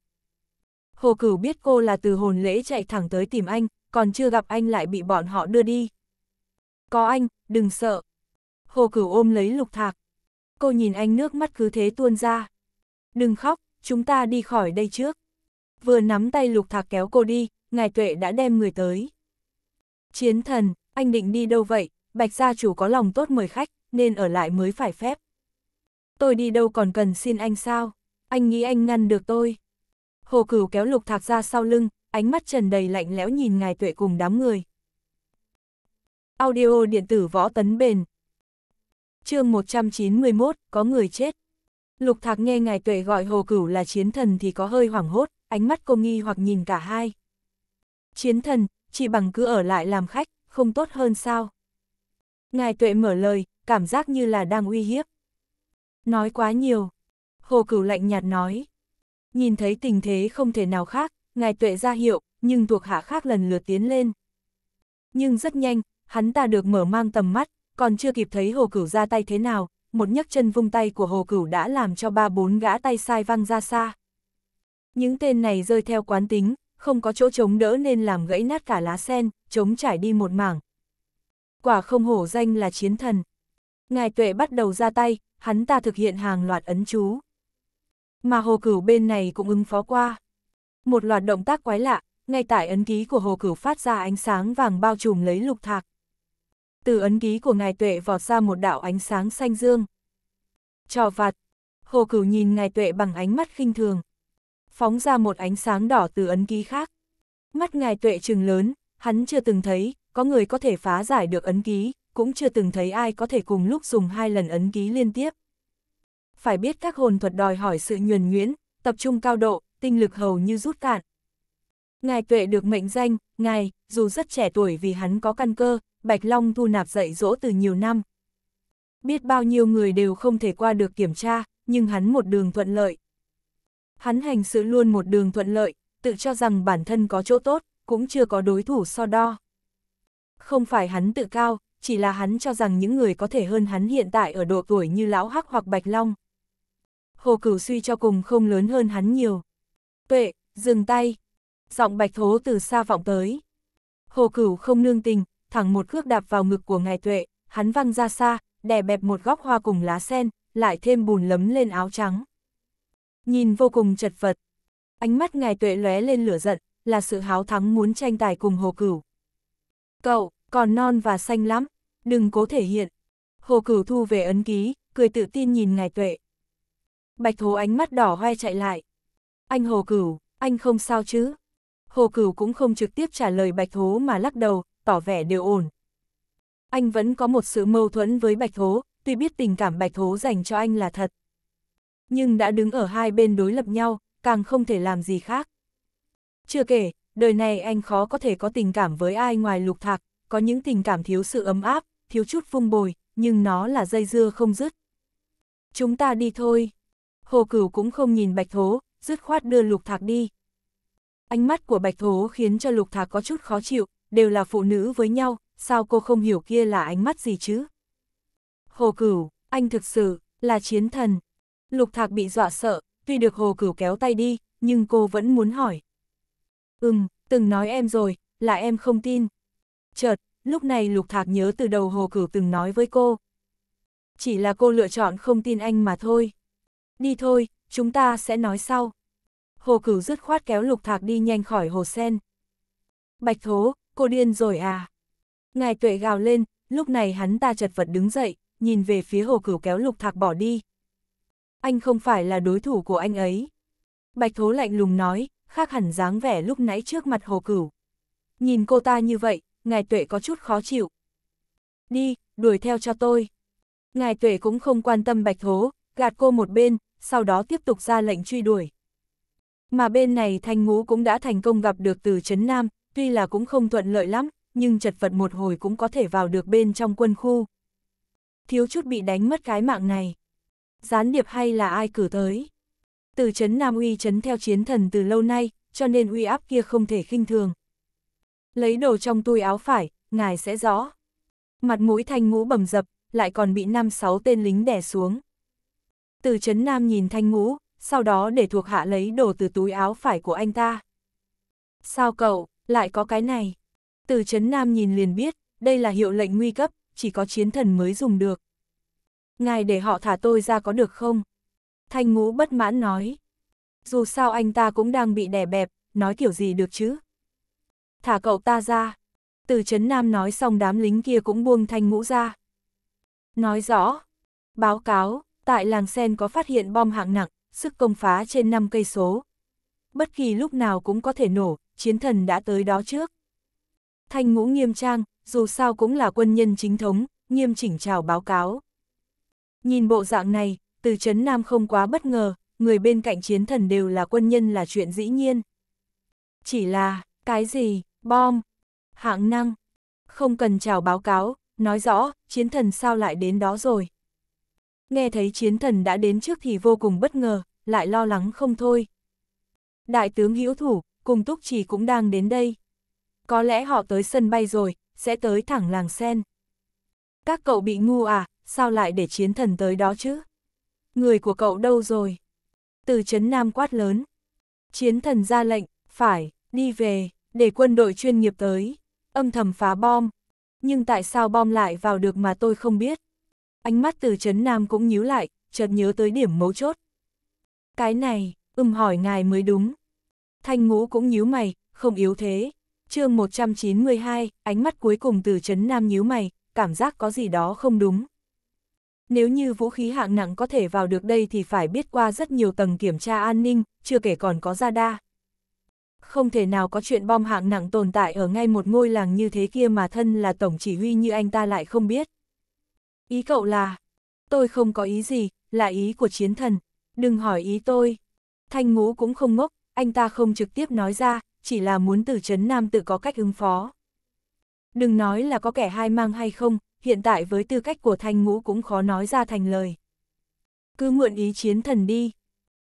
Hồ Cửu biết cô là từ hồn lễ chạy thẳng tới tìm anh, còn chưa gặp anh lại bị bọn họ đưa đi. Có anh, đừng sợ. Hồ Cửu ôm lấy lục thạc. Cô nhìn anh nước mắt cứ thế tuôn ra. Đừng khóc, chúng ta đi khỏi đây trước. Vừa nắm tay lục thạc kéo cô đi, ngài tuệ đã đem người tới. Chiến thần, anh định đi đâu vậy? Bạch gia chủ có lòng tốt mời khách, nên ở lại mới phải phép tôi đi đâu còn cần xin anh sao, anh nghĩ anh ngăn được tôi. Hồ Cửu kéo lục thạc ra sau lưng, ánh mắt trần đầy lạnh lẽo nhìn ngài tuệ cùng đám người. Audio điện tử võ tấn bền chương 191, có người chết. Lục thạc nghe ngài tuệ gọi hồ cửu là chiến thần thì có hơi hoảng hốt, ánh mắt cô nghi hoặc nhìn cả hai. Chiến thần, chỉ bằng cứ ở lại làm khách, không tốt hơn sao? Ngài tuệ mở lời, cảm giác như là đang uy hiếp. Nói quá nhiều. Hồ Cửu lạnh nhạt nói. Nhìn thấy tình thế không thể nào khác, ngài tuệ ra hiệu, nhưng thuộc hạ khác lần lượt tiến lên. Nhưng rất nhanh, hắn ta được mở mang tầm mắt, còn chưa kịp thấy Hồ Cửu ra tay thế nào, một nhấc chân vung tay của Hồ Cửu đã làm cho ba bốn gã tay sai văng ra xa. Những tên này rơi theo quán tính, không có chỗ chống đỡ nên làm gãy nát cả lá sen, chống trải đi một mảng. Quả không hổ danh là chiến thần ngài tuệ bắt đầu ra tay, hắn ta thực hiện hàng loạt ấn chú. Mà hồ cửu bên này cũng ứng phó qua. Một loạt động tác quái lạ, ngay tại ấn ký của hồ cửu phát ra ánh sáng vàng bao trùm lấy lục thạc. Từ ấn ký của ngài tuệ vọt ra một đạo ánh sáng xanh dương. Trò vặt, hồ cửu nhìn ngài tuệ bằng ánh mắt khinh thường. Phóng ra một ánh sáng đỏ từ ấn ký khác. Mắt ngài tuệ trừng lớn, hắn chưa từng thấy, có người có thể phá giải được ấn ký, cũng chưa từng thấy ai có thể cùng lúc dùng hai lần ấn ký liên tiếp. Phải biết các hồn thuật đòi hỏi sự nhuần nhuyễn, tập trung cao độ, tinh lực hầu như rút cạn. Ngài tuệ được mệnh danh, ngài, dù rất trẻ tuổi vì hắn có căn cơ, Bạch Long thu nạp dạy dỗ từ nhiều năm. Biết bao nhiêu người đều không thể qua được kiểm tra, nhưng hắn một đường thuận lợi. Hắn hành sự luôn một đường thuận lợi, tự cho rằng bản thân có chỗ tốt, cũng chưa có đối thủ so đo. Không phải hắn tự cao, chỉ là hắn cho rằng những người có thể hơn hắn hiện tại ở độ tuổi như Lão Hắc hoặc Bạch Long. Hồ Cửu suy cho cùng không lớn hơn hắn nhiều. Tuệ, dừng tay. Giọng Bạch Thố từ xa vọng tới. Hồ Cửu không nương tình, thẳng một cước đạp vào ngực của ngài Tuệ, hắn văng ra xa, đè bẹp một góc hoa cùng lá sen, lại thêm bùn lấm lên áo trắng. Nhìn vô cùng chật vật. Ánh mắt ngài Tuệ lóe lên lửa giận, là sự háo thắng muốn tranh tài cùng Hồ Cửu. Cậu, còn non và xanh lắm, đừng cố thể hiện. Hồ Cửu thu về ấn ký, cười tự tin nhìn ngài tuệ. Bạch Thố ánh mắt đỏ hoe chạy lại. Anh Hồ Cửu, anh không sao chứ? Hồ Cửu cũng không trực tiếp trả lời Bạch Thố mà lắc đầu, tỏ vẻ đều ổn. Anh vẫn có một sự mâu thuẫn với Bạch Thố, tuy biết tình cảm Bạch Thố dành cho anh là thật. Nhưng đã đứng ở hai bên đối lập nhau, càng không thể làm gì khác. Chưa kể, đời này anh khó có thể có tình cảm với ai ngoài lục thạc, có những tình cảm thiếu sự ấm áp, thiếu chút vung bồi, nhưng nó là dây dưa không dứt. Chúng ta đi thôi. Hồ Cửu cũng không nhìn Bạch Thố, dứt khoát đưa Lục Thạc đi. Ánh mắt của Bạch Thố khiến cho Lục Thạc có chút khó chịu, đều là phụ nữ với nhau, sao cô không hiểu kia là ánh mắt gì chứ? Hồ Cửu, anh thực sự là chiến thần. Lục Thạc bị dọa sợ, tuy được Hồ Cửu kéo tay đi, nhưng cô vẫn muốn hỏi. Ừm, từng nói em rồi, là em không tin, Chợt, lúc này Lục Thạc nhớ từ đầu Hồ Cửu từng nói với cô. Chỉ là cô lựa chọn không tin anh mà thôi. Đi thôi, chúng ta sẽ nói sau. Hồ Cửu dứt khoát kéo Lục Thạc đi nhanh khỏi Hồ Sen. Bạch Thố, cô điên rồi à? Ngài tuệ gào lên, lúc này hắn ta chật vật đứng dậy, nhìn về phía Hồ Cửu kéo Lục Thạc bỏ đi. Anh không phải là đối thủ của anh ấy. Bạch Thố lạnh lùng nói, khác hẳn dáng vẻ lúc nãy trước mặt Hồ Cửu. Nhìn cô ta như vậy, ngài tuệ có chút khó chịu. Đi, đuổi theo cho tôi. Ngài tuệ cũng không quan tâm bạch hố, gạt cô một bên, sau đó tiếp tục ra lệnh truy đuổi. Mà bên này thanh ngũ cũng đã thành công gặp được từ Trấn Nam, tuy là cũng không thuận lợi lắm, nhưng chật vật một hồi cũng có thể vào được bên trong quân khu. Thiếu chút bị đánh mất cái mạng này. Gián điệp hay là ai cử tới? Từ Trấn Nam uy chấn theo chiến thần từ lâu nay, cho nên uy áp kia không thể khinh thường. Lấy đồ trong túi áo phải, ngài sẽ rõ. Mặt mũi thanh ngũ bầm dập, lại còn bị năm sáu tên lính đè xuống. Từ chấn nam nhìn thanh ngũ, sau đó để thuộc hạ lấy đồ từ túi áo phải của anh ta. Sao cậu, lại có cái này? Từ chấn nam nhìn liền biết, đây là hiệu lệnh nguy cấp, chỉ có chiến thần mới dùng được. Ngài để họ thả tôi ra có được không? Thanh ngũ bất mãn nói. Dù sao anh ta cũng đang bị đè bẹp, nói kiểu gì được chứ? thả cậu ta ra. Từ Trấn Nam nói xong đám lính kia cũng buông thanh ngũ ra. Nói rõ, báo cáo, tại làng Sen có phát hiện bom hạng nặng, sức công phá trên 5 cây số. Bất kỳ lúc nào cũng có thể nổ, chiến thần đã tới đó trước. Thanh ngũ nghiêm trang, dù sao cũng là quân nhân chính thống, nghiêm chỉnh chào báo cáo. Nhìn bộ dạng này, từ Trấn Nam không quá bất ngờ, người bên cạnh chiến thần đều là quân nhân là chuyện dĩ nhiên. Chỉ là, cái gì, Bom! Hạng năng! Không cần chào báo cáo, nói rõ, chiến thần sao lại đến đó rồi. Nghe thấy chiến thần đã đến trước thì vô cùng bất ngờ, lại lo lắng không thôi. Đại tướng hữu thủ, cùng túc trì cũng đang đến đây. Có lẽ họ tới sân bay rồi, sẽ tới thẳng làng sen. Các cậu bị ngu à, sao lại để chiến thần tới đó chứ? Người của cậu đâu rồi? Từ chấn nam quát lớn. Chiến thần ra lệnh, phải, đi về để quân đội chuyên nghiệp tới, âm thầm phá bom. Nhưng tại sao bom lại vào được mà tôi không biết. Ánh mắt từ Trấn Nam cũng nhíu lại, chợt nhớ tới điểm mấu chốt. Cái này, ưm hỏi ngài mới đúng. Thanh ngũ cũng nhíu mày, không yếu thế. chương 192, ánh mắt cuối cùng từ Trấn Nam nhíu mày, cảm giác có gì đó không đúng. Nếu như vũ khí hạng nặng có thể vào được đây thì phải biết qua rất nhiều tầng kiểm tra an ninh, chưa kể còn có radar không thể nào có chuyện bom hạng nặng tồn tại ở ngay một ngôi làng như thế kia mà thân là tổng chỉ huy như anh ta lại không biết. Ý cậu là, tôi không có ý gì, là ý của chiến thần, đừng hỏi ý tôi. Thanh ngũ cũng không ngốc, anh ta không trực tiếp nói ra, chỉ là muốn từ chấn Nam tự có cách ứng phó. Đừng nói là có kẻ hai mang hay không, hiện tại với tư cách của thanh ngũ cũng khó nói ra thành lời. Cứ mượn ý chiến thần đi.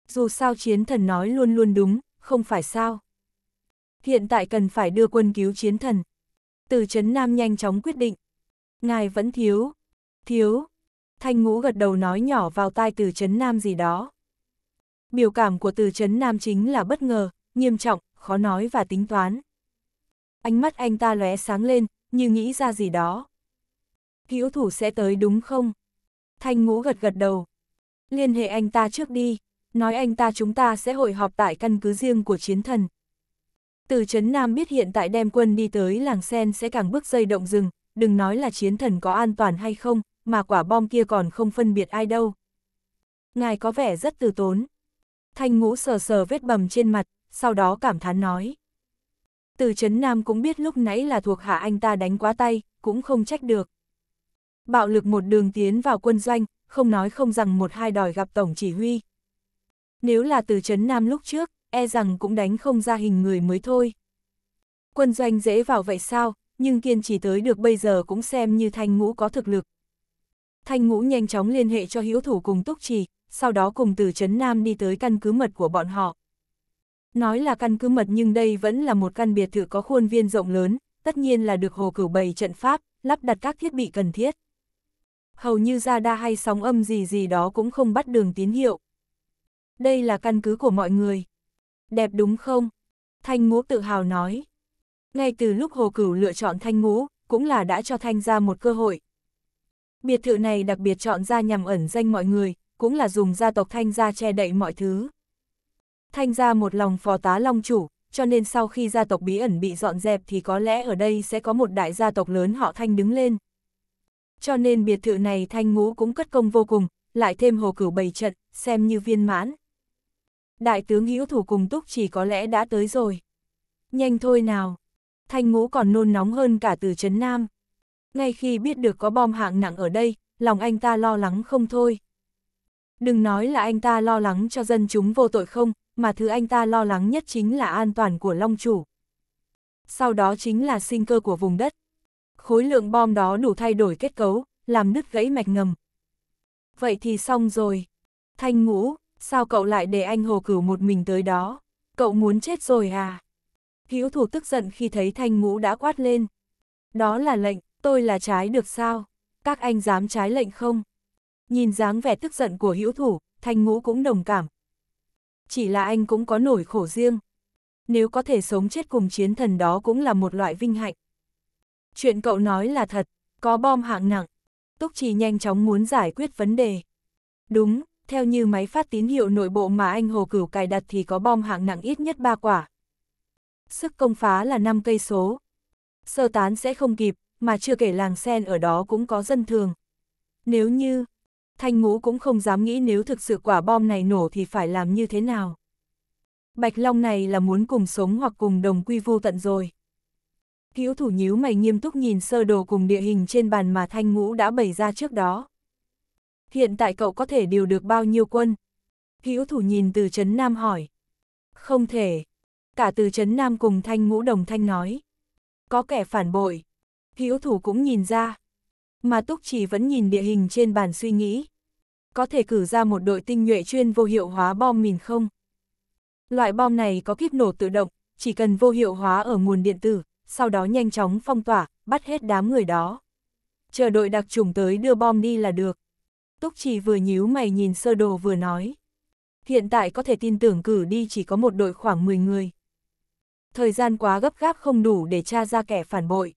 Dù sao chiến thần nói luôn luôn đúng, không phải sao. Hiện tại cần phải đưa quân cứu chiến thần. Từ Trấn Nam nhanh chóng quyết định. Ngài vẫn thiếu. Thiếu. Thanh ngũ gật đầu nói nhỏ vào tai từ Trấn Nam gì đó. Biểu cảm của từ Trấn Nam chính là bất ngờ, nghiêm trọng, khó nói và tính toán. Ánh mắt anh ta lóe sáng lên, như nghĩ ra gì đó. Hữu thủ sẽ tới đúng không? Thanh ngũ gật gật đầu. Liên hệ anh ta trước đi, nói anh ta chúng ta sẽ hội họp tại căn cứ riêng của chiến thần, từ Trấn Nam biết hiện tại đem quân đi tới làng sen sẽ càng bước dây động rừng, đừng nói là chiến thần có an toàn hay không, mà quả bom kia còn không phân biệt ai đâu. Ngài có vẻ rất từ tốn. Thanh ngũ sờ sờ vết bầm trên mặt, sau đó cảm thán nói. Từ Trấn Nam cũng biết lúc nãy là thuộc hạ anh ta đánh quá tay, cũng không trách được. Bạo lực một đường tiến vào quân doanh, không nói không rằng một hai đòi gặp tổng chỉ huy. Nếu là từ Trấn Nam lúc trước, e rằng cũng đánh không ra hình người mới thôi. Quân doanh dễ vào vậy sao, nhưng kiên trì tới được bây giờ cũng xem như thanh ngũ có thực lực. Thanh ngũ nhanh chóng liên hệ cho Hiếu thủ cùng túc trì, sau đó cùng từ Trấn Nam đi tới căn cứ mật của bọn họ. Nói là căn cứ mật nhưng đây vẫn là một căn biệt thự có khuôn viên rộng lớn, tất nhiên là được hồ cửu bày trận pháp, lắp đặt các thiết bị cần thiết. Hầu như ra đa hay sóng âm gì gì đó cũng không bắt đường tín hiệu. Đây là căn cứ của mọi người đẹp đúng không? Thanh ngũ tự hào nói. Ngay từ lúc Hồ Cửu lựa chọn Thanh ngũ, cũng là đã cho Thanh ra một cơ hội. Biệt thự này đặc biệt chọn ra nhằm ẩn danh mọi người, cũng là dùng gia tộc Thanh gia che đậy mọi thứ. Thanh gia một lòng phò tá long chủ, cho nên sau khi gia tộc bí ẩn bị dọn dẹp thì có lẽ ở đây sẽ có một đại gia tộc lớn họ Thanh đứng lên. Cho nên biệt thự này Thanh ngũ cũng cất công vô cùng, lại thêm hồ cửu bày trận, xem như viên mãn đại tướng hữu thủ cùng túc chỉ có lẽ đã tới rồi. Nhanh thôi nào. Thanh ngũ còn nôn nóng hơn cả từ Trấn Nam. Ngay khi biết được có bom hạng nặng ở đây, lòng anh ta lo lắng không thôi. Đừng nói là anh ta lo lắng cho dân chúng vô tội không, mà thứ anh ta lo lắng nhất chính là an toàn của Long Chủ. Sau đó chính là sinh cơ của vùng đất. Khối lượng bom đó đủ thay đổi kết cấu, làm nứt gãy mạch ngầm. Vậy thì xong rồi. Thanh ngũ, Sao cậu lại để anh hồ cửu một mình tới đó? Cậu muốn chết rồi à? Hữu thủ tức giận khi thấy thanh ngũ đã quát lên. Đó là lệnh, tôi là trái được sao? Các anh dám trái lệnh không? Nhìn dáng vẻ tức giận của hữu thủ, thanh ngũ cũng đồng cảm. Chỉ là anh cũng có nổi khổ riêng. Nếu có thể sống chết cùng chiến thần đó cũng là một loại vinh hạnh. Chuyện cậu nói là thật, có bom hạng nặng. Túc Trì nhanh chóng muốn giải quyết vấn đề. Đúng, theo như máy phát tín hiệu nội bộ mà anh Hồ Cửu cài đặt thì có bom hạng nặng ít nhất 3 quả. Sức công phá là 5 cây số. Sơ tán sẽ không kịp, mà chưa kể làng sen ở đó cũng có dân thường. Nếu như, Thanh Ngũ cũng không dám nghĩ nếu thực sự quả bom này nổ thì phải làm như thế nào. Bạch Long này là muốn cùng sống hoặc cùng đồng quy vô tận rồi. Hữu thủ nhíu mày nghiêm túc nhìn sơ đồ cùng địa hình trên bàn mà Thanh Ngũ đã bày ra trước đó hiện tại cậu có thể điều được bao nhiêu quân? Hữu thủ nhìn từ Trấn Nam hỏi. Không thể. Cả từ Trấn Nam cùng Thanh Ngũ Đồng Thanh nói. Có kẻ phản bội. Hữu thủ cũng nhìn ra. Mà Túc Chỉ vẫn nhìn địa hình trên bàn suy nghĩ. Có thể cử ra một đội tinh nhuệ chuyên vô hiệu hóa bom mìn không? Loại bom này có kíp nổ tự động, chỉ cần vô hiệu hóa ở nguồn điện tử, sau đó nhanh chóng phong tỏa, bắt hết đám người đó. Chờ đội đặc trùng tới đưa bom đi là được. Túc Trì vừa nhíu mày nhìn sơ đồ vừa nói. Hiện tại có thể tin tưởng cử đi chỉ có một đội khoảng 10 người. Thời gian quá gấp gáp không đủ để tra ra kẻ phản bội.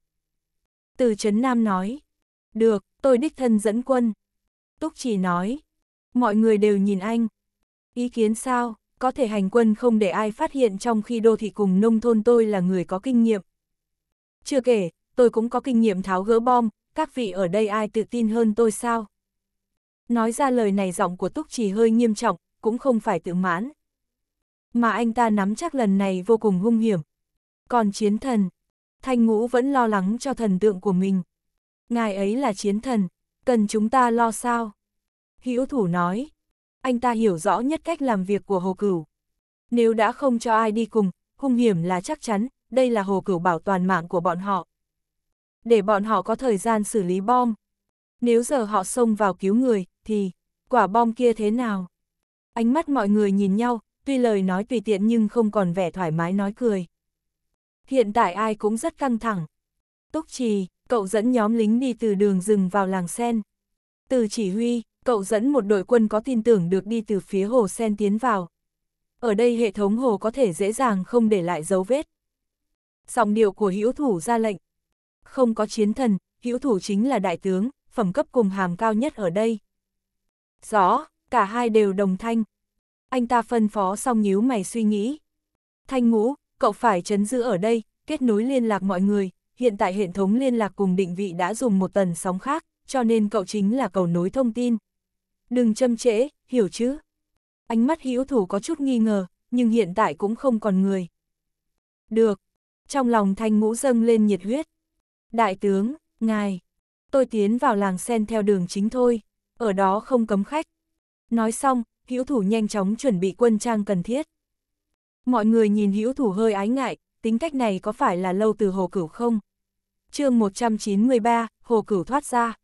Từ Trấn Nam nói. Được, tôi đích thân dẫn quân. Túc Trì nói. Mọi người đều nhìn anh. Ý kiến sao, có thể hành quân không để ai phát hiện trong khi đô thị cùng nông thôn tôi là người có kinh nghiệm. Chưa kể, tôi cũng có kinh nghiệm tháo gỡ bom, các vị ở đây ai tự tin hơn tôi sao? Nói ra lời này giọng của Túc Trì hơi nghiêm trọng, cũng không phải tự mãn. Mà anh ta nắm chắc lần này vô cùng hung hiểm. Còn chiến thần, Thanh Ngũ vẫn lo lắng cho thần tượng của mình. Ngài ấy là chiến thần, cần chúng ta lo sao? Hữu thủ nói, anh ta hiểu rõ nhất cách làm việc của Hồ Cửu. Nếu đã không cho ai đi cùng, hung hiểm là chắc chắn, đây là Hồ Cửu bảo toàn mạng của bọn họ. Để bọn họ có thời gian xử lý bom. Nếu giờ họ xông vào cứu người, thì, quả bom kia thế nào? Ánh mắt mọi người nhìn nhau, tuy lời nói tùy tiện nhưng không còn vẻ thoải mái nói cười. Hiện tại ai cũng rất căng thẳng. Túc Trì, cậu dẫn nhóm lính đi từ đường rừng vào làng Sen. Từ chỉ huy, cậu dẫn một đội quân có tin tưởng được đi từ phía hồ Sen tiến vào. Ở đây hệ thống hồ có thể dễ dàng không để lại dấu vết. Giọng điệu của hữu thủ ra lệnh. Không có chiến thần, hữu thủ chính là đại tướng, phẩm cấp cùng hàm cao nhất ở đây. Rõ, cả hai đều đồng thanh. Anh ta phân phó xong nhíu mày suy nghĩ. Thanh ngũ, cậu phải chấn giữ ở đây, kết nối liên lạc mọi người. Hiện tại hệ thống liên lạc cùng định vị đã dùng một tần sóng khác, cho nên cậu chính là cầu nối thông tin. Đừng châm trễ, hiểu chứ? Ánh mắt hữu thủ có chút nghi ngờ, nhưng hiện tại cũng không còn người. Được. Trong lòng thanh ngũ dâng lên nhiệt huyết. Đại tướng, ngài, tôi tiến vào làng sen theo đường chính thôi ở đó không cấm khách. Nói xong, hữu thủ nhanh chóng chuẩn bị quân trang cần thiết. Mọi người nhìn hữu thủ hơi ái ngại, tính cách này có phải là lâu từ hồ cửu không? chương 193, hồ cửu thoát ra.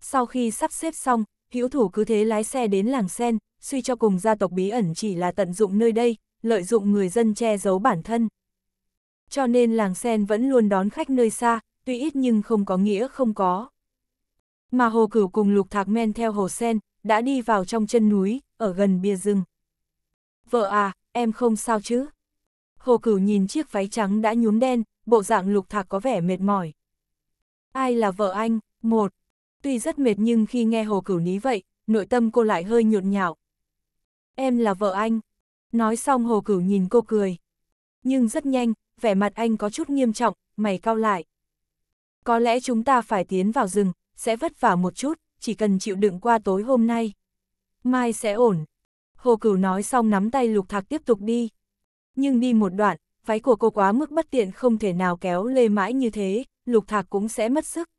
Sau khi sắp xếp xong, hữu thủ cứ thế lái xe đến làng sen, suy cho cùng gia tộc bí ẩn chỉ là tận dụng nơi đây, lợi dụng người dân che giấu bản thân. Cho nên làng sen vẫn luôn đón khách nơi xa, tuy ít nhưng không có nghĩa không có mà Hồ Cửu cùng Lục Thạc men theo Hồ Sen, đã đi vào trong chân núi, ở gần bia rừng. Vợ à, em không sao chứ? Hồ Cửu nhìn chiếc váy trắng đã nhuốm đen, bộ dạng Lục Thạc có vẻ mệt mỏi. Ai là vợ anh? Một. Tuy rất mệt nhưng khi nghe Hồ Cửu ní vậy, nội tâm cô lại hơi nhộn nhạo. Em là vợ anh. Nói xong Hồ Cửu nhìn cô cười. Nhưng rất nhanh, vẻ mặt anh có chút nghiêm trọng, mày cau lại. Có lẽ chúng ta phải tiến vào rừng, sẽ vất vả một chút, chỉ cần chịu đựng qua tối hôm nay. Mai sẽ ổn. Hồ Cửu nói xong nắm tay Lục Thạc tiếp tục đi. Nhưng đi một đoạn, váy của cô quá mức bất tiện không thể nào kéo lê mãi như thế, Lục Thạc cũng sẽ mất sức.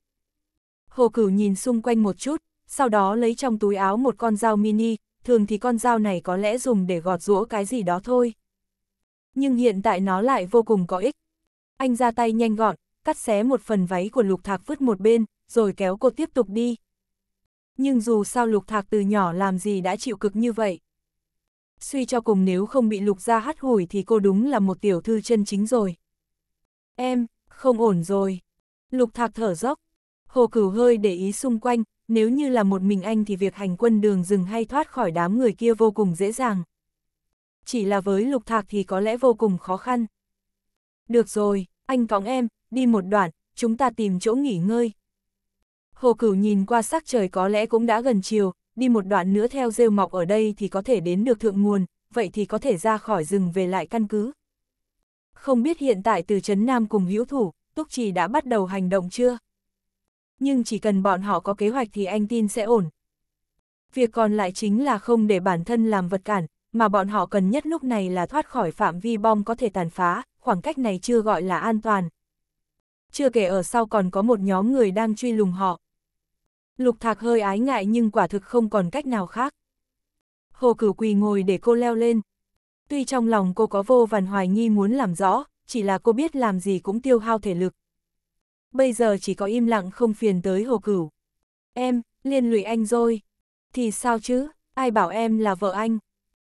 Hồ Cửu nhìn xung quanh một chút, sau đó lấy trong túi áo một con dao mini, thường thì con dao này có lẽ dùng để gọt rũa cái gì đó thôi. Nhưng hiện tại nó lại vô cùng có ích. Anh ra tay nhanh gọn, cắt xé một phần váy của Lục Thạc vứt một bên, rồi kéo cô tiếp tục đi. Nhưng dù sao lục thạc từ nhỏ làm gì đã chịu cực như vậy. Suy cho cùng nếu không bị lục ra hắt hủi thì cô đúng là một tiểu thư chân chính rồi. Em, không ổn rồi. Lục thạc thở dốc. Hồ cửu hơi để ý xung quanh, nếu như là một mình anh thì việc hành quân đường rừng hay thoát khỏi đám người kia vô cùng dễ dàng. Chỉ là với lục thạc thì có lẽ vô cùng khó khăn. Được rồi, anh cõng em, đi một đoạn, chúng ta tìm chỗ nghỉ ngơi, Hồ Cửu nhìn qua sắc trời có lẽ cũng đã gần chiều, đi một đoạn nữa theo rêu mọc ở đây thì có thể đến được thượng nguồn, vậy thì có thể ra khỏi rừng về lại căn cứ. Không biết hiện tại từ Trấn Nam cùng hữu thủ, Túc Trì đã bắt đầu hành động chưa? Nhưng chỉ cần bọn họ có kế hoạch thì anh tin sẽ ổn. Việc còn lại chính là không để bản thân làm vật cản, mà bọn họ cần nhất lúc này là thoát khỏi phạm vi bom có thể tàn phá, khoảng cách này chưa gọi là an toàn. Chưa kể ở sau còn có một nhóm người đang truy lùng họ, Lục Thạc hơi ái ngại nhưng quả thực không còn cách nào khác. Hồ Cửu quỳ ngồi để cô leo lên. Tuy trong lòng cô có vô vàn hoài nghi muốn làm rõ, chỉ là cô biết làm gì cũng tiêu hao thể lực. Bây giờ chỉ có im lặng không phiền tới Hồ Cửu. Em, liên lụy anh rồi. Thì sao chứ, ai bảo em là vợ anh?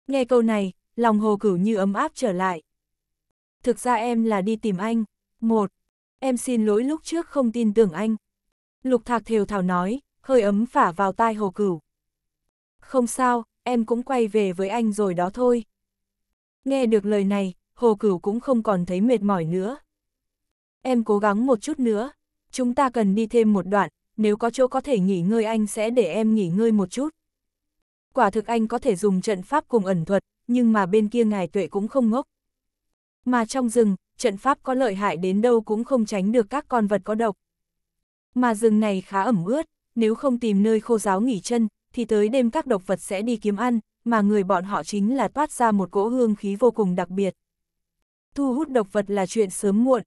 Nghe câu này, lòng Hồ Cửu như ấm áp trở lại. Thực ra em là đi tìm anh. Một, em xin lỗi lúc trước không tin tưởng anh. Lục Thạc thều thảo nói, hơi ấm phả vào tai hồ cửu. Không sao, em cũng quay về với anh rồi đó thôi. Nghe được lời này, hồ cửu cũng không còn thấy mệt mỏi nữa. Em cố gắng một chút nữa, chúng ta cần đi thêm một đoạn, nếu có chỗ có thể nghỉ ngơi anh sẽ để em nghỉ ngơi một chút. Quả thực anh có thể dùng trận pháp cùng ẩn thuật, nhưng mà bên kia ngài tuệ cũng không ngốc. Mà trong rừng, trận pháp có lợi hại đến đâu cũng không tránh được các con vật có độc. Mà rừng này khá ẩm ướt, nếu không tìm nơi khô giáo nghỉ chân, thì tới đêm các độc vật sẽ đi kiếm ăn, mà người bọn họ chính là toát ra một cỗ hương khí vô cùng đặc biệt. Thu hút độc vật là chuyện sớm muộn.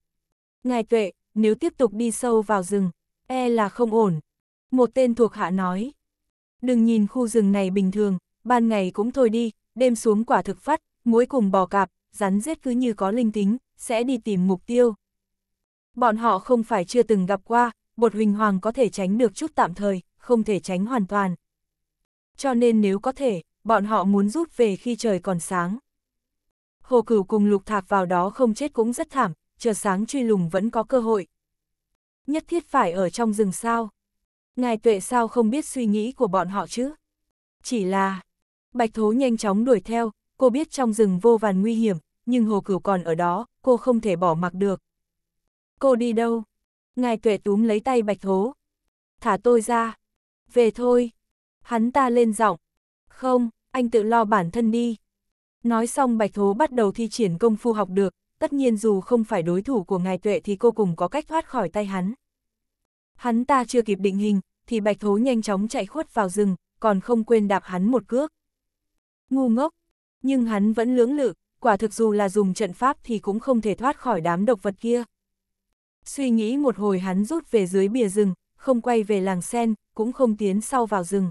Ngài tuệ, nếu tiếp tục đi sâu vào rừng, e là không ổn. Một tên thuộc hạ nói. Đừng nhìn khu rừng này bình thường, ban ngày cũng thôi đi, đêm xuống quả thực phát, muối cùng bò cạp, rắn rết cứ như có linh tính, sẽ đi tìm mục tiêu. Bọn họ không phải chưa từng gặp qua, bột huỳnh hoàng có thể tránh được chút tạm thời, không thể tránh hoàn toàn. Cho nên nếu có thể, bọn họ muốn rút về khi trời còn sáng. Hồ Cửu cùng Lục Thạc vào đó không chết cũng rất thảm, chờ sáng truy lùng vẫn có cơ hội. Nhất thiết phải ở trong rừng sao? Ngài tuệ sao không biết suy nghĩ của bọn họ chứ? Chỉ là... Bạch Thố nhanh chóng đuổi theo, cô biết trong rừng vô vàn nguy hiểm, nhưng Hồ Cửu còn ở đó, cô không thể bỏ mặc được. Cô đi đâu? Ngài tuệ túm lấy tay bạch hố. Thả tôi ra. Về thôi. Hắn ta lên giọng. Không, anh tự lo bản thân đi. Nói xong bạch hố bắt đầu thi triển công phu học được, tất nhiên dù không phải đối thủ của ngài tuệ thì cô cùng có cách thoát khỏi tay hắn. Hắn ta chưa kịp định hình, thì bạch hố nhanh chóng chạy khuất vào rừng, còn không quên đạp hắn một cước. Ngu ngốc, nhưng hắn vẫn lưỡng lự, quả thực dù là dùng trận pháp thì cũng không thể thoát khỏi đám độc vật kia. Suy nghĩ một hồi hắn rút về dưới bìa rừng, không quay về làng sen, cũng không tiến sau vào rừng.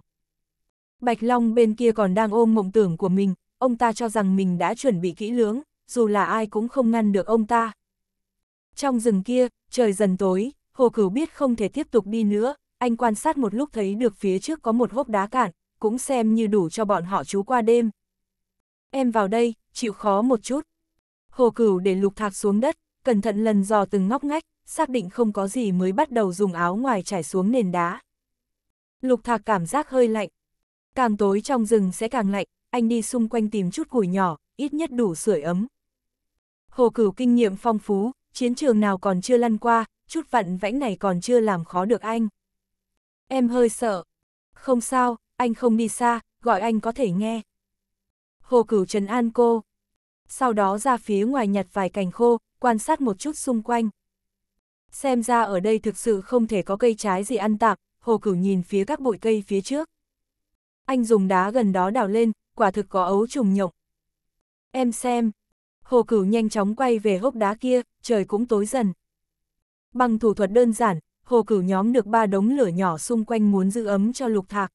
Bạch Long bên kia còn đang ôm mộng tưởng của mình, ông ta cho rằng mình đã chuẩn bị kỹ lưỡng, dù là ai cũng không ngăn được ông ta. Trong rừng kia, trời dần tối, Hồ Cửu biết không thể tiếp tục đi nữa, anh quan sát một lúc thấy được phía trước có một hốc đá cạn, cũng xem như đủ cho bọn họ trú qua đêm. Em vào đây, chịu khó một chút. Hồ Cửu để lục thạc xuống đất, cẩn thận lần dò từng ngóc ngách, xác định không có gì mới bắt đầu dùng áo ngoài trải xuống nền đá. Lục thạc cảm giác hơi lạnh. Càng tối trong rừng sẽ càng lạnh, anh đi xung quanh tìm chút củi nhỏ, ít nhất đủ sưởi ấm. Hồ cửu kinh nghiệm phong phú, chiến trường nào còn chưa lăn qua, chút vặn vãnh này còn chưa làm khó được anh. Em hơi sợ. Không sao, anh không đi xa, gọi anh có thể nghe. Hồ cửu trần an cô. Sau đó ra phía ngoài nhặt vài cành khô, quan sát một chút xung quanh xem ra ở đây thực sự không thể có cây trái gì ăn tạp, hồ cửu nhìn phía các bụi cây phía trước. Anh dùng đá gần đó đào lên, quả thực có ấu trùng nhộng. Em xem, hồ cửu nhanh chóng quay về hốc đá kia, trời cũng tối dần. Bằng thủ thuật đơn giản, hồ cửu nhóm được ba đống lửa nhỏ xung quanh muốn giữ ấm cho lục thạc.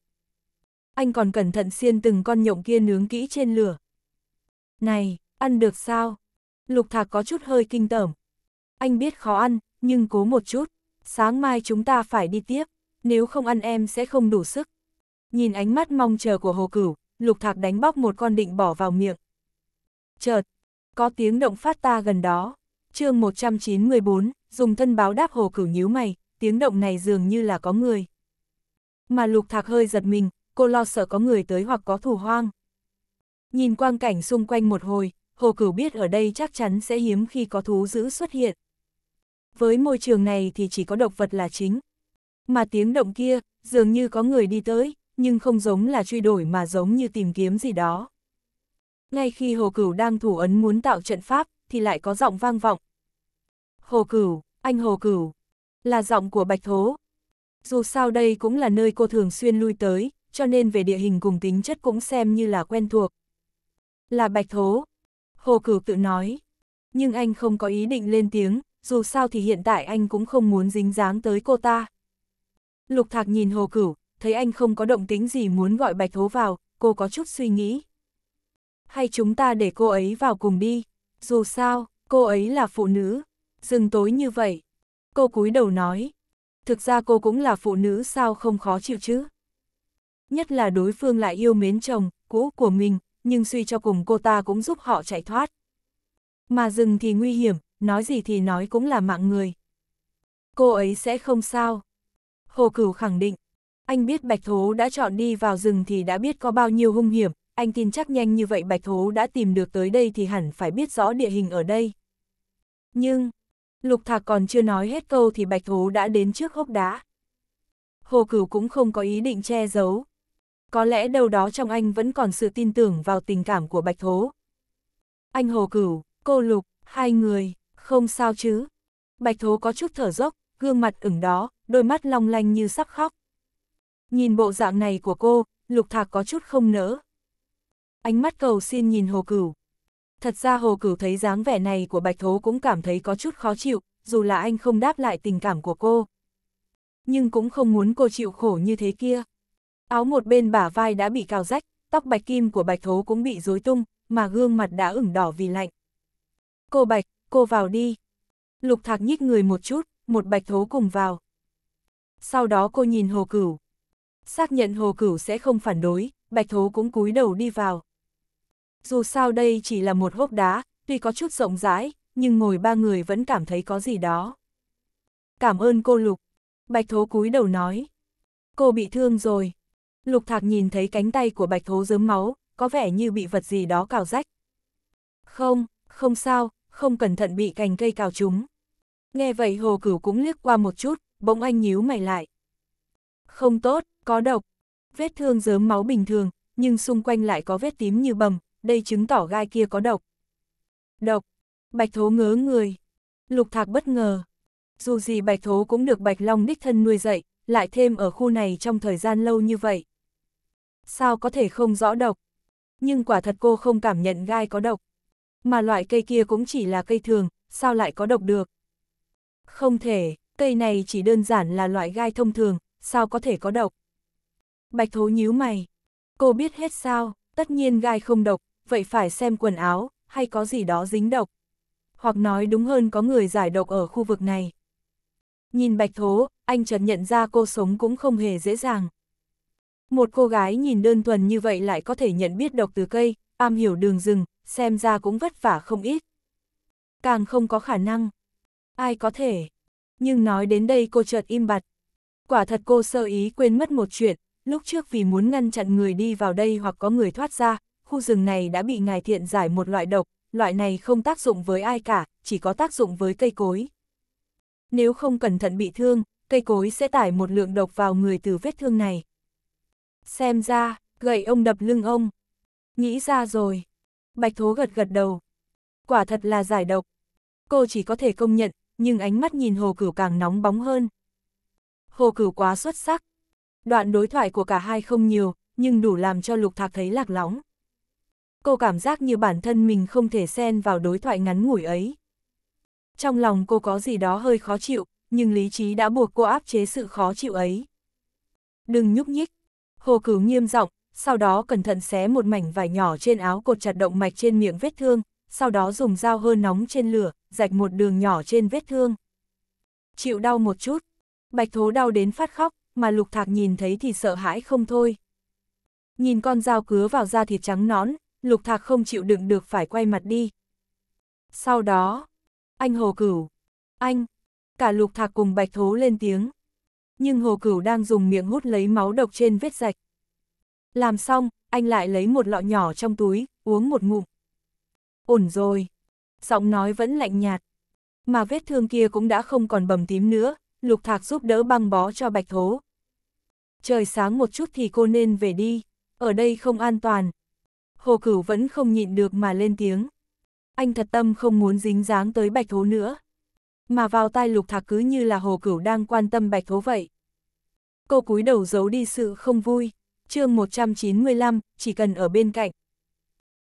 Anh còn cẩn thận xiên từng con nhộng kia nướng kỹ trên lửa. Này, ăn được sao? Lục thạc có chút hơi kinh tởm. Anh biết khó ăn, nhưng cố một chút, sáng mai chúng ta phải đi tiếp, nếu không ăn em sẽ không đủ sức. Nhìn ánh mắt mong chờ của hồ cửu, lục thạc đánh bóc một con định bỏ vào miệng. Chợt, có tiếng động phát ta gần đó, chương 194, dùng thân báo đáp hồ cửu nhíu mày, tiếng động này dường như là có người. Mà lục thạc hơi giật mình, cô lo sợ có người tới hoặc có thủ hoang. Nhìn quang cảnh xung quanh một hồi, hồ cửu biết ở đây chắc chắn sẽ hiếm khi có thú dữ xuất hiện. Với môi trường này thì chỉ có độc vật là chính. Mà tiếng động kia, dường như có người đi tới, nhưng không giống là truy đuổi mà giống như tìm kiếm gì đó. Ngay khi Hồ Cửu đang thủ ấn muốn tạo trận pháp, thì lại có giọng vang vọng. Hồ Cửu, anh Hồ Cửu, là giọng của Bạch Thố. Dù sao đây cũng là nơi cô thường xuyên lui tới, cho nên về địa hình cùng tính chất cũng xem như là quen thuộc. Là Bạch Thố, Hồ Cửu tự nói, nhưng anh không có ý định lên tiếng, dù sao thì hiện tại anh cũng không muốn dính dáng tới cô ta. Lục Thạc nhìn Hồ Cửu, thấy anh không có động tính gì muốn gọi Bạch Hố vào, cô có chút suy nghĩ. Hay chúng ta để cô ấy vào cùng đi, dù sao, cô ấy là phụ nữ, dừng tối như vậy. Cô cúi đầu nói, thực ra cô cũng là phụ nữ sao không khó chịu chứ. Nhất là đối phương lại yêu mến chồng, cũ của mình, nhưng suy cho cùng cô ta cũng giúp họ chạy thoát. Mà rừng thì nguy hiểm, nói gì thì nói cũng là mạng người. Cô ấy sẽ không sao. Hồ Cửu khẳng định, anh biết Bạch Thố đã chọn đi vào rừng thì đã biết có bao nhiêu hung hiểm, anh tin chắc nhanh như vậy Bạch Thố đã tìm được tới đây thì hẳn phải biết rõ địa hình ở đây. Nhưng, Lục Thạc còn chưa nói hết câu thì Bạch Thố đã đến trước hốc đá. Hồ Cửu cũng không có ý định che giấu. Có lẽ đâu đó trong anh vẫn còn sự tin tưởng vào tình cảm của Bạch Thố. Anh Hồ Cửu, cô Lục, hai người không sao chứ. Bạch thố có chút thở dốc, gương mặt ửng đó, đôi mắt long lanh như sắp khóc. Nhìn bộ dạng này của cô, lục thạc có chút không nỡ. Ánh mắt cầu xin nhìn hồ cửu. Thật ra hồ cửu thấy dáng vẻ này của bạch thố cũng cảm thấy có chút khó chịu, dù là anh không đáp lại tình cảm của cô. Nhưng cũng không muốn cô chịu khổ như thế kia. Áo một bên bả vai đã bị cào rách, tóc bạch kim của bạch thố cũng bị rối tung, mà gương mặt đã ửng đỏ vì lạnh. Cô Bạch, cô vào đi. Lục thạc nhích người một chút, một bạch thố cùng vào. Sau đó cô nhìn hồ cửu. Xác nhận hồ cửu sẽ không phản đối, bạch thố cũng cúi đầu đi vào. Dù sao đây chỉ là một hốc đá, tuy có chút rộng rãi, nhưng ngồi ba người vẫn cảm thấy có gì đó. Cảm ơn cô Lục. Bạch thố cúi đầu nói. Cô bị thương rồi. Lục thạc nhìn thấy cánh tay của bạch thố dớm máu, có vẻ như bị vật gì đó cào rách. Không, không sao, không cẩn thận bị cành cây cào trúng. Nghe vậy hồ cửu cũng liếc qua một chút, bỗng anh nhíu mày lại. Không tốt, có độc. Vết thương dớm máu bình thường, nhưng xung quanh lại có vết tím như bầm, đây chứng tỏ gai kia có độc. Độc. Bạch thố ngớ người. Lục thạc bất ngờ. Dù gì bạch thố cũng được bạch long đích thân nuôi dạy, lại thêm ở khu này trong thời gian lâu như vậy. Sao có thể không rõ độc? Nhưng quả thật cô không cảm nhận gai có độc. Mà loại cây kia cũng chỉ là cây thường, sao lại có độc được? Không thể, cây này chỉ đơn giản là loại gai thông thường, sao có thể có độc? Bạch thố nhíu mày. Cô biết hết sao, tất nhiên gai không độc, vậy phải xem quần áo, hay có gì đó dính độc. Hoặc nói đúng hơn có người giải độc ở khu vực này. Nhìn bạch thố, anh chợt nhận ra cô sống cũng không hề dễ dàng. Một cô gái nhìn đơn thuần như vậy lại có thể nhận biết độc từ cây, am hiểu đường rừng, xem ra cũng vất vả không ít. Càng không có khả năng. Ai có thể. Nhưng nói đến đây cô chợt im bặt. Quả thật cô sơ ý quên mất một chuyện, lúc trước vì muốn ngăn chặn người đi vào đây hoặc có người thoát ra, khu rừng này đã bị ngài thiện giải một loại độc, loại này không tác dụng với ai cả, chỉ có tác dụng với cây cối. Nếu không cẩn thận bị thương, cây cối sẽ tải một lượng độc vào người từ vết thương này. Xem ra, gậy ông đập lưng ông. Nghĩ ra rồi. Bạch Thố gật gật đầu. Quả thật là giải độc. Cô chỉ có thể công nhận, nhưng ánh mắt nhìn Hồ Cửu càng nóng bóng hơn. Hồ Cửu quá xuất sắc. Đoạn đối thoại của cả hai không nhiều, nhưng đủ làm cho Lục Thạc thấy lạc lõng. Cô cảm giác như bản thân mình không thể xen vào đối thoại ngắn ngủi ấy. Trong lòng cô có gì đó hơi khó chịu, nhưng lý trí đã buộc cô áp chế sự khó chịu ấy. Đừng nhúc nhích. Hồ Cửu nghiêm giọng, sau đó cẩn thận xé một mảnh vải nhỏ trên áo cột chặt động mạch trên miệng vết thương, sau đó dùng dao hơi nóng trên lửa, rạch một đường nhỏ trên vết thương. Chịu đau một chút, bạch thố đau đến phát khóc, mà lục thạc nhìn thấy thì sợ hãi không thôi. Nhìn con dao cứa vào da thịt trắng nón, lục thạc không chịu đựng được phải quay mặt đi. Sau đó, anh hồ cửu, anh, cả lục thạc cùng bạch thố lên tiếng. Nhưng hồ cửu đang dùng miệng hút lấy máu độc trên vết rạch, làm xong, anh lại lấy một lọ nhỏ trong túi, uống một ngụm. Ổn rồi. Giọng nói vẫn lạnh nhạt. Mà vết thương kia cũng đã không còn bầm tím nữa, lục thạc giúp đỡ băng bó cho bạch thố. Trời sáng một chút thì cô nên về đi, ở đây không an toàn. Hồ cửu vẫn không nhịn được mà lên tiếng. Anh thật tâm không muốn dính dáng tới bạch thố nữa. Mà vào tai lục thạc cứ như là hồ cửu đang quan tâm bạch thố vậy. Cô cúi đầu giấu đi sự không vui chương 195, chỉ cần ở bên cạnh.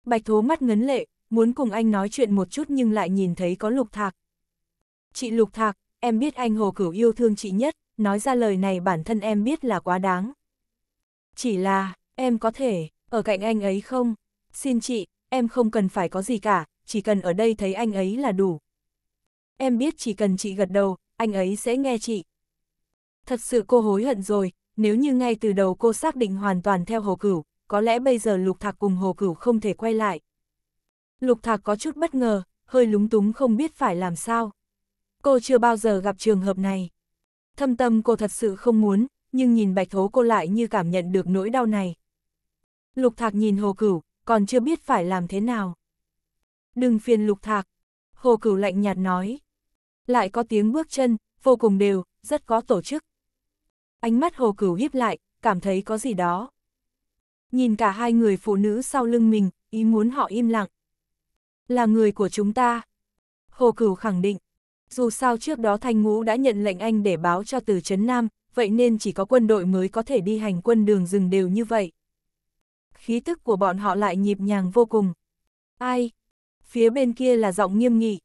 Bạch thố mắt ngấn lệ, muốn cùng anh nói chuyện một chút nhưng lại nhìn thấy có lục thạc. Chị lục thạc, em biết anh hồ cửu yêu thương chị nhất, nói ra lời này bản thân em biết là quá đáng. Chỉ là, em có thể, ở cạnh anh ấy không? Xin chị, em không cần phải có gì cả, chỉ cần ở đây thấy anh ấy là đủ. Em biết chỉ cần chị gật đầu, anh ấy sẽ nghe chị. Thật sự cô hối hận rồi, nếu như ngay từ đầu cô xác định hoàn toàn theo Hồ Cửu, có lẽ bây giờ Lục Thạc cùng Hồ Cửu không thể quay lại. Lục Thạc có chút bất ngờ, hơi lúng túng không biết phải làm sao. Cô chưa bao giờ gặp trường hợp này. Thâm tâm cô thật sự không muốn, nhưng nhìn bạch thố cô lại như cảm nhận được nỗi đau này. Lục Thạc nhìn Hồ Cửu, còn chưa biết phải làm thế nào. Đừng phiền Lục Thạc, Hồ Cửu lạnh nhạt nói. Lại có tiếng bước chân, vô cùng đều, rất có tổ chức ánh mắt hồ cửu híp lại, cảm thấy có gì đó. Nhìn cả hai người phụ nữ sau lưng mình, ý muốn họ im lặng. Là người của chúng ta. Hồ cửu khẳng định, dù sao trước đó Thanh Ngũ đã nhận lệnh anh để báo cho từ Trấn Nam, vậy nên chỉ có quân đội mới có thể đi hành quân đường rừng đều như vậy. Khí tức của bọn họ lại nhịp nhàng vô cùng. Ai? Phía bên kia là giọng nghiêm nghị.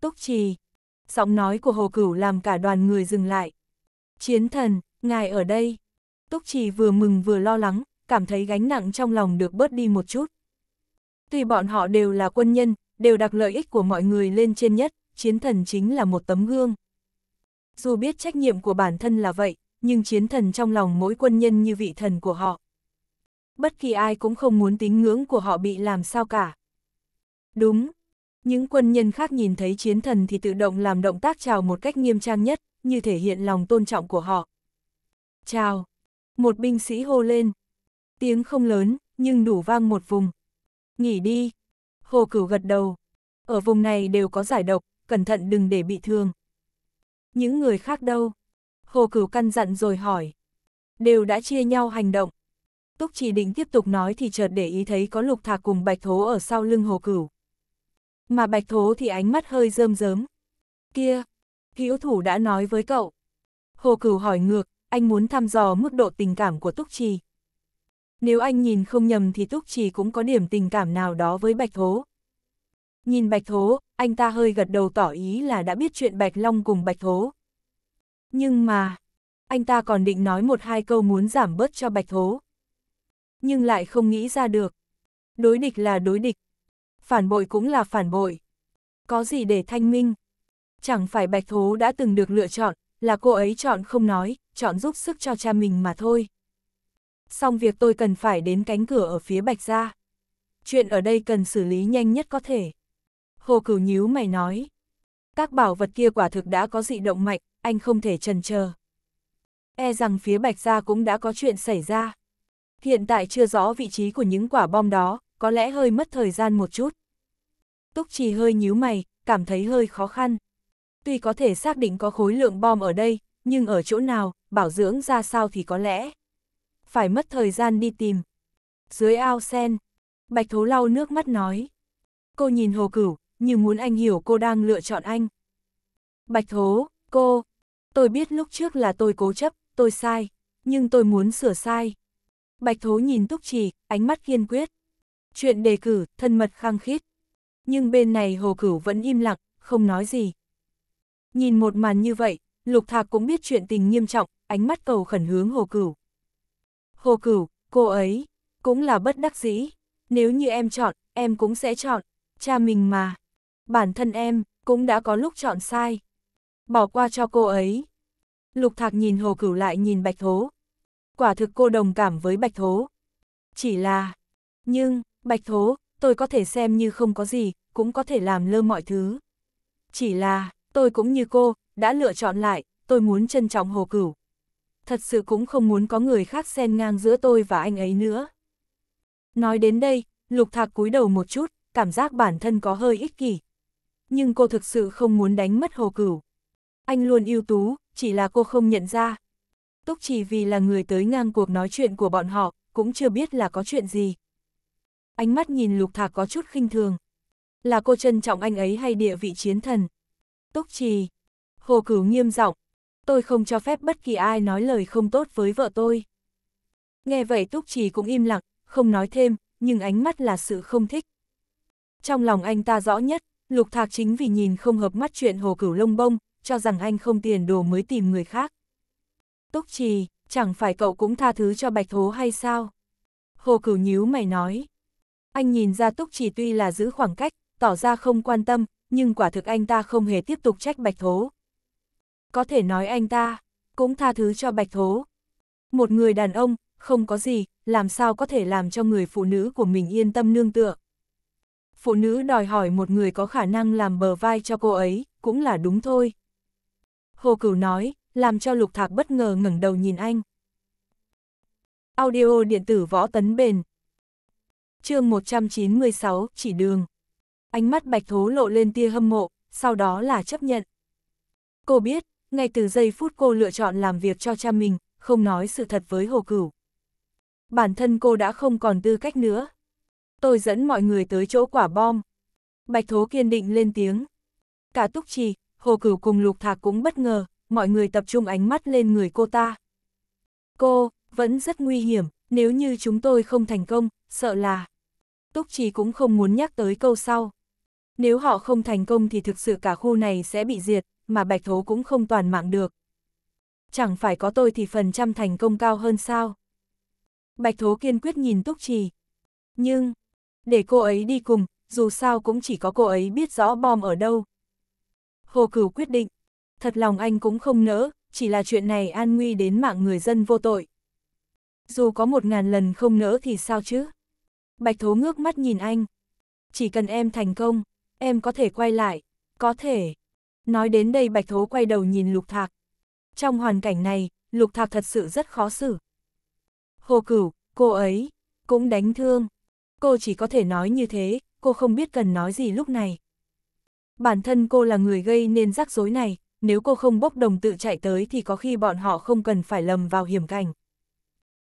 Túc trì. Giọng nói của Hồ Cửu làm cả đoàn người dừng lại. Chiến thần ngài ở đây. Túc Trì vừa mừng vừa lo lắng, cảm thấy gánh nặng trong lòng được bớt đi một chút. Tuy bọn họ đều là quân nhân, đều đặt lợi ích của mọi người lên trên nhất, chiến thần chính là một tấm gương. Dù biết trách nhiệm của bản thân là vậy, nhưng chiến thần trong lòng mỗi quân nhân như vị thần của họ. Bất kỳ ai cũng không muốn tín ngưỡng của họ bị làm sao cả. Đúng, những quân nhân khác nhìn thấy chiến thần thì tự động làm động tác chào một cách nghiêm trang nhất, như thể hiện lòng tôn trọng của họ. Chào! Một binh sĩ hô lên. Tiếng không lớn, nhưng đủ vang một vùng. Nghỉ đi! Hồ cửu gật đầu. Ở vùng này đều có giải độc, cẩn thận đừng để bị thương. Những người khác đâu? Hồ cửu căn dặn rồi hỏi. Đều đã chia nhau hành động. Túc chỉ định tiếp tục nói thì chợt để ý thấy có lục thạc cùng bạch thố ở sau lưng hồ cửu. Mà bạch thố thì ánh mắt hơi rơm rớm. Kia, hữu thủ đã nói với cậu. Hồ cửu hỏi ngược, anh muốn thăm dò mức độ tình cảm của Túc Trì. Nếu anh nhìn không nhầm thì Túc Trì cũng có điểm tình cảm nào đó với Bạch Thố. Nhìn Bạch Thố, anh ta hơi gật đầu tỏ ý là đã biết chuyện Bạch Long cùng Bạch Thố. Nhưng mà, anh ta còn định nói một hai câu muốn giảm bớt cho Bạch Thố. Nhưng lại không nghĩ ra được. Đối địch là đối địch. Phản bội cũng là phản bội. Có gì để thanh minh? Chẳng phải Bạch Thố đã từng được lựa chọn, là cô ấy chọn không nói, chọn giúp sức cho cha mình mà thôi. Xong việc tôi cần phải đến cánh cửa ở phía Bạch Gia. Chuyện ở đây cần xử lý nhanh nhất có thể. Hồ Cửu nhíu mày nói. Các bảo vật kia quả thực đã có dị động mạnh, anh không thể trần chờ. E rằng phía Bạch Gia cũng đã có chuyện xảy ra. Hiện tại chưa rõ vị trí của những quả bom đó, có lẽ hơi mất thời gian một chút. Túc Trì hơi nhíu mày, cảm thấy hơi khó khăn. Tuy có thể xác định có khối lượng bom ở đây, nhưng ở chỗ nào, bảo dưỡng ra sao thì có lẽ. Phải mất thời gian đi tìm. Dưới ao sen, Bạch Thố lau nước mắt nói. Cô nhìn Hồ Cửu, như muốn anh hiểu cô đang lựa chọn anh. Bạch Thố, cô, tôi biết lúc trước là tôi cố chấp, tôi sai, nhưng tôi muốn sửa sai. Bạch Thố nhìn Túc Trì, ánh mắt kiên quyết. Chuyện đề cử, thân mật khăng khít. Nhưng bên này Hồ Cửu vẫn im lặng, không nói gì. Nhìn một màn như vậy, Lục Thạc cũng biết chuyện tình nghiêm trọng, ánh mắt cầu khẩn hướng Hồ Cửu. Hồ Cửu, cô ấy, cũng là bất đắc dĩ. Nếu như em chọn, em cũng sẽ chọn. Cha mình mà. Bản thân em, cũng đã có lúc chọn sai. Bỏ qua cho cô ấy. Lục Thạc nhìn Hồ Cửu lại nhìn Bạch Thố. Quả thực cô đồng cảm với Bạch Thố. Chỉ là... Nhưng, Bạch Thố, tôi có thể xem như không có gì, cũng có thể làm lơ mọi thứ. Chỉ là, tôi cũng như cô, đã lựa chọn lại, tôi muốn trân trọng hồ cửu. Thật sự cũng không muốn có người khác xen ngang giữa tôi và anh ấy nữa. Nói đến đây, lục thạc cúi đầu một chút, cảm giác bản thân có hơi ích kỷ. Nhưng cô thực sự không muốn đánh mất hồ cửu. Anh luôn ưu tú, chỉ là cô không nhận ra. Túc chỉ vì là người tới ngang cuộc nói chuyện của bọn họ, cũng chưa biết là có chuyện gì. Ánh mắt nhìn lục thạc có chút khinh thường. Là cô trân trọng anh ấy hay địa vị chiến thần? Túc trì, Hồ Cửu nghiêm giọng, tôi không cho phép bất kỳ ai nói lời không tốt với vợ tôi. Nghe vậy Túc Trì cũng im lặng, không nói thêm, nhưng ánh mắt là sự không thích. Trong lòng anh ta rõ nhất, Lục Thạc chính vì nhìn không hợp mắt chuyện Hồ Cửu lông bông, cho rằng anh không tiền đồ mới tìm người khác. Túc Trì, chẳng phải cậu cũng tha thứ cho Bạch Thố hay sao? Hồ Cửu nhíu mày nói. Anh nhìn ra Túc Trì tuy là giữ khoảng cách, tỏ ra không quan tâm, nhưng quả thực anh ta không hề tiếp tục trách Bạch Thố, có thể nói anh ta, cũng tha thứ cho Bạch Thố. Một người đàn ông, không có gì, làm sao có thể làm cho người phụ nữ của mình yên tâm nương tựa. Phụ nữ đòi hỏi một người có khả năng làm bờ vai cho cô ấy, cũng là đúng thôi. Hồ Cửu nói, làm cho Lục Thạc bất ngờ ngẩng đầu nhìn anh. Audio điện tử võ tấn bền. chương 196, chỉ đường. Ánh mắt bạch thố lộ lên tia hâm mộ, sau đó là chấp nhận. Cô biết, ngay từ giây phút cô lựa chọn làm việc cho cha mình, không nói sự thật với Hồ Cửu. Bản thân cô đã không còn tư cách nữa. Tôi dẫn mọi người tới chỗ quả bom. Bạch Thố kiên định lên tiếng. Cả Túc Trì, Hồ Cửu cùng Lục Thạc cũng bất ngờ, mọi người tập trung ánh mắt lên người cô ta. Cô, vẫn rất nguy hiểm, nếu như chúng tôi không thành công, sợ là... Túc Trì cũng không muốn nhắc tới câu sau. Nếu họ không thành công thì thực sự cả khu này sẽ bị diệt, mà bạch thố cũng không toàn mạng được. Chẳng phải có tôi thì phần trăm thành công cao hơn sao? Bạch thố kiên quyết nhìn túc trì. Nhưng, để cô ấy đi cùng, dù sao cũng chỉ có cô ấy biết rõ bom ở đâu. Hồ Cửu quyết định, thật lòng anh cũng không nỡ, chỉ là chuyện này an nguy đến mạng người dân vô tội. Dù có một ngàn lần không nỡ thì sao chứ? Bạch Thố ngước mắt nhìn anh. Chỉ cần em thành công, em có thể quay lại, có thể, Nói đến đây Bạch Thố quay đầu nhìn Lục Thạc. Trong hoàn cảnh này, Lục Thạc thật sự rất khó xử. Hồ Cửu, cô ấy, cũng đánh thương. Cô chỉ có thể nói như thế, cô không biết cần nói gì lúc này. Bản thân cô là người gây nên rắc rối này, nếu cô không bốc đồng tự chạy tới thì có khi bọn họ không cần phải lầm vào hiểm cảnh.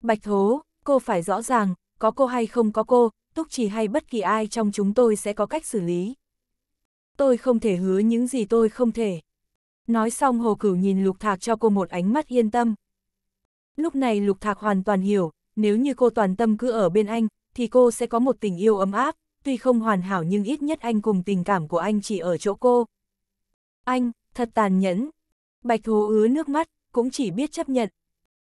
Bạch Thố, cô phải rõ ràng, có cô hay không có cô, Túc Trì hay bất kỳ ai trong chúng tôi sẽ có cách xử lý tôi không thể hứa những gì tôi không thể. Nói xong Hồ Cửu nhìn Lục Thạc cho cô một ánh mắt yên tâm. Lúc này Lục Thạc hoàn toàn hiểu, nếu như cô toàn tâm cứ ở bên anh, thì cô sẽ có một tình yêu ấm áp, tuy không hoàn hảo nhưng ít nhất anh cùng tình cảm của anh chỉ ở chỗ cô. Anh, thật tàn nhẫn. Bạch thú ứa nước mắt, cũng chỉ biết chấp nhận.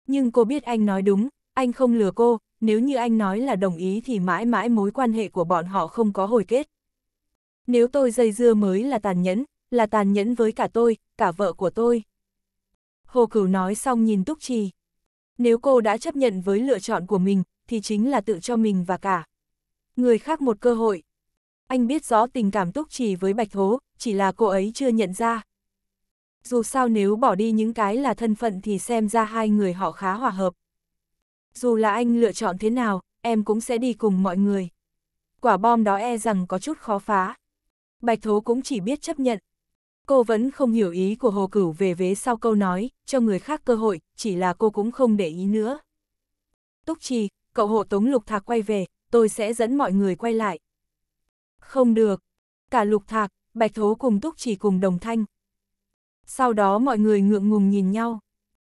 Nhưng cô biết anh nói đúng, anh không lừa cô, nếu như anh nói là đồng ý thì mãi mãi mối quan hệ của bọn họ không có hồi kết nếu tôi dây dưa mới là tàn nhẫn, là tàn nhẫn với cả tôi, cả vợ của tôi. Hồ Cửu nói xong nhìn Túc Trì. Nếu cô đã chấp nhận với lựa chọn của mình, thì chính là tự cho mình và cả. Người khác một cơ hội. Anh biết rõ tình cảm Túc Trì với Bạch Thố, chỉ là cô ấy chưa nhận ra. Dù sao nếu bỏ đi những cái là thân phận thì xem ra hai người họ khá hòa hợp. Dù là anh lựa chọn thế nào, em cũng sẽ đi cùng mọi người. Quả bom đó e rằng có chút khó phá. Bạch Thố cũng chỉ biết chấp nhận. Cô vẫn không hiểu ý của Hồ Cửu về vế sau câu nói, cho người khác cơ hội, chỉ là cô cũng không để ý nữa. Túc Trì, cậu hộ tống Lục Thạc quay về, tôi sẽ dẫn mọi người quay lại. Không được. Cả Lục Thạc, Bạch Thố cùng Túc Trì cùng đồng thanh. Sau đó mọi người ngượng ngùng nhìn nhau.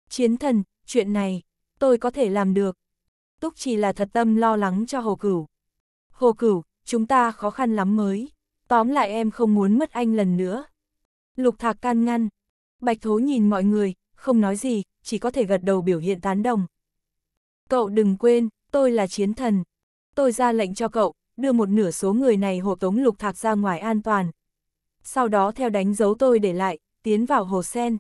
Chiến thần, chuyện này, tôi có thể làm được. Túc Trì là thật tâm lo lắng cho Hồ Cửu. Hồ Cửu, chúng ta khó khăn lắm mới tóm lại em không muốn mất anh lần nữa. Lục Thạc can ngăn. Bạch Thố nhìn mọi người, không nói gì, chỉ có thể gật đầu biểu hiện tán đồng. Cậu đừng quên, tôi là chiến thần. Tôi ra lệnh cho cậu, đưa một nửa số người này hộ tống Lục Thạc ra ngoài an toàn. Sau đó theo đánh dấu tôi để lại, tiến vào hồ sen.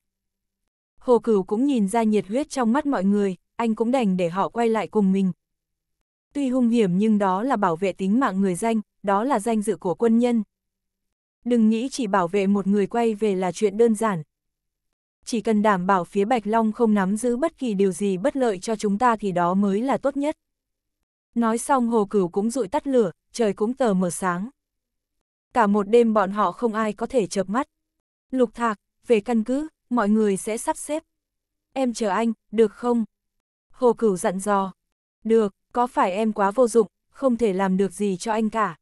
Hồ Cửu cũng nhìn ra nhiệt huyết trong mắt mọi người, anh cũng đành để họ quay lại cùng mình. Tuy hung hiểm nhưng đó là bảo vệ tính mạng người danh, đó là danh dự của quân nhân. Đừng nghĩ chỉ bảo vệ một người quay về là chuyện đơn giản. Chỉ cần đảm bảo phía Bạch Long không nắm giữ bất kỳ điều gì bất lợi cho chúng ta thì đó mới là tốt nhất. Nói xong hồ cửu cũng rụi tắt lửa, trời cũng tờ mờ sáng. Cả một đêm bọn họ không ai có thể chợp mắt. Lục thạc, về căn cứ, mọi người sẽ sắp xếp. Em chờ anh, được không? Hồ cửu dặn dò. Được, có phải em quá vô dụng, không thể làm được gì cho anh cả?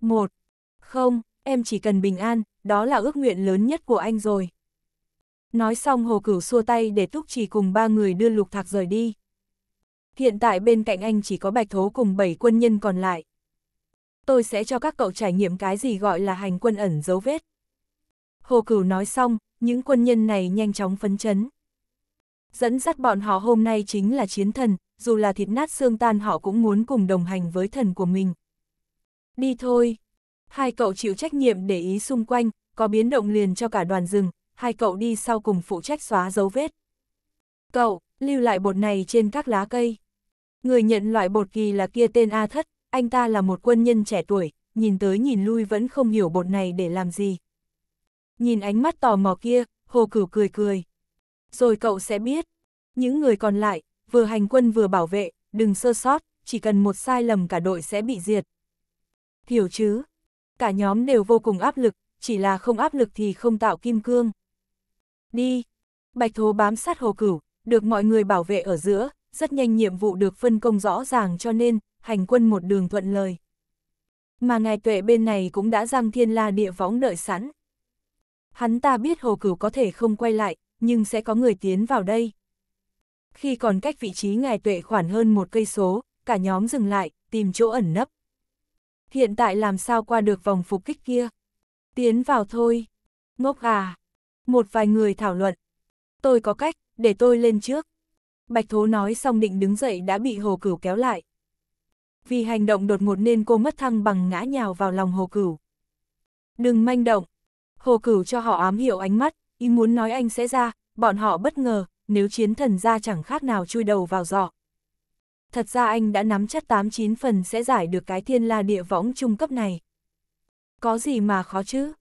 Một, không, em chỉ cần bình an, đó là ước nguyện lớn nhất của anh rồi. Nói xong Hồ Cửu xua tay để Túc Trì cùng ba người đưa Lục Thạc rời đi. Hiện tại bên cạnh anh chỉ có Bạch Thố cùng bảy quân nhân còn lại. Tôi sẽ cho các cậu trải nghiệm cái gì gọi là hành quân ẩn dấu vết. Hồ Cửu nói xong, những quân nhân này nhanh chóng phấn chấn. Dẫn dắt bọn họ hôm nay chính là chiến thần, dù là thịt nát xương tan họ cũng muốn cùng đồng hành với thần của mình. Đi thôi, Hai cậu chịu trách nhiệm để ý xung quanh, có biến động liền cho cả đoàn rừng, hai cậu đi sau cùng phụ trách xóa dấu vết. Cậu, lưu lại bột này trên các lá cây. Người nhận loại bột kỳ là kia tên A Thất, anh ta là một quân nhân trẻ tuổi, nhìn tới nhìn lui vẫn không hiểu bột này để làm gì. Nhìn ánh mắt tò mò kia, Hồ Cửu cười cười. Rồi cậu sẽ biết, những người còn lại, vừa hành quân vừa bảo vệ, đừng sơ sót, chỉ cần một sai lầm cả đội sẽ bị diệt. Hiểu chứ? cả nhóm đều vô cùng áp lực, chỉ là không áp lực thì không tạo kim cương. Đi! Bạch Thố bám sát Hồ Cửu, được mọi người bảo vệ ở giữa, rất nhanh nhiệm vụ được phân công rõ ràng cho nên, hành quân một đường thuận lời. Mà ngài tuệ bên này cũng đã giang thiên la địa võng đợi sẵn. Hắn ta biết Hồ Cửu có thể không quay lại, nhưng sẽ có người tiến vào đây. Khi còn cách vị trí ngài tuệ khoảng hơn một cây số, cả nhóm dừng lại, tìm chỗ ẩn nấp hiện tại làm sao qua được vòng phục kích kia. Tiến vào thôi. Ngốc à. Một vài người thảo luận. Tôi có cách, để tôi lên trước. Bạch Thố nói xong định đứng dậy đã bị Hồ Cửu kéo lại. Vì hành động đột ngột nên cô mất thăng bằng ngã nhào vào lòng Hồ Cửu. Đừng manh động. Hồ Cửu cho họ ám hiệu ánh mắt, ý muốn nói anh sẽ ra, bọn họ bất ngờ, nếu chiến thần ra chẳng khác nào chui đầu vào giọ thật ra anh đã nắm chắc 89 phần sẽ giải được cái thiên la địa võng trung cấp này. Có gì mà khó chứ?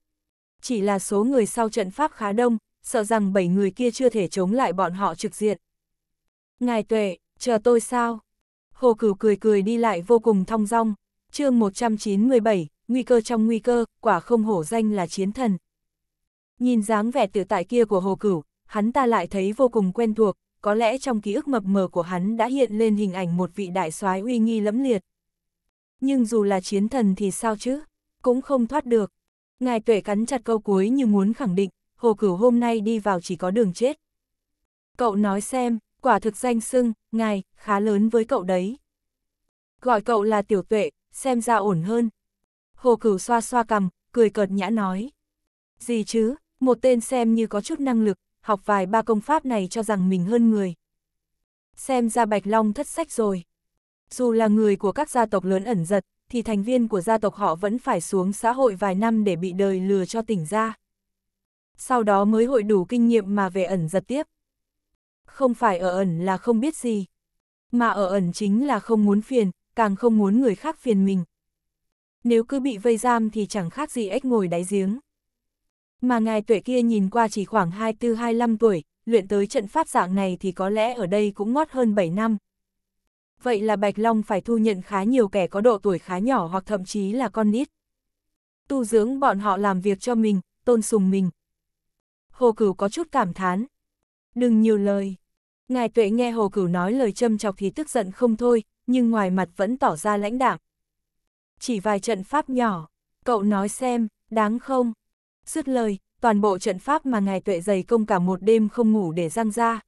Chỉ là số người sau trận pháp khá đông, sợ rằng 7 người kia chưa thể chống lại bọn họ trực diện. Ngài tuệ, chờ tôi sao? Hồ Cửu cười cười đi lại vô cùng thong dong. chương 197, nguy cơ trong nguy cơ, quả không hổ danh là chiến thần. Nhìn dáng vẻ tự tại kia của Hồ Cửu, hắn ta lại thấy vô cùng quen thuộc, có lẽ trong ký ức mập mờ của hắn đã hiện lên hình ảnh một vị đại soái uy nghi lẫm liệt. Nhưng dù là chiến thần thì sao chứ, cũng không thoát được. Ngài tuệ cắn chặt câu cuối như muốn khẳng định, hồ cửu hôm nay đi vào chỉ có đường chết. Cậu nói xem, quả thực danh sưng, ngài, khá lớn với cậu đấy. Gọi cậu là tiểu tuệ, xem ra ổn hơn. Hồ cửu xoa xoa cầm cười cợt nhã nói. Gì chứ, một tên xem như có chút năng lực, học vài ba công pháp này cho rằng mình hơn người. Xem ra Bạch Long thất sách rồi. Dù là người của các gia tộc lớn ẩn giật, thì thành viên của gia tộc họ vẫn phải xuống xã hội vài năm để bị đời lừa cho tỉnh ra. Sau đó mới hội đủ kinh nghiệm mà về ẩn giật tiếp. Không phải ở ẩn là không biết gì, mà ở ẩn chính là không muốn phiền, càng không muốn người khác phiền mình. Nếu cứ bị vây giam thì chẳng khác gì ếch ngồi đáy giếng. Mà ngài tuệ kia nhìn qua chỉ khoảng 24-25 tuổi, luyện tới trận pháp dạng này thì có lẽ ở đây cũng ngót hơn 7 năm. Vậy là Bạch Long phải thu nhận khá nhiều kẻ có độ tuổi khá nhỏ hoặc thậm chí là con nít. Tu dưỡng bọn họ làm việc cho mình, tôn sùng mình. Hồ Cửu có chút cảm thán. Đừng nhiều lời. Ngài tuệ nghe Hồ Cửu nói lời châm chọc thì tức giận không thôi, nhưng ngoài mặt vẫn tỏ ra lãnh đạm. Chỉ vài trận pháp nhỏ, cậu nói xem, đáng không? Dứt lời, toàn bộ trận pháp mà ngài tuệ dày công cả một đêm không ngủ để răng ra.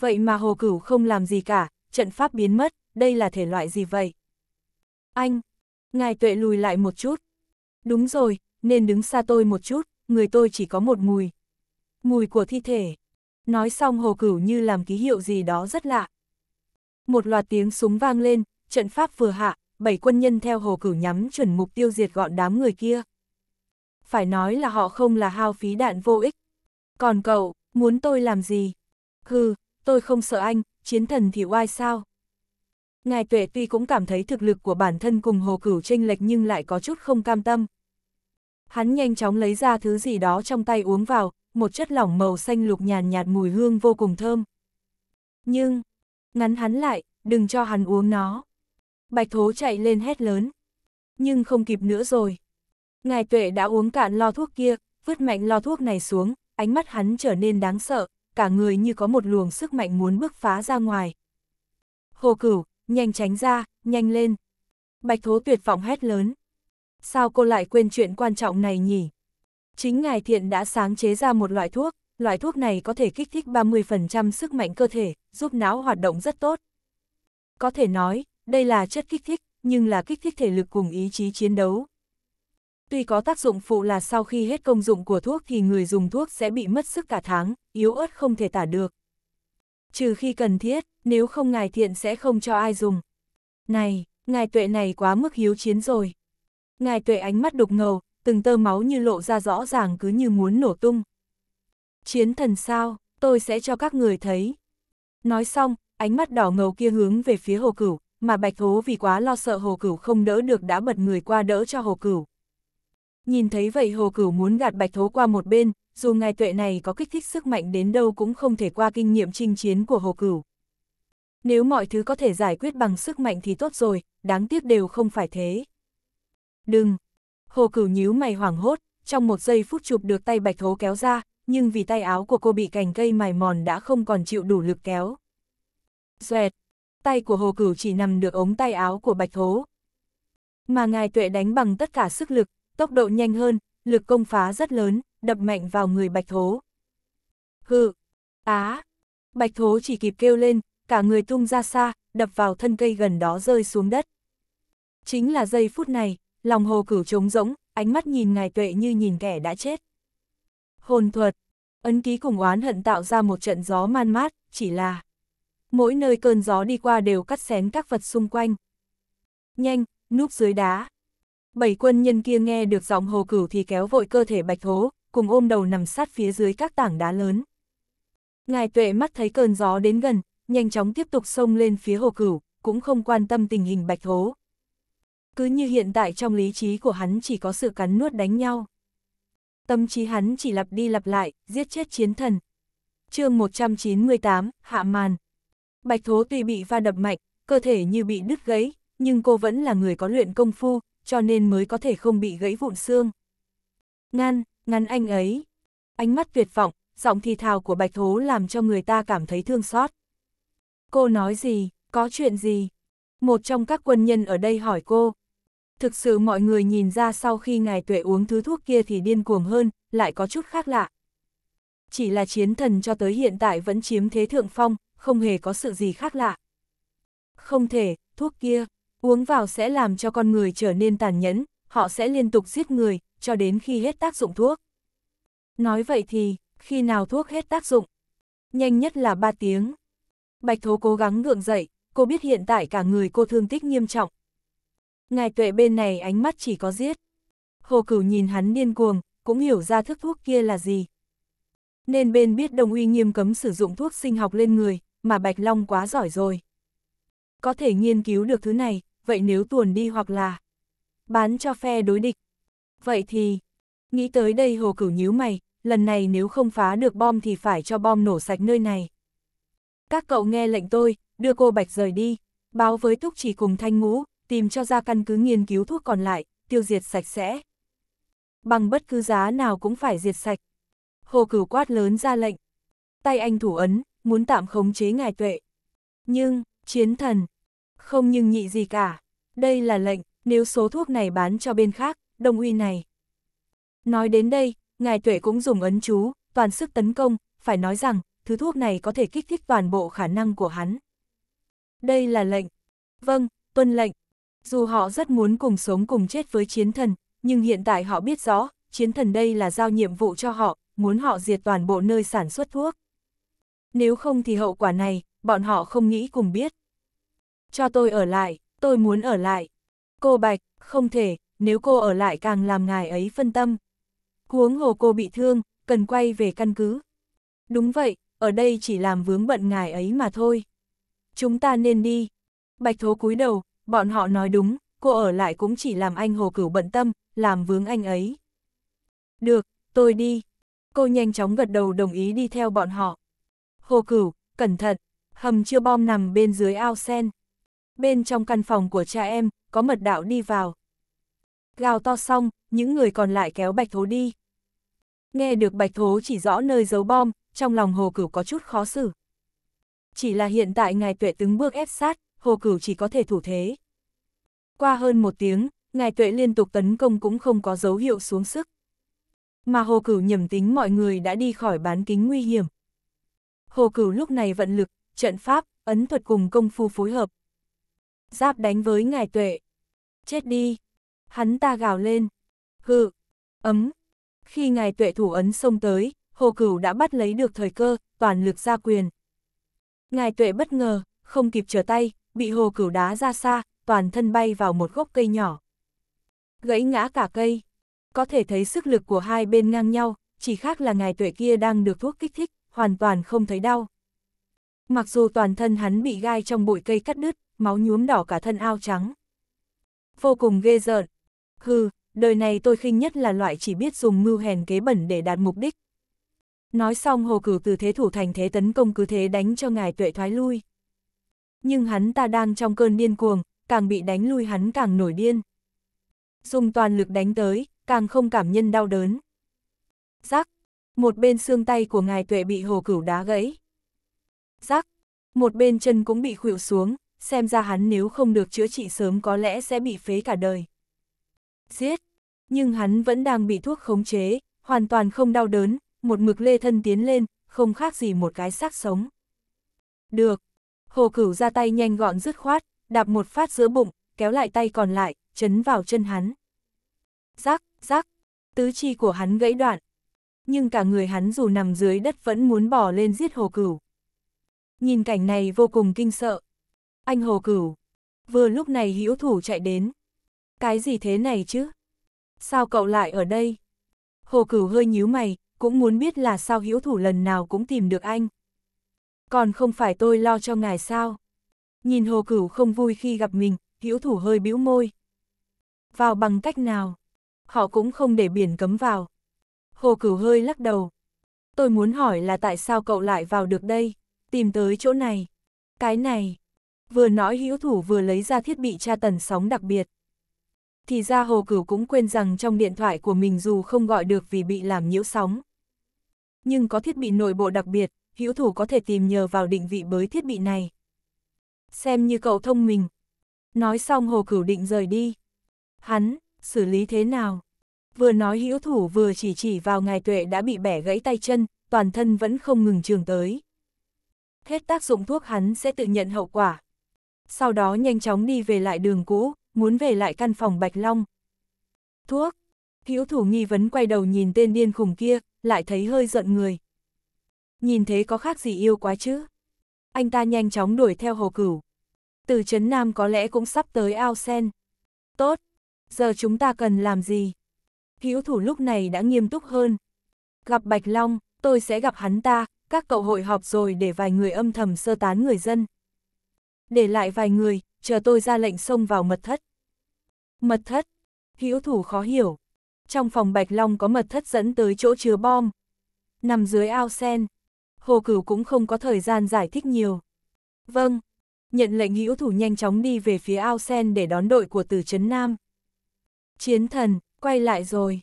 Vậy mà hồ cửu không làm gì cả, trận pháp biến mất, đây là thể loại gì vậy? Anh! Ngài tuệ lùi lại một chút. Đúng rồi, nên đứng xa tôi một chút, người tôi chỉ có một mùi. Mùi của thi thể. Nói xong hồ cửu như làm ký hiệu gì đó rất lạ. Một loạt tiếng súng vang lên, trận pháp vừa hạ, bảy quân nhân theo hồ cửu nhắm chuẩn mục tiêu diệt gọn đám người kia phải nói là họ không là hao phí đạn vô ích. Còn cậu, muốn tôi làm gì? Hừ, tôi không sợ anh, chiến thần thì oai sao? Ngài Tuệ tuy cũng cảm thấy thực lực của bản thân cùng Hồ Cửu tranh lệch nhưng lại có chút không cam tâm. Hắn nhanh chóng lấy ra thứ gì đó trong tay uống vào, một chất lỏng màu xanh lục nhàn nhạt, nhạt mùi hương vô cùng thơm. Nhưng, ngắn hắn lại, đừng cho hắn uống nó. Bạch Thố chạy lên hét lớn. Nhưng không kịp nữa rồi. Ngài tuệ đã uống cạn lo thuốc kia, vứt mạnh lo thuốc này xuống, ánh mắt hắn trở nên đáng sợ, cả người như có một luồng sức mạnh muốn bước phá ra ngoài. Hồ cửu, nhanh tránh ra, nhanh lên. Bạch thố tuyệt vọng hét lớn. Sao cô lại quên chuyện quan trọng này nhỉ? Chính ngài thiện đã sáng chế ra một loại thuốc, loại thuốc này có thể kích thích 30% sức mạnh cơ thể, giúp não hoạt động rất tốt. Có thể nói, đây là chất kích thích, nhưng là kích thích thể lực cùng ý chí chiến đấu. Tuy có tác dụng phụ là sau khi hết công dụng của thuốc thì người dùng thuốc sẽ bị mất sức cả tháng, yếu ớt không thể tả được. Trừ khi cần thiết, nếu không ngài thiện sẽ không cho ai dùng. Này, ngài tuệ này quá mức hiếu chiến rồi. Ngài tuệ ánh mắt đục ngầu, từng tơ máu như lộ ra rõ ràng cứ như muốn nổ tung. Chiến thần sao, tôi sẽ cho các người thấy. Nói xong, ánh mắt đỏ ngầu kia hướng về phía hồ cửu, mà bạch thố vì quá lo sợ hồ cửu không đỡ được đã bật người qua đỡ cho hồ cửu. Nhìn thấy vậy Hồ Cửu muốn gạt Bạch Thố qua một bên, dù ngài tuệ này có kích thích sức mạnh đến đâu cũng không thể qua kinh nghiệm chinh chiến của Hồ Cửu. Nếu mọi thứ có thể giải quyết bằng sức mạnh thì tốt rồi, đáng tiếc đều không phải thế. Đừng! Hồ Cửu nhíu mày hoảng hốt, trong một giây phút chụp được tay Bạch Thố kéo ra, nhưng vì tay áo của cô bị cành cây mài mòn đã không còn chịu đủ lực kéo. Xoẹt! Tay của Hồ Cửu chỉ nằm được ống tay áo của Bạch Thố. Mà ngài tuệ đánh bằng tất cả sức lực, tốc độ nhanh hơn, lực công phá rất lớn, đập mạnh vào người bạch thố. Hừ, á, bạch thố chỉ kịp kêu lên, cả người tung ra xa, đập vào thân cây gần đó rơi xuống đất. Chính là giây phút này, lòng hồ cửu trống rỗng, ánh mắt nhìn ngài tuệ như nhìn kẻ đã chết. Hồn thuật, ấn ký cùng oán hận tạo ra một trận gió man mát, chỉ là mỗi nơi cơn gió đi qua đều cắt xén các vật xung quanh. Nhanh, núp dưới đá, Bảy quân nhân kia nghe được giọng hồ cửu thì kéo vội cơ thể bạch hố, cùng ôm đầu nằm sát phía dưới các tảng đá lớn. Ngài tuệ mắt thấy cơn gió đến gần, nhanh chóng tiếp tục xông lên phía hồ cửu, cũng không quan tâm tình hình bạch hố. Cứ như hiện tại trong lý trí của hắn chỉ có sự cắn nuốt đánh nhau. Tâm trí hắn chỉ lặp đi lặp lại, giết chết chiến thần. chương 198, Hạ Màn. Bạch thố tuy bị va đập mạnh, cơ thể như bị đứt gãy, nhưng cô vẫn là người có luyện công phu, cho nên mới có thể không bị gãy vụn xương. Ngăn, ngăn anh ấy. Ánh mắt tuyệt vọng, giọng thì thào của Bạch Thố làm cho người ta cảm thấy thương xót. Cô nói gì, có chuyện gì? Một trong các quân nhân ở đây hỏi cô. Thực sự mọi người nhìn ra sau khi ngài tuệ uống thứ thuốc kia thì điên cuồng hơn, lại có chút khác lạ. Chỉ là chiến thần cho tới hiện tại vẫn chiếm thế thượng phong, không hề có sự gì khác lạ. Không thể, thuốc kia. Uống vào sẽ làm cho con người trở nên tàn nhẫn, họ sẽ liên tục giết người, cho đến khi hết tác dụng thuốc. Nói vậy thì, khi nào thuốc hết tác dụng? Nhanh nhất là 3 tiếng. Bạch Thố cố gắng ngượng dậy, cô biết hiện tại cả người cô thương tích nghiêm trọng. Ngài tuệ bên này ánh mắt chỉ có giết. Hồ Cửu nhìn hắn điên cuồng, cũng hiểu ra thức thuốc kia là gì. Nên bên biết đồng uy nghiêm cấm sử dụng thuốc sinh học lên người, mà Bạch Long quá giỏi rồi. Có thể nghiên cứu được thứ này, vậy nếu tuồn đi hoặc là bán cho phe đối địch. Vậy thì, nghĩ tới đây hồ cửu nhíu mày, lần này nếu không phá được bom thì phải cho bom nổ sạch nơi này. Các cậu nghe lệnh tôi, đưa cô Bạch rời đi, báo với Túc chỉ cùng Thanh Ngũ, tìm cho ra căn cứ nghiên cứu thuốc còn lại, tiêu diệt sạch sẽ. Bằng bất cứ giá nào cũng phải diệt sạch. Hồ cửu quát lớn ra lệnh. Tay anh thủ ấn, muốn tạm khống chế ngài tuệ. Nhưng, chiến thần, không nhưng nhị gì cả. Đây là lệnh, nếu số thuốc này bán cho bên khác, đồng uy này. Nói đến đây, ngài tuệ cũng dùng ấn chú, toàn sức tấn công, phải nói rằng, thứ thuốc này có thể kích thích toàn bộ khả năng của hắn. Đây là lệnh. Vâng, tuân lệnh. Dù họ rất muốn cùng sống cùng chết với chiến thần, nhưng hiện tại họ biết rõ, chiến thần đây là giao nhiệm vụ cho họ, muốn họ diệt toàn bộ nơi sản xuất thuốc. Nếu không thì hậu quả này, bọn họ không nghĩ cùng biết cho tôi ở lại, tôi muốn ở lại. Cô Bạch, không thể, nếu cô ở lại càng làm ngài ấy phân tâm. Huống hồ cô bị thương, cần quay về căn cứ. Đúng vậy, ở đây chỉ làm vướng bận ngài ấy mà thôi. Chúng ta nên đi. Bạch thố cúi đầu, bọn họ nói đúng, cô ở lại cũng chỉ làm anh hồ cửu bận tâm, làm vướng anh ấy. Được, tôi đi. Cô nhanh chóng gật đầu đồng ý đi theo bọn họ. Hồ cửu, cẩn thận, hầm chưa bom nằm bên dưới ao sen. Bên trong căn phòng của cha em, có mật đạo đi vào. Gào to xong, những người còn lại kéo bạch thố đi. Nghe được bạch thố chỉ rõ nơi giấu bom, trong lòng hồ cửu có chút khó xử. Chỉ là hiện tại ngài tuệ từng bước ép sát, hồ cửu chỉ có thể thủ thế. Qua hơn một tiếng, ngài tuệ liên tục tấn công cũng không có dấu hiệu xuống sức. Mà hồ cửu nhầm tính mọi người đã đi khỏi bán kính nguy hiểm. Hồ cửu lúc này vận lực, trận pháp, ấn thuật cùng công phu phối hợp, giáp đánh với ngài tuệ. Chết đi! Hắn ta gào lên. Hự! Ấm! Khi ngài tuệ thủ ấn xông tới, hồ cửu đã bắt lấy được thời cơ, toàn lực ra quyền. Ngài tuệ bất ngờ, không kịp trở tay, bị hồ cửu đá ra xa, toàn thân bay vào một gốc cây nhỏ. Gãy ngã cả cây. Có thể thấy sức lực của hai bên ngang nhau, chỉ khác là ngài tuệ kia đang được thuốc kích thích, hoàn toàn không thấy đau. Mặc dù toàn thân hắn bị gai trong bụi cây cắt đứt, máu nhuốm đỏ cả thân ao trắng. Vô cùng ghê rợn. Hừ, đời này tôi khinh nhất là loại chỉ biết dùng mưu hèn kế bẩn để đạt mục đích. Nói xong hồ cử từ thế thủ thành thế tấn công cứ thế đánh cho ngài tuệ thoái lui. Nhưng hắn ta đang trong cơn điên cuồng, càng bị đánh lui hắn càng nổi điên. Dùng toàn lực đánh tới, càng không cảm nhân đau đớn. Giác, một bên xương tay của ngài tuệ bị hồ cửu đá gãy. Giác, một bên chân cũng bị khuỵu xuống, xem ra hắn nếu không được chữa trị sớm có lẽ sẽ bị phế cả đời. Giết! Nhưng hắn vẫn đang bị thuốc khống chế, hoàn toàn không đau đớn, một mực lê thân tiến lên, không khác gì một cái xác sống. Được! Hồ cửu ra tay nhanh gọn dứt khoát, đạp một phát giữa bụng, kéo lại tay còn lại, chấn vào chân hắn. Rắc, rắc! Tứ chi của hắn gãy đoạn. Nhưng cả người hắn dù nằm dưới đất vẫn muốn bỏ lên giết hồ cửu. Nhìn cảnh này vô cùng kinh sợ, anh Hồ Cửu. Vừa lúc này hữu thủ chạy đến. Cái gì thế này chứ? Sao cậu lại ở đây? Hồ Cửu hơi nhíu mày, cũng muốn biết là sao hữu thủ lần nào cũng tìm được anh. Còn không phải tôi lo cho ngài sao? Nhìn Hồ Cửu không vui khi gặp mình, hữu thủ hơi bĩu môi. Vào bằng cách nào? Họ cũng không để biển cấm vào. Hồ Cửu hơi lắc đầu. Tôi muốn hỏi là tại sao cậu lại vào được đây, tìm tới chỗ này. Cái này, vừa nói hữu thủ vừa lấy ra thiết bị tra tần sóng đặc biệt. Thì ra Hồ Cửu cũng quên rằng trong điện thoại của mình dù không gọi được vì bị làm nhiễu sóng. Nhưng có thiết bị nội bộ đặc biệt, hữu thủ có thể tìm nhờ vào định vị với thiết bị này. Xem như cậu thông minh. Nói xong Hồ Cửu định rời đi. Hắn, xử lý thế nào? Vừa nói hữu thủ vừa chỉ chỉ vào ngài tuệ đã bị bẻ gãy tay chân, toàn thân vẫn không ngừng trường tới. Hết tác dụng thuốc hắn sẽ tự nhận hậu quả, sau đó nhanh chóng đi về lại đường cũ, muốn về lại căn phòng Bạch Long. Thuốc! Hữu thủ nghi vấn quay đầu nhìn tên điên khùng kia, lại thấy hơi giận người. Nhìn thế có khác gì yêu quá chứ? Anh ta nhanh chóng đuổi theo hồ cửu. Từ chấn Nam có lẽ cũng sắp tới ao sen. Tốt! Giờ chúng ta cần làm gì? Hữu thủ lúc này đã nghiêm túc hơn. Gặp Bạch Long, tôi sẽ gặp hắn ta, các cậu hội họp rồi để vài người âm thầm sơ tán người dân. Để lại vài người, chờ tôi ra lệnh xông vào mật thất. Mật thất, hữu thủ khó hiểu. Trong phòng Bạch Long có mật thất dẫn tới chỗ chứa bom. Nằm dưới ao sen, Hồ Cửu cũng không có thời gian giải thích nhiều. Vâng, nhận lệnh hữu thủ nhanh chóng đi về phía ao sen để đón đội của từ chấn Nam. Chiến thần, quay lại rồi.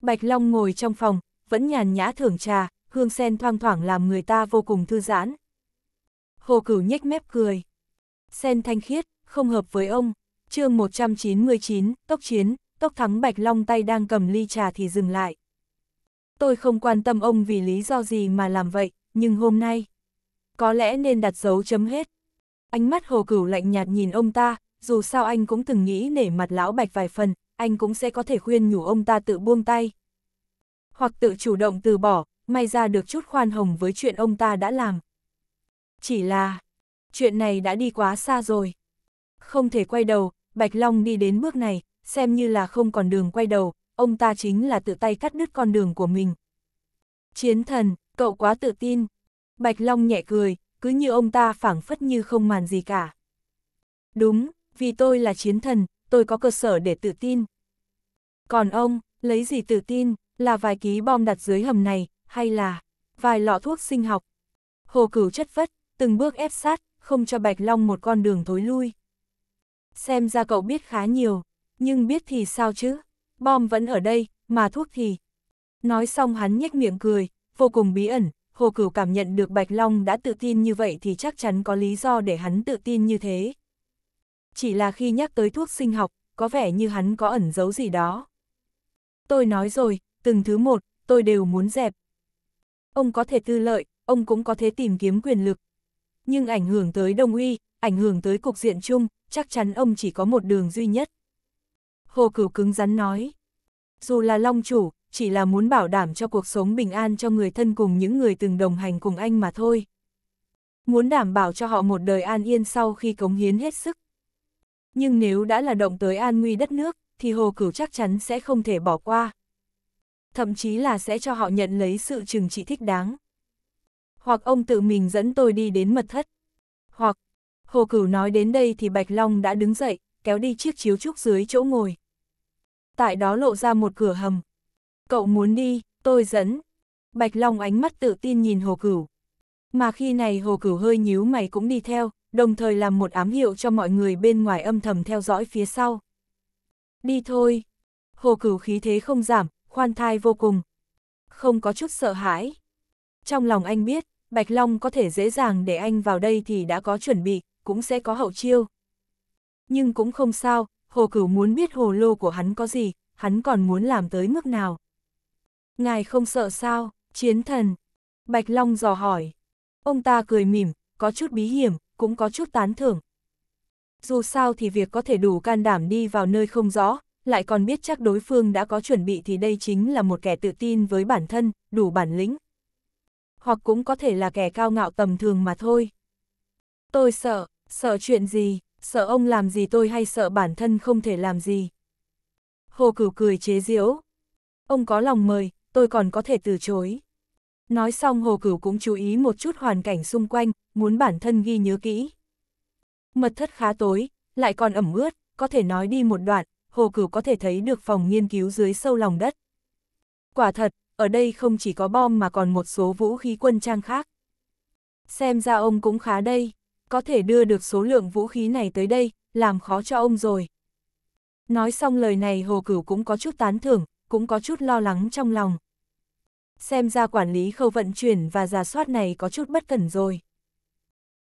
Bạch Long ngồi trong phòng, vẫn nhàn nhã thưởng trà, hương sen thoang thoảng làm người ta vô cùng thư giãn. Hồ Cửu nhếch mép cười sen thanh khiết, không hợp với ông. chương 199, tốc chiến, tốc thắng Bạch Long tay đang cầm ly trà thì dừng lại. Tôi không quan tâm ông vì lý do gì mà làm vậy, nhưng hôm nay, có lẽ nên đặt dấu chấm hết. Ánh mắt hồ cửu lạnh nhạt nhìn ông ta, dù sao anh cũng từng nghĩ nể mặt lão bạch vài phần, anh cũng sẽ có thể khuyên nhủ ông ta tự buông tay. Hoặc tự chủ động từ bỏ, may ra được chút khoan hồng với chuyện ông ta đã làm. Chỉ là, chuyện này đã đi quá xa rồi. Không thể quay đầu, Bạch Long đi đến bước này, xem như là không còn đường quay đầu, ông ta chính là tự tay cắt đứt con đường của mình. Chiến thần, cậu quá tự tin. Bạch Long nhẹ cười, cứ như ông ta phảng phất như không màn gì cả. Đúng, vì tôi là chiến thần, tôi có cơ sở để tự tin. Còn ông, lấy gì tự tin, là vài ký bom đặt dưới hầm này, hay là vài lọ thuốc sinh học. Hồ cửu chất vất, từng bước ép sát, không cho Bạch Long một con đường thối lui. Xem ra cậu biết khá nhiều, nhưng biết thì sao chứ, bom vẫn ở đây, mà thuốc thì. Nói xong hắn nhếch miệng cười, vô cùng bí ẩn, Hồ Cửu cảm nhận được Bạch Long đã tự tin như vậy thì chắc chắn có lý do để hắn tự tin như thế. Chỉ là khi nhắc tới thuốc sinh học, có vẻ như hắn có ẩn giấu gì đó. Tôi nói rồi, từng thứ một, tôi đều muốn dẹp. Ông có thể tư lợi, ông cũng có thể tìm kiếm quyền lực, nhưng ảnh hưởng tới Đông Uy, ảnh hưởng tới cục diện chung, chắc chắn ông chỉ có một đường duy nhất. Hồ Cửu cứng rắn nói, dù là Long Chủ, chỉ là muốn bảo đảm cho cuộc sống bình an cho người thân cùng những người từng đồng hành cùng anh mà thôi. Muốn đảm bảo cho họ một đời an yên sau khi cống hiến hết sức. Nhưng nếu đã là động tới an nguy đất nước, thì Hồ Cửu chắc chắn sẽ không thể bỏ qua. Thậm chí là sẽ cho họ nhận lấy sự trừng trị thích đáng hoặc ông tự mình dẫn tôi đi đến mật thất. Hoặc, Hồ Cửu nói đến đây thì Bạch Long đã đứng dậy, kéo đi chiếc chiếu trúc dưới chỗ ngồi. Tại đó lộ ra một cửa hầm. Cậu muốn đi, tôi dẫn. Bạch Long ánh mắt tự tin nhìn Hồ Cửu. Mà khi này Hồ Cửu hơi nhíu mày cũng đi theo, đồng thời làm một ám hiệu cho mọi người bên ngoài âm thầm theo dõi phía sau. Đi thôi. Hồ Cửu khí thế không giảm, khoan thai vô cùng. Không có chút sợ hãi. Trong lòng anh biết, Bạch Long có thể dễ dàng để anh vào đây thì đã có chuẩn bị, cũng sẽ có hậu chiêu. Nhưng cũng không sao, Hồ Cửu muốn biết hồ lô của hắn có gì, hắn còn muốn làm tới mức nào. Ngài không sợ sao, chiến thần. Bạch Long dò hỏi. Ông ta cười mỉm, có chút bí hiểm, cũng có chút tán thưởng. Dù sao thì việc có thể đủ can đảm đi vào nơi không rõ, lại còn biết chắc đối phương đã có chuẩn bị thì đây chính là một kẻ tự tin với bản thân, đủ bản lĩnh hoặc cũng có thể là kẻ cao ngạo tầm thường mà thôi. Tôi sợ, sợ chuyện gì, sợ ông làm gì tôi hay sợ bản thân không thể làm gì. Hồ Cửu cười chế giễu. Ông có lòng mời, tôi còn có thể từ chối. Nói xong Hồ Cửu cũng chú ý một chút hoàn cảnh xung quanh, muốn bản thân ghi nhớ kỹ. Mật thất khá tối, lại còn ẩm ướt, có thể nói đi một đoạn, Hồ Cửu có thể thấy được phòng nghiên cứu dưới sâu lòng đất. Quả thật, ở đây không chỉ có bom mà còn một số vũ khí quân trang khác. Xem ra ông cũng khá đây, có thể đưa được số lượng vũ khí này tới đây, làm khó cho ông rồi. Nói xong lời này Hồ Cửu cũng có chút tán thưởng, cũng có chút lo lắng trong lòng. Xem ra quản lý khâu vận chuyển và giả soát này có chút bất cẩn rồi.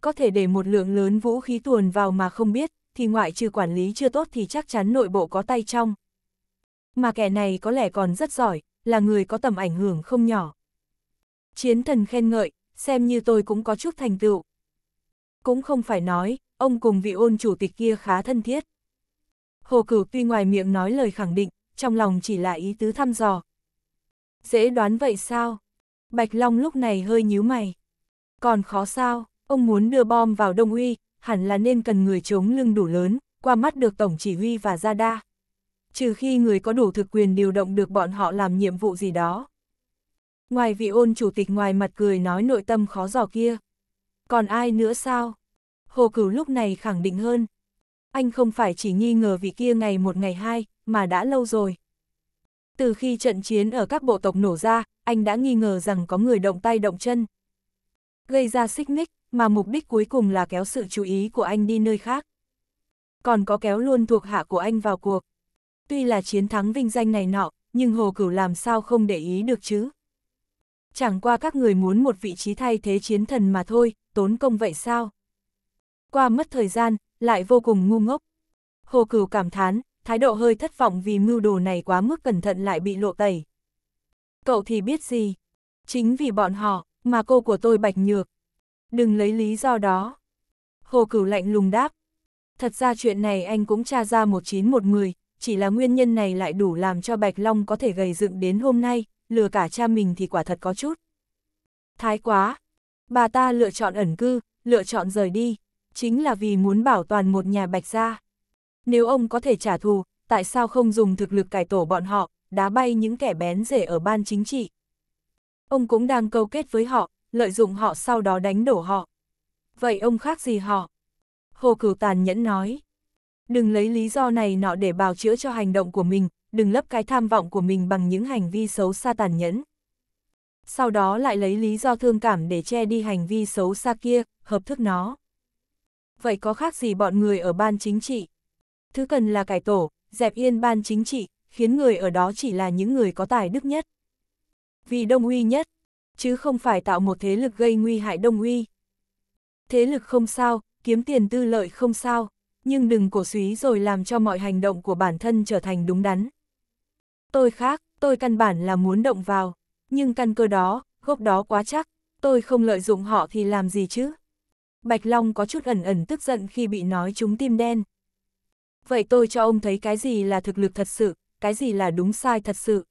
Có thể để một lượng lớn vũ khí tuồn vào mà không biết, thì ngoại trừ quản lý chưa tốt thì chắc chắn nội bộ có tay trong. Mà kẻ này có lẽ còn rất giỏi, là người có tầm ảnh hưởng không nhỏ. Chiến thần khen ngợi, xem như tôi cũng có chút thành tựu. Cũng không phải nói, ông cùng vị ôn chủ tịch kia khá thân thiết. Hồ Cửu tuy ngoài miệng nói lời khẳng định, trong lòng chỉ là ý tứ thăm dò. Dễ đoán vậy sao? Bạch Long lúc này hơi nhíu mày. Còn khó sao, ông muốn đưa bom vào Đông Uy, hẳn là nên cần người chống lưng đủ lớn, qua mắt được Tổng Chỉ huy và Gia Đa trừ khi người có đủ thực quyền điều động được bọn họ làm nhiệm vụ gì đó. Ngoài vị ôn chủ tịch ngoài mặt cười nói nội tâm khó giỏ kia. Còn ai nữa sao? Hồ Cửu lúc này khẳng định hơn. Anh không phải chỉ nghi ngờ vị kia ngày một ngày hai, mà đã lâu rồi. Từ khi trận chiến ở các bộ tộc nổ ra, anh đã nghi ngờ rằng có người động tay động chân. Gây ra xích mích, mà mục đích cuối cùng là kéo sự chú ý của anh đi nơi khác. Còn có kéo luôn thuộc hạ của anh vào cuộc. Tuy là chiến thắng vinh danh này nọ, nhưng Hồ Cửu làm sao không để ý được chứ? Chẳng qua các người muốn một vị trí thay thế chiến thần mà thôi, tốn công vậy sao? Qua mất thời gian, lại vô cùng ngu ngốc. Hồ Cửu cảm thán, thái độ hơi thất vọng vì mưu đồ này quá mức cẩn thận lại bị lộ tẩy. Cậu thì biết gì? Chính vì bọn họ, mà cô của tôi bạch nhược. Đừng lấy lý do đó. Hồ Cửu lạnh lùng đáp. Thật ra chuyện này anh cũng tra ra một chín một mười, chỉ là nguyên nhân này lại đủ làm cho Bạch Long có thể gầy dựng đến hôm nay, lừa cả cha mình thì quả thật có chút. Thái quá! Bà ta lựa chọn ẩn cư, lựa chọn rời đi, chính là vì muốn bảo toàn một nhà Bạch gia. Nếu ông có thể trả thù, tại sao không dùng thực lực cải tổ bọn họ, đá bay những kẻ bén rể ở ban chính trị? Ông cũng đang câu kết với họ, lợi dụng họ sau đó đánh đổ họ. Vậy ông khác gì họ? Hồ Cửu Tàn nhẫn nói. Đừng lấy lý do này nọ để bào chữa cho hành động của mình, đừng lấp cái tham vọng của mình bằng những hành vi xấu xa tàn nhẫn. Sau đó lại lấy lý do thương cảm để che đi hành vi xấu xa kia, hợp thức nó. Vậy có khác gì bọn người ở ban chính trị? Thứ cần là cải tổ, dẹp yên ban chính trị, khiến người ở đó chỉ là những người có tài đức nhất. Vì đông uy nhất, chứ không phải tạo một thế lực gây nguy hại đông uy. Thế lực không sao, kiếm tiền tư lợi không sao nhưng đừng cổ suý rồi làm cho mọi hành động của bản thân trở thành đúng đắn. Tôi khác, tôi căn bản là muốn động vào, nhưng căn cơ đó, gốc đó quá chắc, tôi không lợi dụng họ thì làm gì chứ? Bạch Long có chút ẩn ẩn tức giận khi bị nói trúng tim đen. Vậy tôi cho ông thấy cái gì là thực lực thật sự, cái gì là đúng sai thật sự.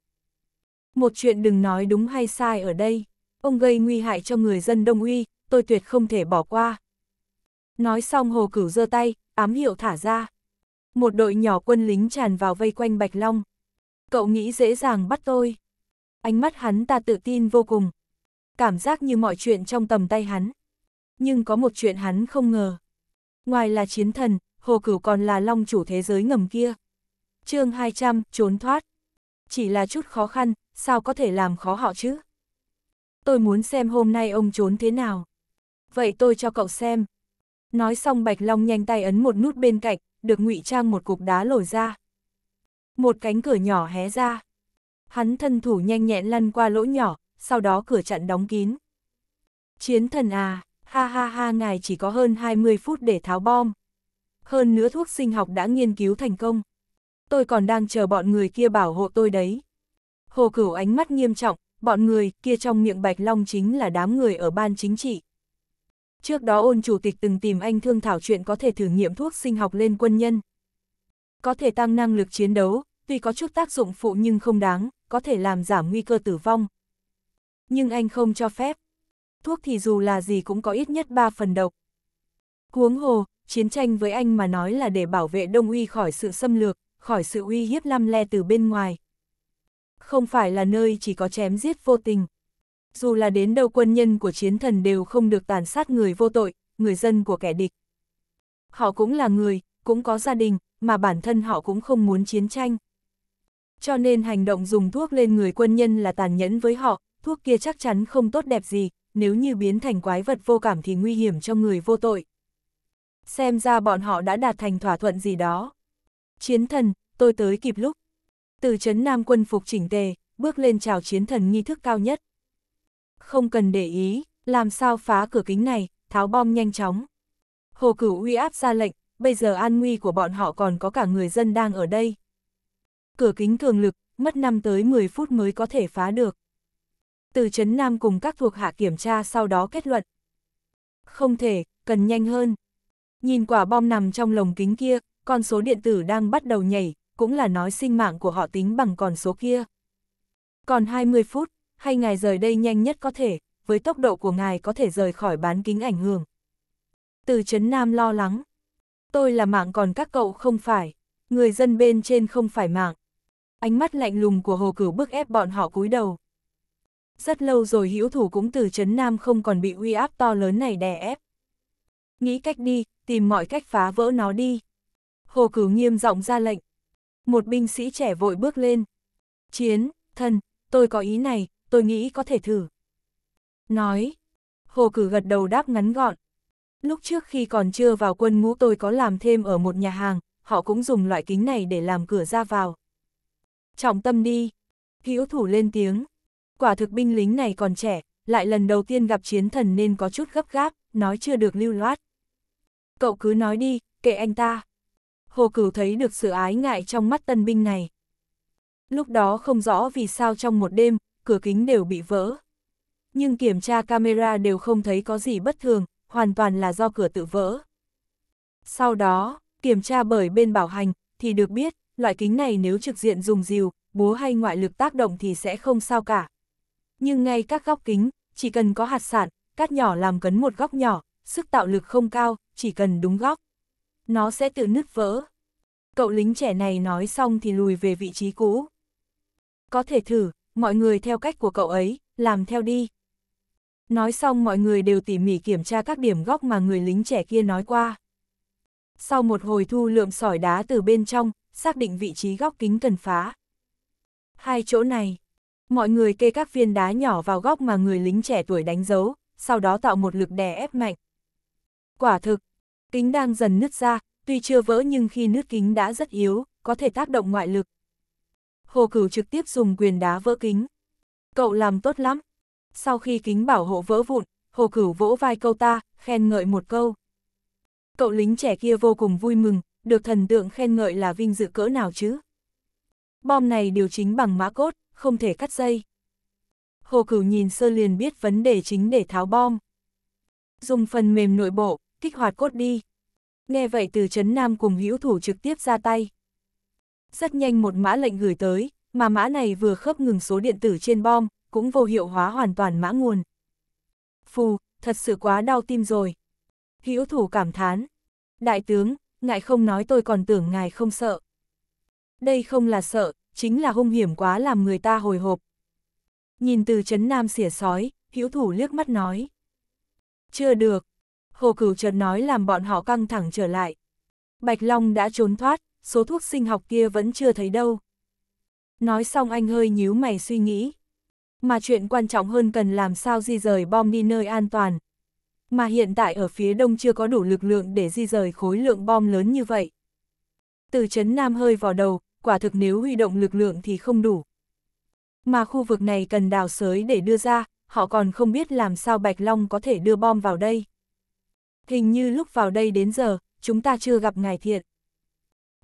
Một chuyện đừng nói đúng hay sai ở đây, ông gây nguy hại cho người dân Đông Uy, tôi tuyệt không thể bỏ qua. Nói xong Hồ Cửu giơ tay, ám hiệu thả ra. Một đội nhỏ quân lính tràn vào vây quanh Bạch Long. Cậu nghĩ dễ dàng bắt tôi. Ánh mắt hắn ta tự tin vô cùng. Cảm giác như mọi chuyện trong tầm tay hắn. Nhưng có một chuyện hắn không ngờ. Ngoài là chiến thần, hồ cửu còn là long chủ thế giới ngầm kia. chương 200, trốn thoát. Chỉ là chút khó khăn, sao có thể làm khó họ chứ? Tôi muốn xem hôm nay ông trốn thế nào. Vậy tôi cho cậu xem, Nói xong Bạch Long nhanh tay ấn một nút bên cạnh, được ngụy trang một cục đá lồi ra. Một cánh cửa nhỏ hé ra. Hắn thân thủ nhanh nhẹn lăn qua lỗ nhỏ, sau đó cửa chặn đóng kín. Chiến thần à, ha ha ha ngài chỉ có hơn 20 phút để tháo bom. Hơn nữa thuốc sinh học đã nghiên cứu thành công. Tôi còn đang chờ bọn người kia bảo hộ tôi đấy. Hồ cửu ánh mắt nghiêm trọng, bọn người kia trong miệng Bạch Long chính là đám người ở ban chính trị. Trước đó ôn chủ tịch từng tìm anh thương thảo chuyện có thể thử nghiệm thuốc sinh học lên quân nhân. Có thể tăng năng lực chiến đấu, tuy có chút tác dụng phụ nhưng không đáng, có thể làm giảm nguy cơ tử vong. Nhưng anh không cho phép. Thuốc thì dù là gì cũng có ít nhất 3 phần độc. Huống hồ, chiến tranh với anh mà nói là để bảo vệ Đông Uy khỏi sự xâm lược, khỏi sự uy hiếp lăm le từ bên ngoài. Không phải là nơi chỉ có chém giết vô tình, dù là đến đâu quân nhân của chiến thần đều không được tàn sát người vô tội, người dân của kẻ địch. Họ cũng là người, cũng có gia đình, mà bản thân họ cũng không muốn chiến tranh. Cho nên hành động dùng thuốc lên người quân nhân là tàn nhẫn với họ, thuốc kia chắc chắn không tốt đẹp gì, nếu như biến thành quái vật vô cảm thì nguy hiểm cho người vô tội. Xem ra bọn họ đã đạt thành thỏa thuận gì đó. Chiến thần, tôi tới kịp lúc. Từ chấn Nam quân phục chỉnh tề, bước lên chào chiến thần nghi thức cao nhất không cần để ý, làm sao phá cửa kính này, tháo bom nhanh chóng. Hồ Cửu uy áp ra lệnh, bây giờ an nguy của bọn họ còn có cả người dân đang ở đây. Cửa kính cường lực, mất 5 tới 10 phút mới có thể phá được. Từ chấn Nam cùng các thuộc hạ kiểm tra sau đó kết luận. Không thể, cần nhanh hơn. Nhìn quả bom nằm trong lồng kính kia, con số điện tử đang bắt đầu nhảy, cũng là nói sinh mạng của họ tính bằng con số kia. Còn 20 phút, hay ngài rời đây nhanh nhất có thể, với tốc độ của ngài có thể rời khỏi bán kính ảnh hưởng. Từ Trấn Nam lo lắng. Tôi là mạng còn các cậu không phải, người dân bên trên không phải mạng. Ánh mắt lạnh lùng của hồ cửu bức ép bọn họ cúi đầu. Rất lâu rồi hữu thủ cũng từ Trấn Nam không còn bị uy áp to lớn này đè ép. Nghĩ cách đi, tìm mọi cách phá vỡ nó đi. Hồ cửu nghiêm giọng ra lệnh. Một binh sĩ trẻ vội bước lên. Chiến, thân, tôi có ý này, tôi nghĩ có thể thử. Nói, Hồ Cử gật đầu đáp ngắn gọn. Lúc trước khi còn chưa vào quân ngũ tôi có làm thêm ở một nhà hàng, họ cũng dùng loại kính này để làm cửa ra vào. Trọng tâm đi. Hữu thủ lên tiếng. Quả thực binh lính này còn trẻ, lại lần đầu tiên gặp chiến thần nên có chút gấp gáp, nói chưa được lưu loát. Cậu cứ nói đi, kệ anh ta. Hồ Cửu thấy được sự ái ngại trong mắt tân binh này. Lúc đó không rõ vì sao trong một đêm, cửa kính đều bị vỡ. Nhưng kiểm tra camera đều không thấy có gì bất thường, hoàn toàn là do cửa tự vỡ. Sau đó, kiểm tra bởi bên bảo hành, thì được biết, loại kính này nếu trực diện dùng dìu, búa hay ngoại lực tác động thì sẽ không sao cả. Nhưng ngay các góc kính, chỉ cần có hạt sản, cát nhỏ làm cấn một góc nhỏ, sức tạo lực không cao, chỉ cần đúng góc. Nó sẽ tự nứt vỡ. Cậu lính trẻ này nói xong thì lùi về vị trí cũ. Có thể thử, mọi người theo cách của cậu ấy, làm theo đi. Nói xong mọi người đều tỉ mỉ kiểm tra các điểm góc mà người lính trẻ kia nói qua. Sau một hồi thu lượm sỏi đá từ bên trong, xác định vị trí góc kính cần phá. Hai chỗ này, mọi người kê các viên đá nhỏ vào góc mà người lính trẻ tuổi đánh dấu, sau đó tạo một lực đè ép mạnh. Quả thực, kính đang dần nứt ra, tuy chưa vỡ nhưng khi nứt kính đã rất yếu, có thể tác động ngoại lực, Hồ Cửu trực tiếp dùng quyền đá vỡ kính. Cậu làm tốt lắm. Sau khi kính bảo hộ vỡ vụn, Hồ Cửu vỗ vai câu ta, khen ngợi một câu. Cậu lính trẻ kia vô cùng vui mừng, được thần tượng khen ngợi là vinh dự cỡ nào chứ. Bom này điều chính bằng mã cốt, không thể cắt dây. Hồ Cửu nhìn sơ liền biết vấn đề chính để tháo bom. Dùng phần mềm nội bộ, kích hoạt cốt đi. Nghe vậy từ Trấn Nam cùng hữu thủ trực tiếp ra tay. Rất nhanh một mã lệnh gửi tới, mà mã này vừa khớp ngừng số điện tử trên bom, cũng vô hiệu hóa hoàn toàn mã nguồn. Phù, thật sự quá đau tim rồi. Hữu thủ cảm thán. Đại tướng, ngại không nói tôi còn tưởng ngài không sợ. Đây không là sợ, chính là hung hiểm quá làm người ta hồi hộp. Nhìn từ chấn nam xỉa sói, hữu thủ liếc mắt nói. Chưa được. Hồ cửu chợt nói làm bọn họ căng thẳng trở lại. Bạch Long đã trốn thoát, số thuốc sinh học kia vẫn chưa thấy đâu. Nói xong anh hơi nhíu mày suy nghĩ. Mà chuyện quan trọng hơn cần làm sao di rời bom đi nơi an toàn. Mà hiện tại ở phía đông chưa có đủ lực lượng để di rời khối lượng bom lớn như vậy. Từ chấn Nam hơi vào đầu, quả thực nếu huy động lực lượng thì không đủ. Mà khu vực này cần đào sới để đưa ra, họ còn không biết làm sao Bạch Long có thể đưa bom vào đây. Hình như lúc vào đây đến giờ, chúng ta chưa gặp ngài thiện.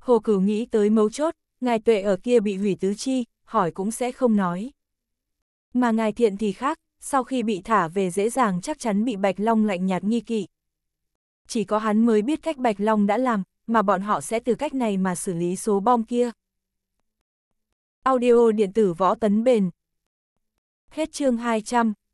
Hồ Cửu nghĩ tới mấu chốt, ngài tuệ ở kia bị hủy tứ chi, hỏi cũng sẽ không nói. Mà ngài thiện thì khác, sau khi bị thả về dễ dàng chắc chắn bị Bạch Long lạnh nhạt nghi kỵ. Chỉ có hắn mới biết cách Bạch Long đã làm, mà bọn họ sẽ từ cách này mà xử lý số bom kia. Audio điện tử võ tấn bền. Hết chương 200.